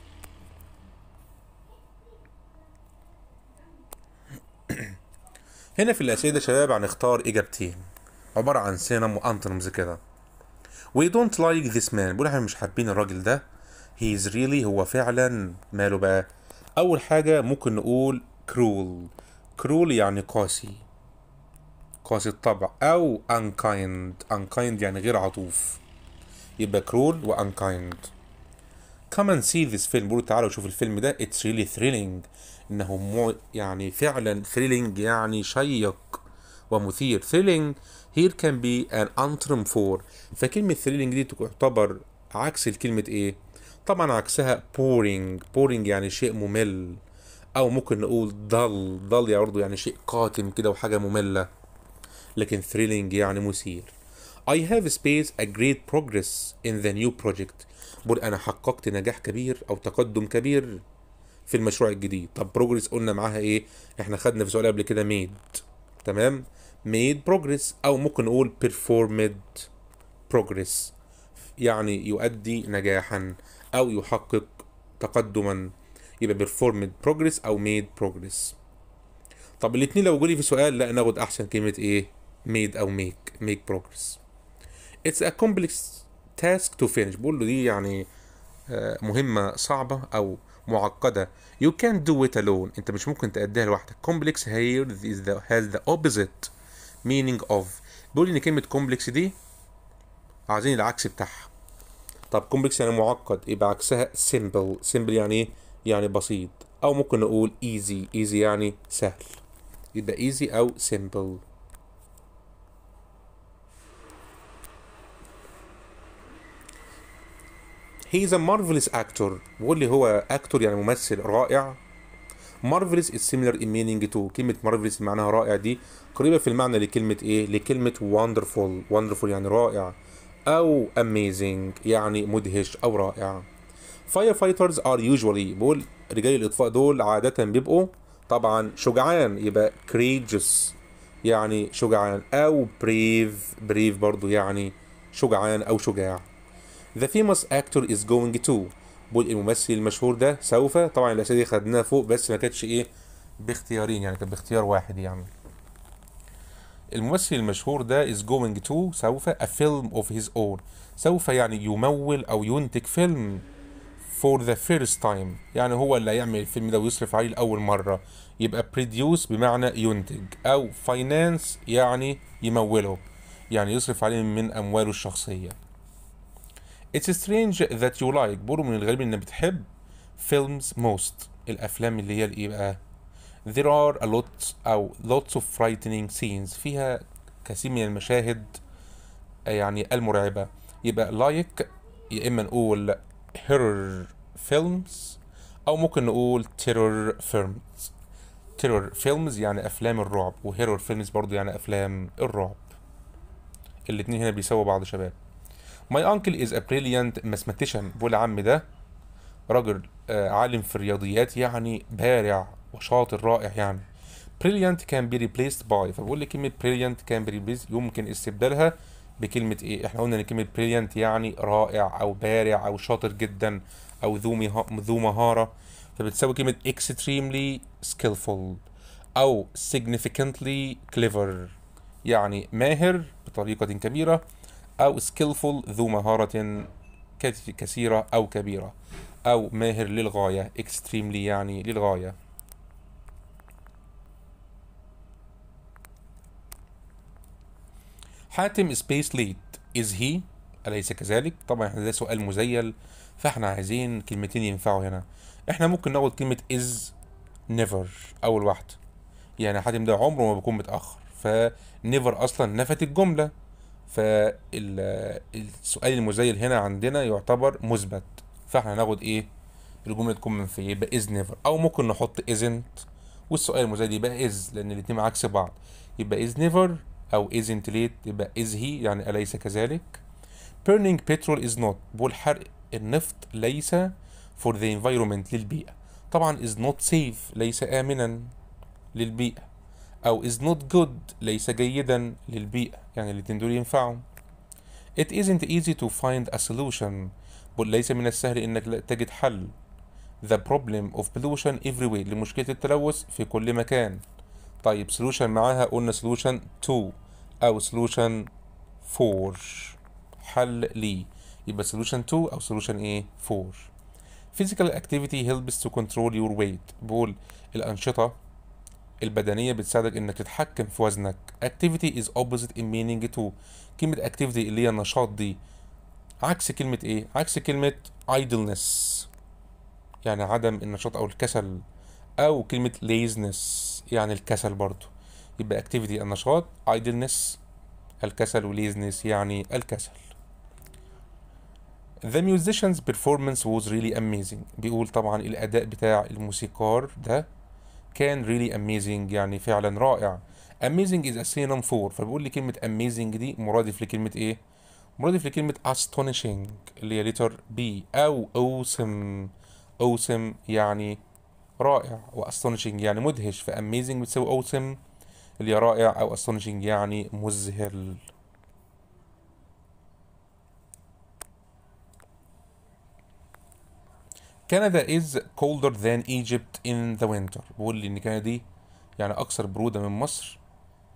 هنا في الأسئلة شباب هنختار إجابتين عبارة عن سينم وأنتنمز كده We don't like this man بيقول احنا مش حابين الراجل ده He is really هو فعلا ماله بقى أول حاجة ممكن نقول cruel cruel يعني قاسي قاسي الطبع او unkind unkind يعني غير عطوف يبقى cruel و unkind come and see this film بيقولوا تعالوا شوف الفيلم ده it's really thrilling انه مو يعني فعلا thrilling يعني شيق ومثير thrilling here can be an antrim for فكلمة thrilling دي تعتبر عكس الكلمة ايه طبعا عكسها boring boring يعني شيء ممل او ممكن نقول dull dull يعني برضه يعني شيء قاتم كده وحاجة مملة لكن ثريلينج يعني مثير I have space a great progress in the new project بقول أنا حققت نجاح كبير أو تقدم كبير في المشروع الجديد طب بروجريس قلنا معاها إيه إحنا خدنا في سؤال قبل كده ميد تمام ميد بروجريس أو ممكن نقول performed progress يعني يؤدي نجاحا أو يحقق تقدما يبقى performed progress أو made progress طب الاتنين لو جولي في سؤال لا ناخد أحسن كلمة إيه ميد او ميك ميك بروجرس اتس ا كومبلكس تاسك تو فينش بقول له دي يعني آه، مهمة صعبة او معقدة يو كان دو ات الون انت مش ممكن تأديها لوحدك كومبلكس هير از ذا هاز ذا اوبزيت مينينج اوف بيقول ان كلمة كومبلكس دي عايزين العكس بتاعها طب كومبلكس يعني معقد يبقى عكسها سيمبل سيمبل يعني ايه يعني بسيط او ممكن نقول ايزي ايزي يعني سهل يبقى ايزي او سيمبل هي a marvelous actor واللي هو اكتور يعني ممثل رائع مارفلس از سيميلر ان مينينج تو كلمة مارفلس معناها رائع دي قريبة في المعنى لكلمة ايه لكلمة wonderful wonderful يعني رائع أو اميزنج يعني مدهش أو رائع فاير فايترز ار يوجوالي بقول رجال الإطفاء دول عادة بيبقوا طبعا شجعان يبقى كريجس يعني شجعان أو بريف بريف برضو يعني شجعان أو شجاع The famous actor is going to بول الممثل المشهور ده سوف طبعا الأسئلة دي خدناها فوق بس ما كانتش إيه باختيارين يعني كانت باختيار واحد يعني الممثل المشهور ده is going to سوف a film of his own سوف يعني يمول أو ينتج فيلم for the first time يعني هو اللي هيعمل الفيلم ده ويصرف عليه لأول مرة يبقى produce بمعنى ينتج أو finance يعني يموله يعني يصرف عليه من أمواله الشخصية It's strange that you like برو من الغريب انك بتحب films most الافلام اللي هي الايه بقى There are a lot او lots of frightening scenes فيها كثير من المشاهد يعني المرعبة يبقى لايك like يا اما نقول horror films او ممكن نقول terror films terror films يعني افلام الرعب وهيرور films برضو يعني افلام الرعب الاتنين هنا بيساووا بعض شباب ماي انكل از ا بريليانت ماثماتيشن بقول عمي ده راجل آه، عالم في الرياضيات يعني بارع وشاطر رائع يعني brilliant can be replaced by فبقول لي كلمة brilliant can be replaced يمكن استبدالها بكلمة ايه احنا قلنا ان كلمة brilliant يعني رائع او بارع او شاطر جدا او ذو ذو مهارة فبتساوي كلمة extremely سكيلفول او significantly clever يعني ماهر بطريقة كبيرة أو skillful ذو مهارة كثيرة أو كبيرة أو ماهر للغاية extremely يعني للغاية حاتم space late is he أليس كذلك؟ طبعا احنا ده سؤال مزيل فاحنا عايزين كلمتين ينفعوا هنا احنا ممكن ناخد كلمة is never أول واحدة يعني حاتم ده عمره ما بيكون متأخر فنيفر أصلا نفت الجملة فالسؤال المزيل هنا عندنا يعتبر مثبت فاحنا هناخد ايه الجمله تكون من في يبقى از نيفر او ممكن نحط ازنت والسؤال المزيل يبقى از لان الاثنين عكس بعض يبقى از نيفر او ازنت ليت يبقى از هي يعني اليس كذلك burning petrol is not بقول حرق النفط ليس for the environment للبيئه طبعا is not safe ليس امنا للبيئه أو is not good ليس جيدا للبيئة يعني الاتنين دول ينفعوا It isn't easy to find a solution بل ليس من السهل إنك تجد حل The problem of pollution everywhere لمشكلة التلوث في كل مكان طيب solution معاها قلنا solution to أو solution for حل لي يبقى solution to أو solution إيه for Physical activity helps to control your weight بقول الأنشطة البدنيه بتساعدك انك تتحكم في وزنك activity is opposite in meaning to كلمه activity اللي هي النشاط دي عكس كلمه ايه عكس كلمه idleness يعني عدم النشاط او الكسل او كلمه laziness يعني الكسل برضو يبقى activity النشاط idleness الكسل و laziness يعني الكسل The musician's performance was really amazing بيقول طبعا الأداء بتاع الموسيقار ده كان ريلي really اميزنج يعني فعلا رائع اميزنج از سينم فور فبيقول لي كلمه اميزنج دي مرادف لكلمه ايه مرادف لكلمه astonishing اللي هي ليتر بي او اوسم اوسم يعني رائع واسtonishing يعني مدهش فاميزنج بتساوي اوسم اللي هي رائع او astonishing يعني مذهل كندا is colder than Egypt in the winter بيقول لي ان كندا دي يعني اكثر برودة من مصر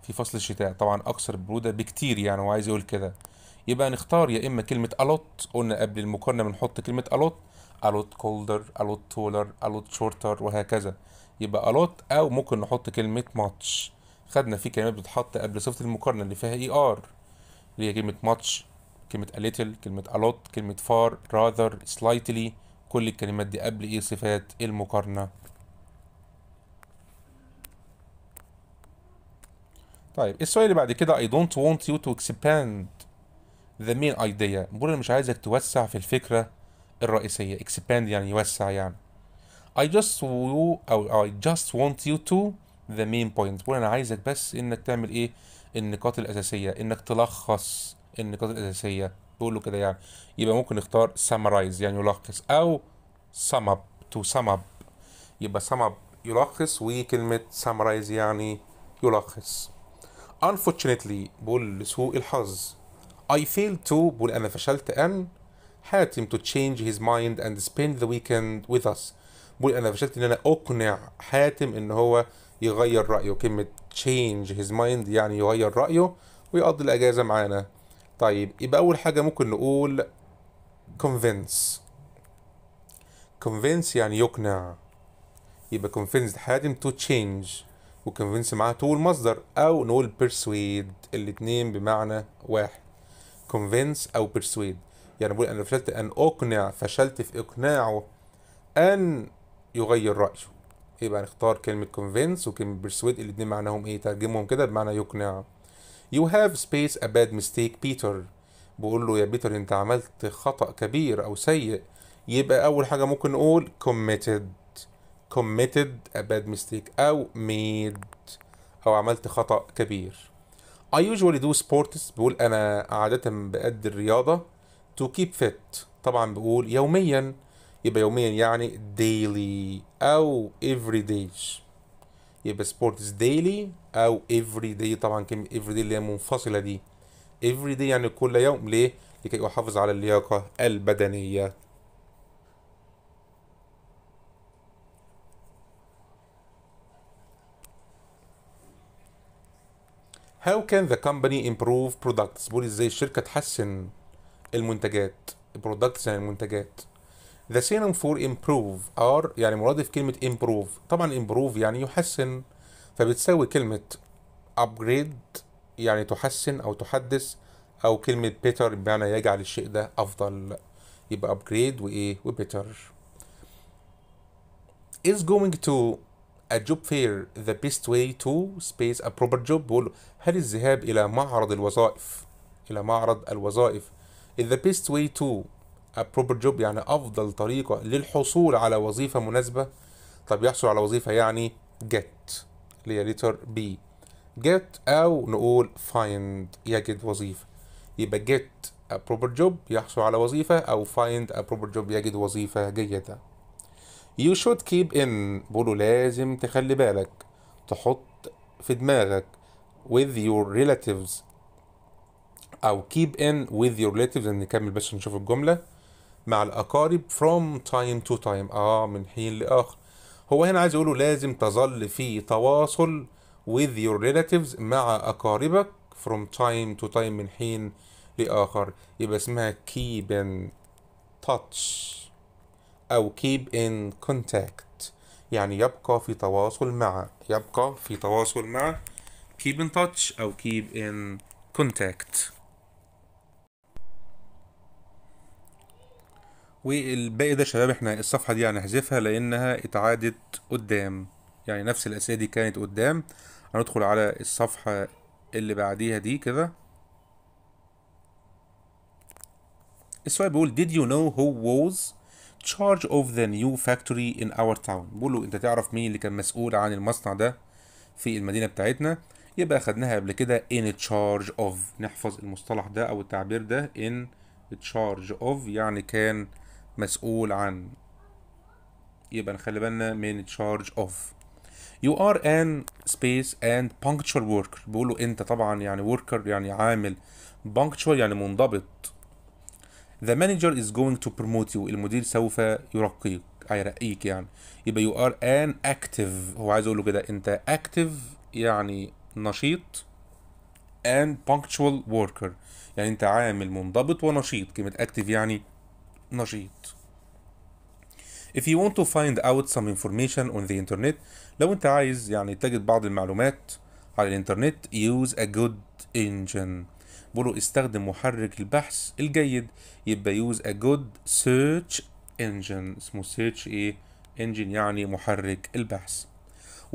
في فصل الشتاء طبعا اكثر برودة بكتير يعني هو عايز يقول كده يبقى نختار يا اما كلمة الوت قلنا قبل المقارنة بنحط كلمة الوت الوت كولدر الوت تولر الوت شورتر وهكذا يبقى الوت او ممكن نحط كلمة ماتش خدنا في كلمات بتتحط قبل صفة المقارنة اللي فيها اي er. ار اللي هي كلمة ماتش كلمة a little كلمة a lot كلمة far rather slightly كل الكلمات دي قبل ايه صفات المقارنة طيب السؤال اللي بعد كده I don't want you to expand the main idea بقول انا مش عايزك توسع في الفكرة الرئيسية expand يعني يوسع يعني I just you أو I just want you to the main point بقول انا عايزك بس انك تعمل ايه النقاط الاساسية انك تلخص النقاط الاساسية له كده يعني يبقى ممكن نختار سامرايز يعني يلخص او سم اب تو سم اب يبقى سم اب يلخص وكلمة سامرايز يعني يلخص unfortunately بقول لسوء الحظ I failed to بقول أنا فشلت أن حاتم to change his mind and spend the weekend with us بقول أنا فشلت إن أنا أقنع حاتم إن هو يغير رأيه كلمة change his mind يعني يغير رأيه ويقضي الأجازة معانا طيب يبقى أول حاجة ممكن نقول convince convince يعني يقنع يبقى convince حادم to change و convince معاه to المصدر أو نقول persuade الاتنين بمعنى واحد convince أو persuade يعني بقول أنا فشلت أن أقنع فشلت في إقناعه أن يغير رأيه يبقى نختار كلمة convince وكلمة persuade الاتنين معناهم إيه ترجمهم كده بمعنى يقنع You have space a bad mistake Peter بقول له يا بيتر انت عملت خطأ كبير او سيء يبقى اول حاجة ممكن نقول committed committed a bad mistake او made او عملت خطأ كبير I usually do sports بقول انا عادة بأدي الرياضة to keep fit طبعا بقول يوميا يبقى يوميا يعني daily او every day يبقى sports daily او افري دي طبعا كلمه افري دي اللي هي منفصله دي افري دي يعني كل يوم ليه لكي احافظ على اللياقه البدنيه How can the company improve products؟ بقول ازاي الشركة تحسن المنتجات products يعني المنتجات The synonym for improve are يعني مرادف كلمة improve طبعا improve يعني يحسن فبتساوي كلمة upgrade يعني تحسن أو تحدث أو كلمة better بمعنى يجعل الشيء ده أفضل يبقى upgrade وإيه وبيتر is going to a job fair the best way to space a proper job بقول هل الذهاب إلى معرض الوظائف إلى معرض الوظائف is the best way to a proper job يعني أفضل طريقة للحصول على وظيفة مناسبة طب يحصل على وظيفة يعني get اللي هي letter B get او نقول find يجد وظيفة يبقى get a proper job يحصل على وظيفة او find a proper job يجد وظيفة جيدة you should keep in بقوله لازم تخلي بالك تحط في دماغك with your relatives او keep in with your relatives نكمل بس نشوف الجملة مع الأقارب from time to time آه من حين لآخر هو هنا عايز يقوله لازم تظل في تواصل with your relatives مع أقاربك from time to time من حين لآخر يبقى اسمها keep in touch أو keep in contact يعني يبقى في تواصل مع يبقى في تواصل مع keep in touch أو keep in contact والباقي ده شباب احنا الصفحة دي هنحذفها لأنها اتعادت قدام يعني نفس الأسئلة دي كانت قدام هندخل على الصفحة اللي بعديها دي كده السؤال بيقول did you know who was charge of the new factory in our town بيقول له انت تعرف مين اللي كان مسؤول عن المصنع ده في المدينة بتاعتنا يبقى خدناها قبل كده in charge of نحفظ المصطلح ده او التعبير ده in charge of يعني كان مسؤول عن يبقى نخلي بالنا من تشارج اوف يو ار ان سبيس اند punctual worker بيقولوا انت طبعا يعني وركر يعني عامل punctual يعني منضبط The manager is going to promote you المدير سوف يرقيك هيرقيك يعني يبقى you are an active هو عايز له كده انت active يعني نشيط and punctual worker يعني انت عامل منضبط ونشيط كلمة active يعني نشيط If you want to find out some information on the internet لو انت عايز يعني تجد بعض المعلومات على الانترنت use a good engine بقولوا استخدم محرك البحث الجيد يبقى use a good search engine اسمه search ايه engine يعني محرك البحث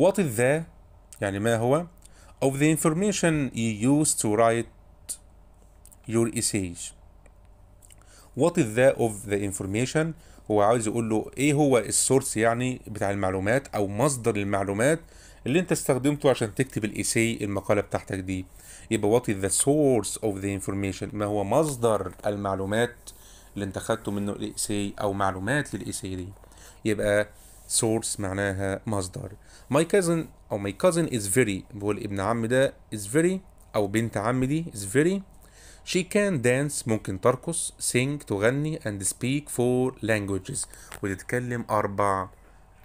what is the يعني ما هو of the information you use to write your essays وات از ذا اوف ذا انفورميشن هو عاوز يقول له ايه هو السورس يعني بتاع المعلومات او مصدر المعلومات اللي انت استخدمته عشان تكتب الايسي المقاله بتاعتك دي يبقى وات از ذا سورس اوف ذا انفورميشن ما هو مصدر المعلومات اللي انت خدته منه الايسي او معلومات للايسي دي يبقى سورس معناها مصدر ماي كازن او ماي كازن از فيري بقول ابن عم ده از فيري او بنت عم دي از فيري She can dance ممكن ترقص sing تغني and speak four languages وتتكلم أربع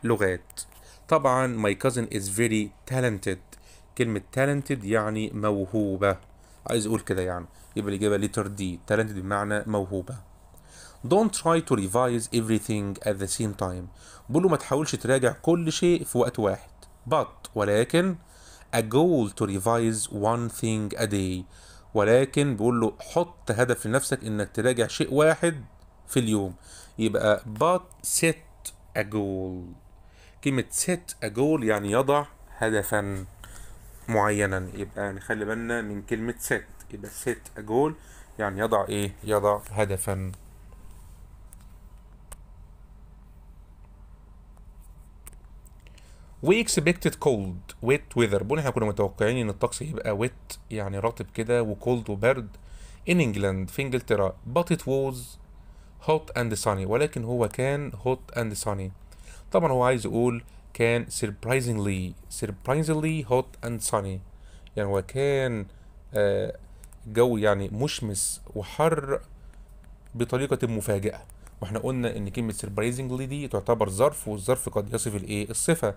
لغات طبعا my cousin is very talented كلمة talented يعني موهوبة عايز أقول كده يعني يبقى الإجابة letter D talented بمعنى موهوبة Don't try to revise everything at the same time بقول ما تحاولش تراجع كل شيء في وقت واحد but ولكن a goal to revise one thing a day ولكن بيقول له حط هدف لنفسك انك تراجع شيء واحد في اليوم يبقى but set a goal كلمة set a goal يعني يضع هدفا معينا يبقى نخلي بالنا من كلمة set يبقى set a goal يعني يضع ايه يضع هدفا واكسبكتد كولد ويت ويذر بقول احنا كنا متوقعين ان الطقس يبقى ويت يعني رطب كده وكولد وبرد ان انجلاند في انجلترا but it was hot and sunny ولكن هو كان hot and sunny طبعا هو عايز يقول كان surprisingly surprisingly hot and sunny يعني هو كان آه، جو الجو يعني مشمس وحر بطريقة مفاجئة واحنا قلنا ان كلمة surprisingly دي تعتبر ظرف والظرف قد يصف الايه الصفة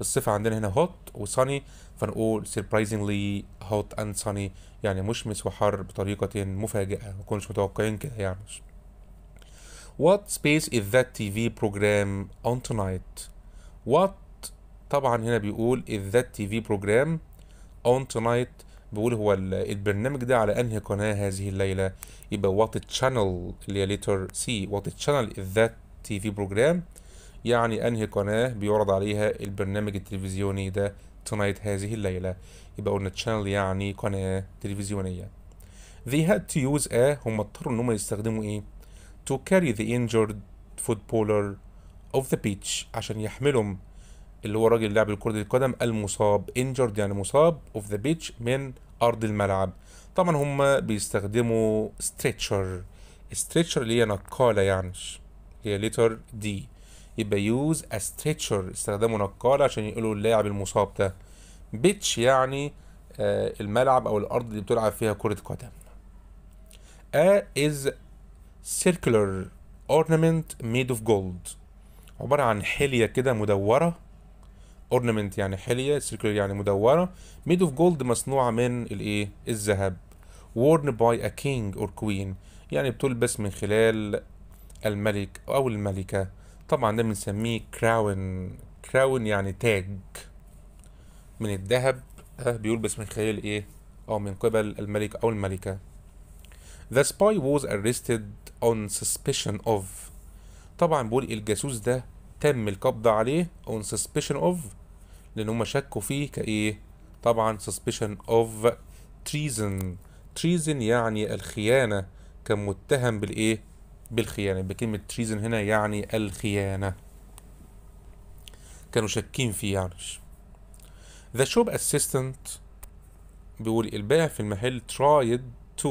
الصفة عندنا هنا و sunny فنقول surprisingly hot and sunny يعني مشمس وحر بطريقة مفاجئة ما كناش متوقعين كده يعني What space is that TV program on tonight? What طبعا هنا بيقول is that TV program on tonight بيقول هو البرنامج ده على انهي قناة هذه الليلة يبقى what channel اللي هي letter C what channel is that TV program يعني أنهي قناة بيعرض عليها البرنامج التلفزيوني ده tonight هذه الليلة يبقى قلنا channel يعني قناة تلفزيونية they had to use a هم اضطروا ان هم يستخدموا ايه to carry the injured footballer of the pitch عشان يحملهم اللي هو راجل لاعب كرة القدم المصاب injured يعني مصاب of the pitch من أرض الملعب طبعا هم بيستخدموا stretcher stretcher اللي هي نقالة يعني هي letter D يبقى يوز استريتشر stretcher نقاله عشان يقولوا اللاعب المصاب ده بيتش يعني آه الملعب او الارض اللي بتلعب فيها كره قدم A is circular ornament made of gold عبارة عن حلية كده مدورة ornament يعني حلية circular يعني مدورة made of gold مصنوعة من الايه الذهب worn by a king or queen يعني بتلبس من خلال الملك او الملكة طبعا ده بنسميه كراون كراون يعني تاج من الذهب بيلبس من خلال ايه او من قبل الملك او الملكه The spy was arrested on suspicion of طبعا بيقول الجاسوس ده تم القبض عليه on suspicion of لان هم شكوا فيه كايه طبعا suspicion of treason treason يعني الخيانه كان متهم بالايه بالخيانة بكلمة تريزن هنا يعني الخيانة كانوا شاكين فيه يعني The shop assistant بيقول البائع في المحل tried to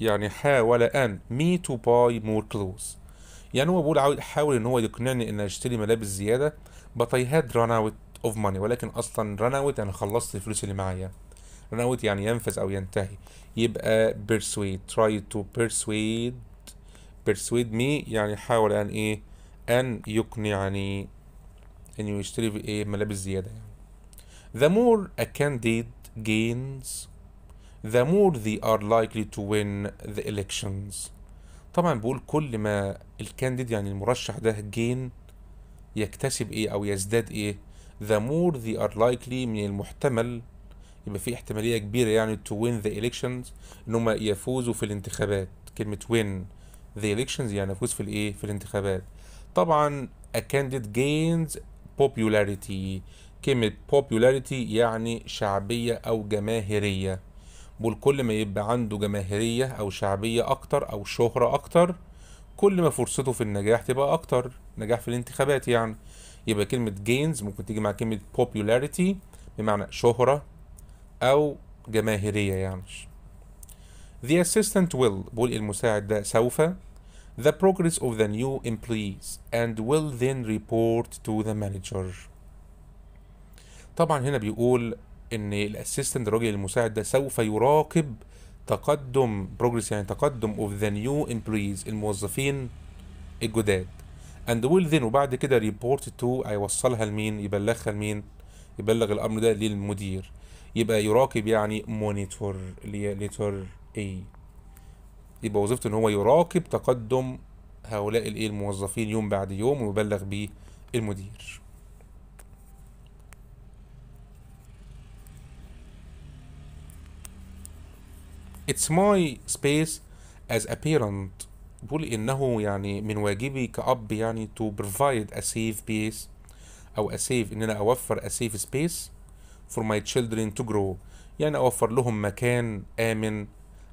يعني حاول أن me to buy more clothes يعني هو بيقول حاول إن هو يقنعني إن أشتري ملابس زيادة but I had run out of money ولكن أصلا run out يعني خلصت الفلوس اللي معايا run out يعني ينفذ أو ينتهي يبقى persuade try to persuade persuade me يعني حاول أن إيه أن يقنعني إنه يشتري في إيه ملابس زيادة يعني The more a candidate gains the more they are likely to win the elections طبعا بقول كل ما الكانديد يعني المرشح ده جين يكتسب ايه او يزداد ايه the more they are likely من المحتمل يبقى في احتماليه كبيره يعني to win the elections ان هم يفوزوا في الانتخابات كلمه win the elections يعني فوز في الايه في الانتخابات طبعا a candidate gains popularity كلمة popularity يعني شعبية أو جماهيرية كل ما يبقى عنده جماهيرية أو شعبية أكتر أو شهرة أكتر كل ما فرصته في النجاح تبقى أكتر نجاح في الانتخابات يعني يبقى كلمة gains ممكن تيجي مع كلمة popularity بمعنى شهرة أو جماهيرية يعني The assistant will بقول المساعد ده سوف the progress of the new employees and will then report to the manager طبعا هنا بيقول ان الاسيستنت الراجل المساعد ده سوف يراقب تقدم progress يعني تقدم of the new employees الموظفين الجداد and will then وبعد كده report to هيوصلها لمين يبلغها لمين يبلغ الامر ده للمدير يبقى يراقب يعني monitor monitor ايه يبقى وظيفته ان هو يراقب تقدم هؤلاء الايه الموظفين يوم بعد يوم ويبلغ بيه المدير It's my space as a parent بقول انه يعني من واجبي كأب يعني to provide a safe space او a safe ان انا اوفر a safe space for my children to grow يعني اوفر لهم مكان امن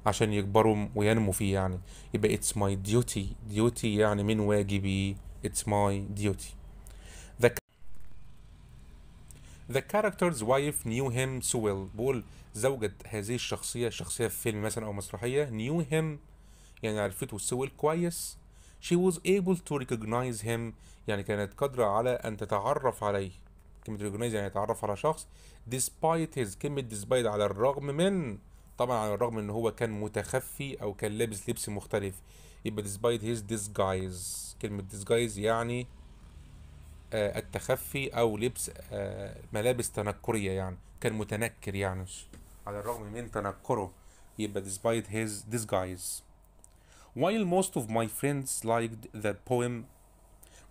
عشان يكبروا وينموا فيه يعني يبقى it's my duty duty يعني من واجبي it's my duty the, character's wife knew him so well بقول زوجة هذه الشخصية شخصية في فيلم مثلا أو مسرحية knew him يعني عرفته so well كويس she was able to recognize him يعني كانت قادرة على أن تتعرف عليه كلمة recognize يعني تعرف على شخص despite his كلمة despite على الرغم من طبعا على الرغم ان هو كان متخفي او كان لابس لبس مختلف يبقى despite his disguise كلمة disguise يعني آه التخفي او لبس آه ملابس تنكرية يعني كان متنكر يعني على الرغم من تنكره يبقى despite his disguise while most of my friends liked that poem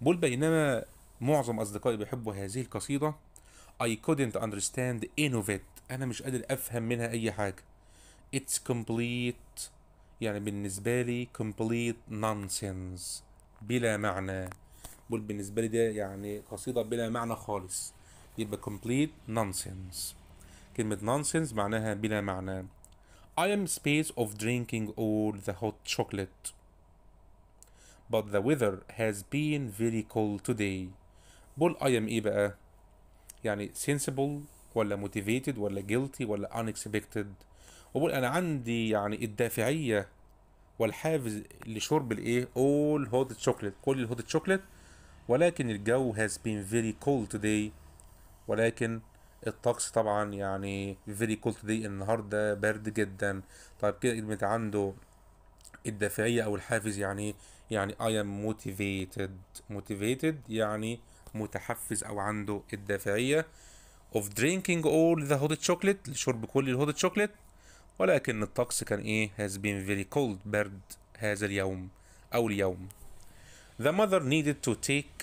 بل بينما معظم أصدقائي بيحبوا هذه القصيدة I couldn't understand any of it أنا مش قادر أفهم منها أي حاجة It's complete يعني بالنسبة لي complete nonsense بلا معنى بقول بالنسبة لي ده يعني قصيدة بلا معنى خالص يبقى complete nonsense كلمة nonsense معناها بلا معنى I am space of drinking all the hot chocolate but the weather has been very cold today بقول I am ايه بقى يعني sensible ولا motivated ولا guilty ولا unexpected وبقول انا عندي يعني الدافعيه والحافز لشرب الايه اول هوت شوكليت كل الهوت شوكليت ولكن الجو has been very cold today ولكن الطقس طبعا يعني very cold today النهارده برد جدا طيب كده كلمة عنده الدافعية أو الحافز يعني يعني I am motivated motivated يعني متحفز أو عنده الدافعية of drinking all the hot chocolate لشرب كل الهوت chocolate ولكن الطقس كان إيه has been very cold برد هذا اليوم أو اليوم The mother needed to take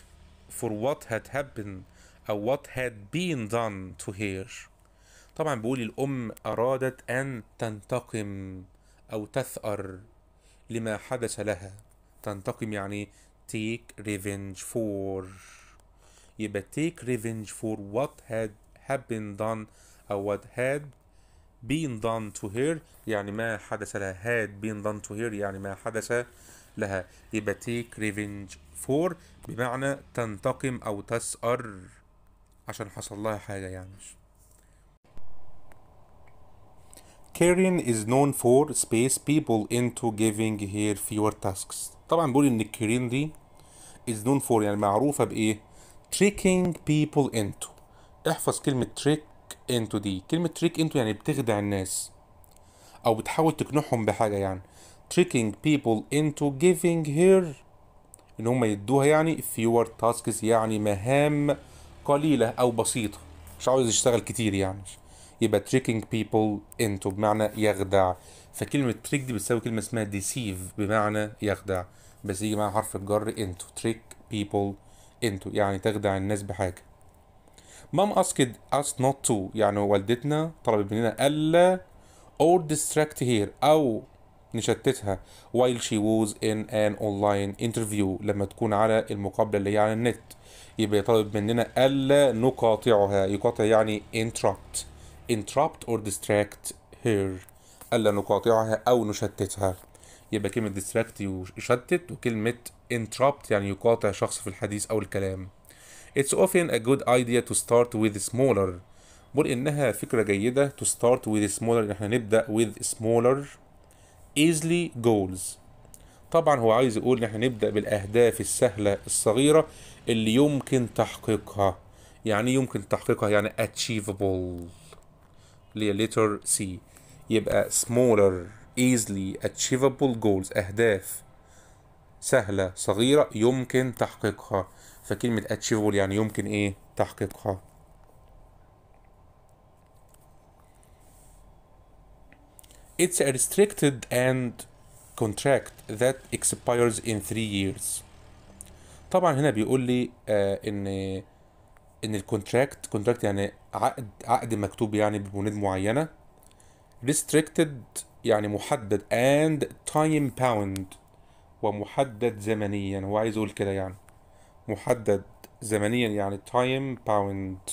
for what had happened or what had been done to her طبعا بيقول الأم أرادت أن تنتقم أو تثأر لما حدث لها تنتقم يعني take revenge for يبقى take revenge for what had happened been done or what had been done to her يعني ما حدث لها had been done to her يعني ما حدث لها يبقى take revenge for بمعنى تنتقم أو تسأر عشان حصل لها حاجة يعني Karen is known for space people into giving her fewer tasks طبعا بقول ان Karen دي is known for يعني معروفة بإيه tricking people into احفظ كلمة trick انتو دي كلمة تريك انتو يعني بتخدع الناس أو بتحاول تقنعهم بحاجة يعني tricking people into giving her إن هم يدوها يعني fewer tasks يعني مهام قليلة أو بسيطة مش عاوز يشتغل كتير يعني يبقى tricking people into بمعنى يخدع فكلمة trick دي بتساوي كلمة اسمها deceive بمعنى يخدع بس يجي معاها حرف الجر into trick people into يعني تخدع الناس بحاجة مام اسكت اس نوت تو يعني والدتنا طلبت مننا الا or distract her او نشتتها while she was in an online interview لما تكون على المقابله اللي هي على النت يبقى طلب مننا الا نقاطعها يقاطع يعني interrupt interrupt or distract her الا نقاطعها او نشتتها يبقى كلمه distract يشتت وكلمه interrupt يعني يقاطع شخص في الحديث او الكلام It's often a good idea to start with smaller بقول إنها فكرة جيدة to start with smaller إن احنا نبدأ with smaller easily goals طبعا هو عايز يقول إن احنا نبدأ بالأهداف السهلة الصغيرة اللي يمكن تحقيقها يعني يمكن تحقيقها يعني achievable اللي letter C يبقى smaller easily achievable goals أهداف سهلة صغيرة يمكن تحقيقها فكلمة achievable يعني يمكن ايه تحقيقها It's a restricted and contract that expires in three years طبعا هنا بيقول لي آه ان ان الكونتراكت كونتراكت يعني عقد عقد مكتوب يعني ببنود معينه restricted يعني محدد and time bound ومحدد زمنيا هو عايز يقول كده يعني محدد زمنيا يعني time bound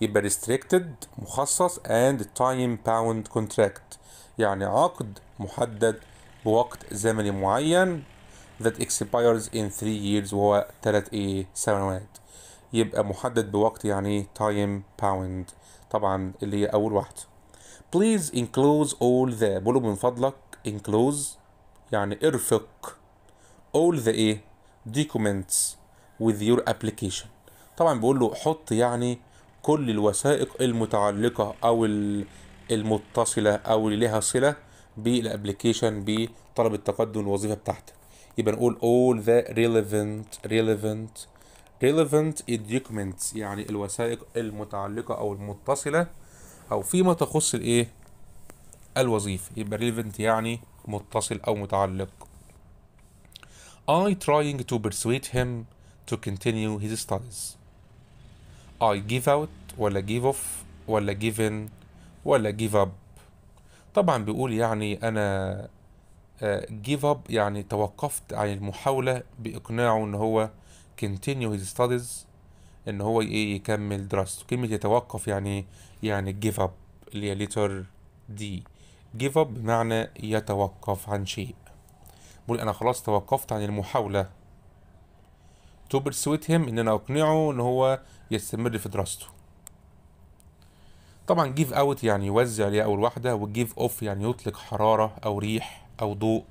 يبقى restricted مخصص and time bound contract يعني عقد محدد بوقت زمني معين that expires in 3 years وهو 3 ايه سنوات يبقى محدد بوقت يعني time bound طبعا اللي هي اول واحده please enclose all the بقوله من فضلك enclose يعني ارفق all the ايه documents with your application طبعا بيقول له حط يعني كل الوثائق المتعلقة أو المتصلة أو اللي لها صلة بالابلكيشن بطلب التقدم الوظيفة بتاعتك يبقى نقول all the relevant relevant relevant documents يعني الوثائق المتعلقة أو المتصلة أو فيما تخص الإيه الوظيفة يبقى relevant يعني متصل أو متعلق I trying to persuade him to continue his studies I give out ولا give off ولا give in ولا give up طبعا بيقول يعني أنا آه، give up يعني توقفت عن المحاولة بإقناعه إن هو continue his studies إن هو إيه يكمل دراسته كلمة يتوقف يعني يعني give up اللي هي letter D give up بمعنى يتوقف عن شيء بيقول أنا خلاص توقفت عن المحاولة تو بيرسويت هيم ان انا اقنعه ان هو يستمر في دراسته طبعا جيف اوت يعني يوزع ليه اول واحده وجيف اوف يعني يطلق حراره او ريح او ضوء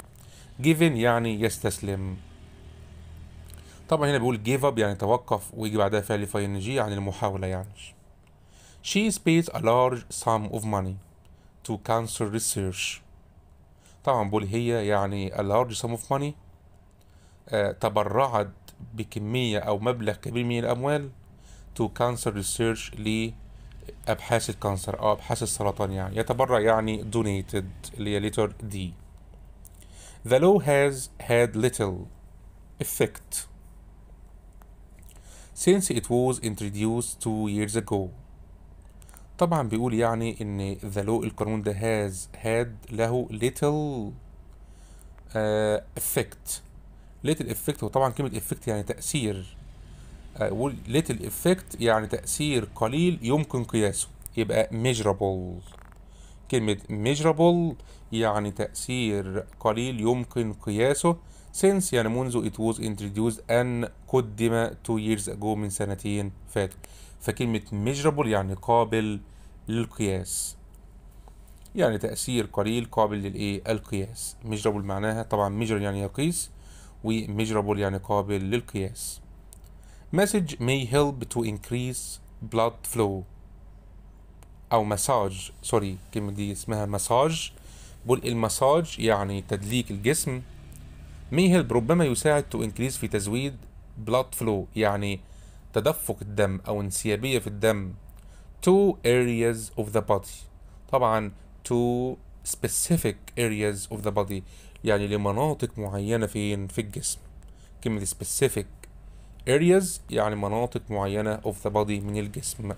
جيفن يعني يستسلم طبعا هنا بيقول جيف اب يعني توقف ويجي بعدها فعل في ان جي عن المحاوله يعني she pays a large sum of money to cancer research طبعا بقول هي يعني a large sum of money آه، تبرعت بكمية أو مبلغ كبير من الأموال to cancer research لأبحاث الكانسر أو أبحاث السرطان يعني يتبرع يعني donated اللي هي letter D The law has had little effect since it was introduced two years ago طبعا بيقول يعني ان ذا لو القانون ده has had له little uh, effect ليتل افكت وطبعا كلمه افكت يعني تاثير اقول ليتل افكت يعني تاثير قليل يمكن قياسه يبقى measurable كلمه measurable يعني تاثير قليل يمكن قياسه since يعني منذ it was introduced أن قدم two years ago من سنتين فاتوا فكلمة measurable يعني قابل للقياس يعني تأثير قليل قابل للإيه القياس measurable معناها طبعا measure يعني يقيس وميجرابل يعني قابل للقياس مسج may help to increase blood flow او مساج سوري الكلمة دي اسمها مساج بقول المساج يعني تدليك الجسم may help ربما يساعد to increase في تزويد blood flow يعني تدفق الدم او انسيابية في الدم to areas of the body طبعا to specific areas of the body يعني لمناطق معينة فين في الجسم كلمة specific areas يعني مناطق معينة of the body من الجسم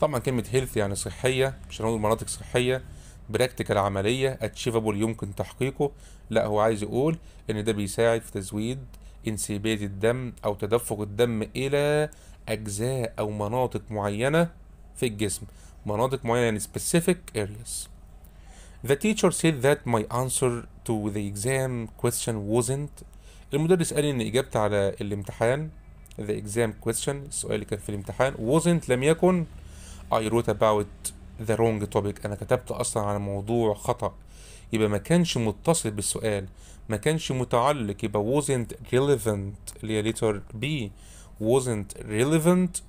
طبعا كلمة health يعني صحية مش هنقول مناطق صحية براكتيكال عملية اتشيفابل يمكن تحقيقه لا هو عايز يقول ان ده بيساعد في تزويد انسيبات الدم او تدفق الدم الى اجزاء او مناطق معينة في الجسم مناطق معينة يعني specific areas The teacher said that my answer to the exam question wasn't المدرس قال ان اجابتي على الامتحان the exam question السؤال اللي كان في الامتحان wasn't لم يكن I wrote about the wrong topic انا كتبت اصلا على موضوع خطأ يبقى ما كانش متصل بالسؤال ما كانش متعلق يبقى wasn't relevant اللي هي letter B wasn't relevant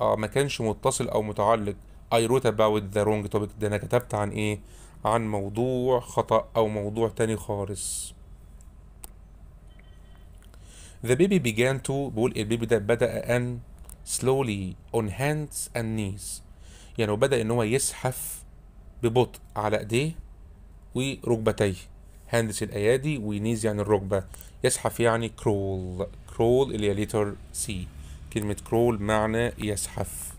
اه ما كانش متصل او متعلق I wrote about the wrong topic ده انا كتبت عن ايه عن موضوع خطأ أو موضوع تاني خالص The baby began to بقول إيه، البيبي ده بدأ أن slowly on hands and knees يعني بدأ إن هو يزحف ببطء على إيديه وركبتيه هاندس الأيادي ونيز يعني الركبة يزحف يعني crawl crawl اللي هي letter C كلمة crawl معنى يزحف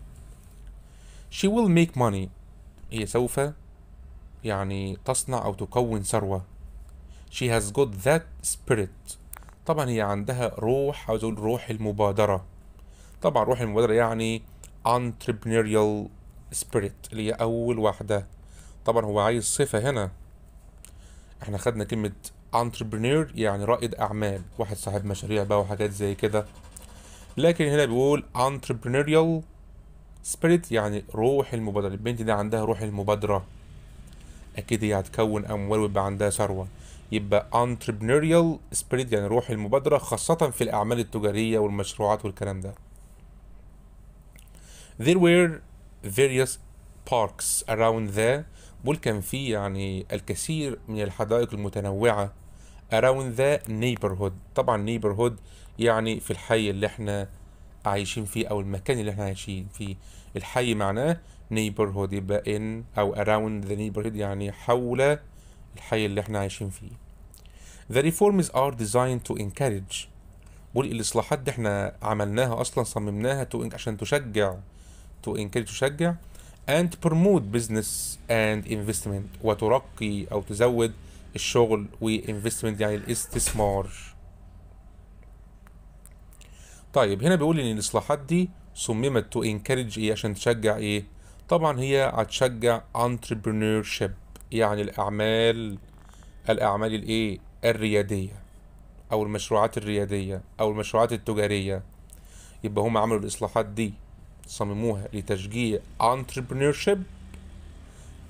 She will make money هي سوف يعني تصنع أو تكون ثروة she has got that spirit طبعا هي عندها روح عاوز أقول روح المبادرة طبعا روح المبادرة يعني entrepreneurial spirit اللي هي أول واحدة طبعا هو عايز صفة هنا احنا خدنا كلمة entrepreneur يعني رائد أعمال واحد صاحب مشاريع بقى وحاجات زي كده لكن هنا بيقول entrepreneurial spirit يعني روح المبادرة البنت دي عندها روح المبادرة اكيد هي هتكون اموال ويبقى عندها ثروه يبقى entrepreneurial spirit يعني روح المبادره خاصه في الاعمال التجاريه والمشروعات والكلام ده there were various parks around the بول كان في يعني الكثير من الحدائق المتنوعة around the neighborhood طبعا neighborhood يعني في الحي اللي احنا عايشين فيه او المكان اللي احنا عايشين فيه الحي معناه neighborhood يبقى in أو around the neighborhood يعني حول الحي اللي احنا عايشين فيه The reforms are designed to encourage الإصلاحات دي احنا عملناها أصلا صممناها to عشان تشجع to encourage تشجع and promote business and investment وترقي أو تزود الشغل وانفستمنت يعني الاستثمار طيب هنا بيقول ان الاصلاحات دي صممت تو encourage ايه عشان تشجع ايه طبعا هي هتشجع entrepreneurship يعني الأعمال الأعمال الإيه الريادية أو المشروعات الريادية أو المشروعات التجارية يبقى هم عملوا الإصلاحات دي صمموها لتشجيع entrepreneurship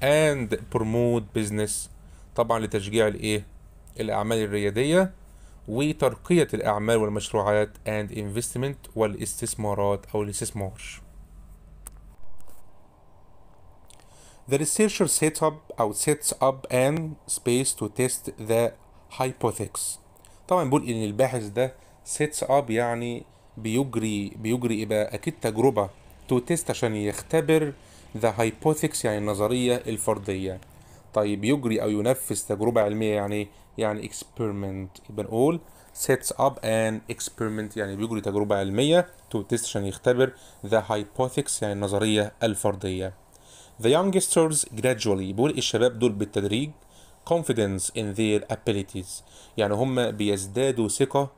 and promote business طبعا لتشجيع الإيه الأعمال الريادية وترقية الأعمال والمشروعات and investment والاستثمارات أو الاستثمار The researcher set up أو uh, sets up an space to test the hypothesis. طبعا بقول إن الباحث ده sets up يعني بيجري بيجري يبقى أكيد تجربة to test عشان يختبر the hypothesis يعني النظرية الفردية. طيب يجري أو ينفذ تجربة علمية يعني يعني experiment يبقى نقول sets up an experiment يعني بيجري تجربة علمية to test عشان يختبر the hypothesis يعني النظرية الفردية. The youngsters gradually بقول الشباب دول بالتدريج confidence in their abilities يعني هم بيزدادوا ثقة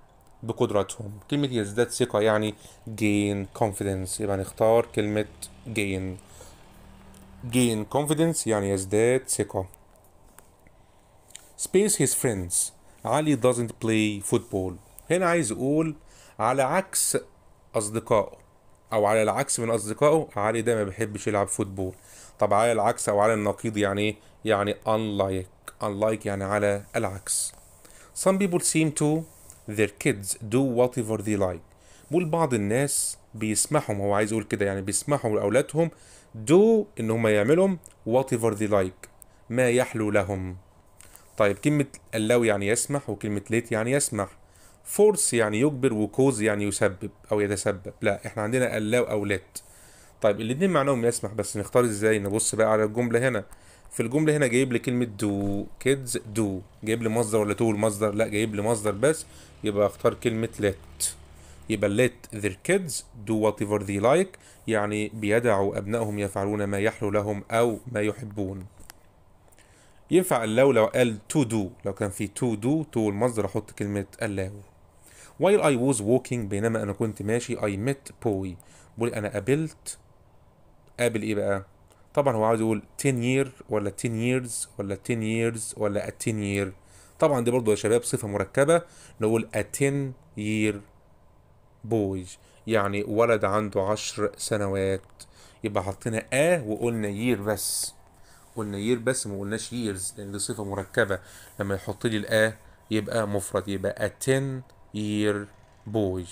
بقدراتهم كلمة يزداد ثقة يعني gain confidence يبقى نختار كلمة gain gain confidence يعني يزداد ثقة space his friends علي doesn't play football هنا عايز اقول على عكس اصدقائه او على العكس من اصدقائه علي ده ما بيحبش يلعب فوتبول طب على العكس أو على النقيض يعني إيه؟ يعني unlike unlike يعني على العكس Some people seem to their kids do whatever they like بقول بعض الناس بيسمحهم هو عايز يقول كده يعني بيسمحوا لأولادهم do إن هم يعملوا whatever they like ما يحلو لهم طيب كلمة اللو يعني يسمح وكلمة ليت يعني يسمح فورس يعني يجبر وكوز يعني يسبب أو يتسبب لا إحنا عندنا اللو أو ليت طيب الاتنين معناهم يسمح بس نختار ازاي نبص بقى على الجمله هنا في الجمله هنا جايب لي كلمه دو كيدز دو جايب لي مصدر ولا تو المصدر لا جايب لي مصدر بس يبقى اختار كلمه ليت يبقى ذير their kids do whatever they like يعني بيدعوا أبنائهم يفعلون ما يحلو لهم أو ما يحبون ينفع اللو لو قال تو دو لو كان في تو دو تو المصدر أحط كلمة اللو while I was walking بينما أنا كنت ماشي I met boy بقول أنا قابلت قابل ايه بقى طبعا هو عاوز يقول 10 year ولا 10 years ولا 10 years ولا a 10 year طبعا دي برضو يا شباب صفة مركبة نقول a 10 year boy يعني ولد عنده عشر سنوات يبقى حطينا a وقلنا year بس قلنا year بس ما قلناش years لان دي صفة مركبة لما يحط لي الآ يبقى مفرد يبقى a 10 year boy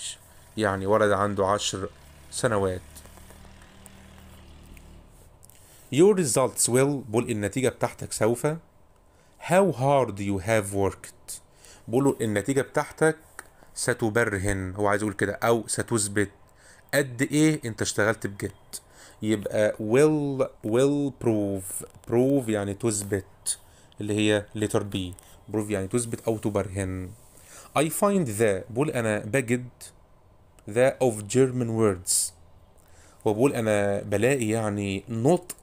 يعني ولد عنده عشر سنوات Your results will بقول النتيجة بتاعتك سوف How hard you have worked بقول النتيجة بتاعتك ستبرهن هو عايز يقول كده أو ستثبت قد إيه أنت اشتغلت بجد يبقى will will prove prove يعني تثبت اللي هي letter B prove يعني تثبت أو تبرهن I find the بقول أنا بجد the of German words وبقول أنا بلاقي يعني نطق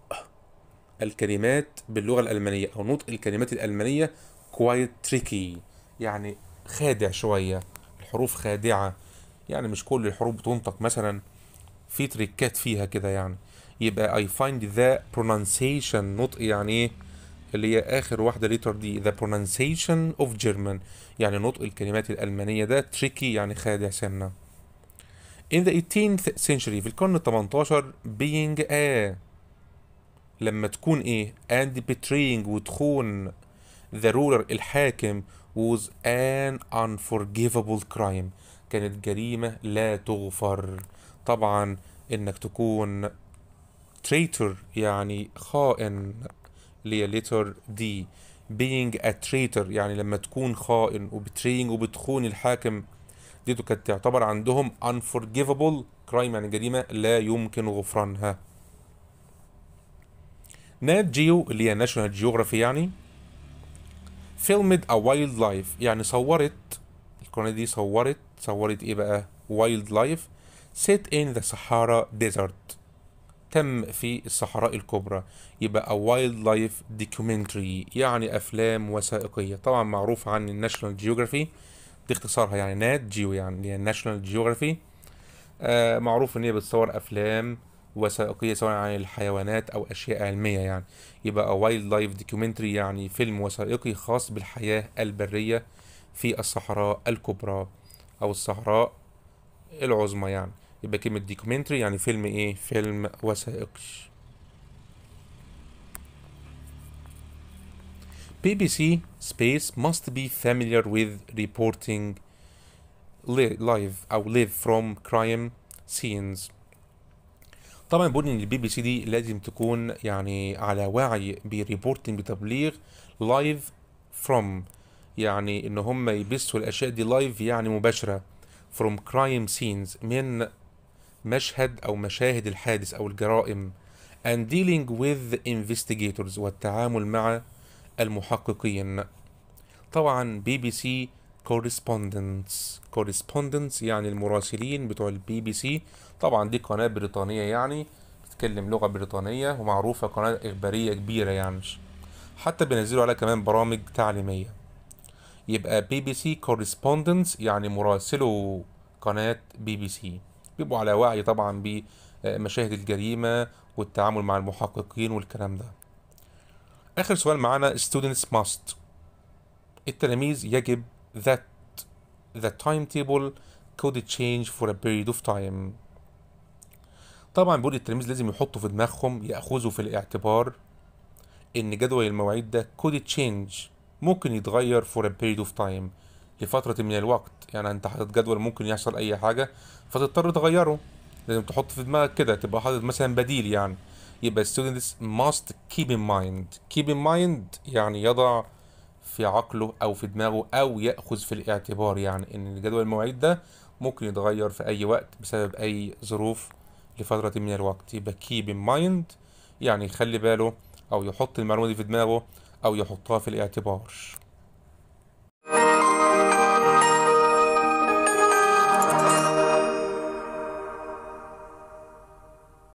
الكلمات باللغة الألمانية أو نطق الكلمات الألمانية كوايت تريكي يعني خادع شوية الحروف خادعة يعني مش كل الحروف بتنطق مثلا في تريكات فيها كده يعني يبقى I find the pronunciation نطق يعني ايه اللي هي آخر واحدة ليتر دي the pronunciation of German يعني نطق الكلمات الألمانية ده tricky يعني خادع سنة in the 18th century في القرن 18 being a لما تكون ايه and betraying وتخون the ruler الحاكم was an unforgivable crime كانت جريمة لا تغفر طبعا انك تكون traitor يعني خائن اللي هي letter D being a traitor يعني لما تكون خائن وبترينج وبتخون الحاكم دي كانت تعتبر عندهم unforgivable crime يعني جريمة لا يمكن غفرانها نات جيو اللي هي ناشونال جيوغرافي يعني فيلمد ا وايلد لايف يعني صورت القناة دي صورت صورت ايه بقى وايلد لايف سيت ان ذا صحارى ديزرت تم في الصحراء الكبرى يبقى وايلد لايف دوكيومنتري يعني افلام وثائقيه طبعا معروف عن الناشونال جيوغرافي دي اختصارها يعني نات جيو يعني اللي هي الناشونال آه، جيوغرافي معروف ان هي بتصور افلام وثائقية سواء عن الحيوانات أو أشياء علمية يعني يبقى وايلد لايف دوكيومنتري يعني فيلم وثائقي خاص بالحياة البرية في الصحراء الكبرى أو الصحراء العظمى يعني يبقى كلمة دوكيومنتري يعني فيلم إيه فيلم وثائقي بي بي سي space must be familiar with reporting live أو live from crime scenes طبعا بقول ان البي بي سي دي لازم تكون يعني على وعي بريبورتنج بتبليغ لايف فروم يعني ان هم يبثوا الاشياء دي لايف يعني مباشره فروم كرايم سينز من مشهد او مشاهد الحادث او الجرائم and dealing with investigators والتعامل مع المحققين طبعا بي بي سي correspondence correspondence يعني المراسلين بتوع البي بي سي طبعا دي قناة بريطانية يعني بتتكلم لغة بريطانية ومعروفة قناة إخبارية كبيرة يعني حتى بينزلوا عليها كمان برامج تعليمية يبقى بي بي سي كورسبوندنس يعني مراسلو قناة بي بي سي بيبقوا على وعي طبعا بمشاهد الجريمة والتعامل مع المحققين والكلام ده آخر سؤال معانا students must التلاميذ يجب that the timetable could change for a period of time طبعا بيقول التلاميذ لازم يحطوا في دماغهم ياخذوا في الاعتبار ان جدول المواعيد ده could change ممكن يتغير فور ا بيريد اوف تايم لفترة من الوقت يعني انت حاطط جدول ممكن يحصل اي حاجة فتضطر تغيره لازم تحط في دماغك كده تبقى حاطط مثلا بديل يعني يبقى students must keep in mind keep in mind يعني يضع في عقله او في دماغه او ياخذ في الاعتبار يعني ان جدول المواعيد ده ممكن يتغير في اي وقت بسبب اي ظروف لفترة من الوقت يبقى keep in mind يعني يخلي باله أو يحط المعلومة دي في دماغه أو يحطها في الاعتبار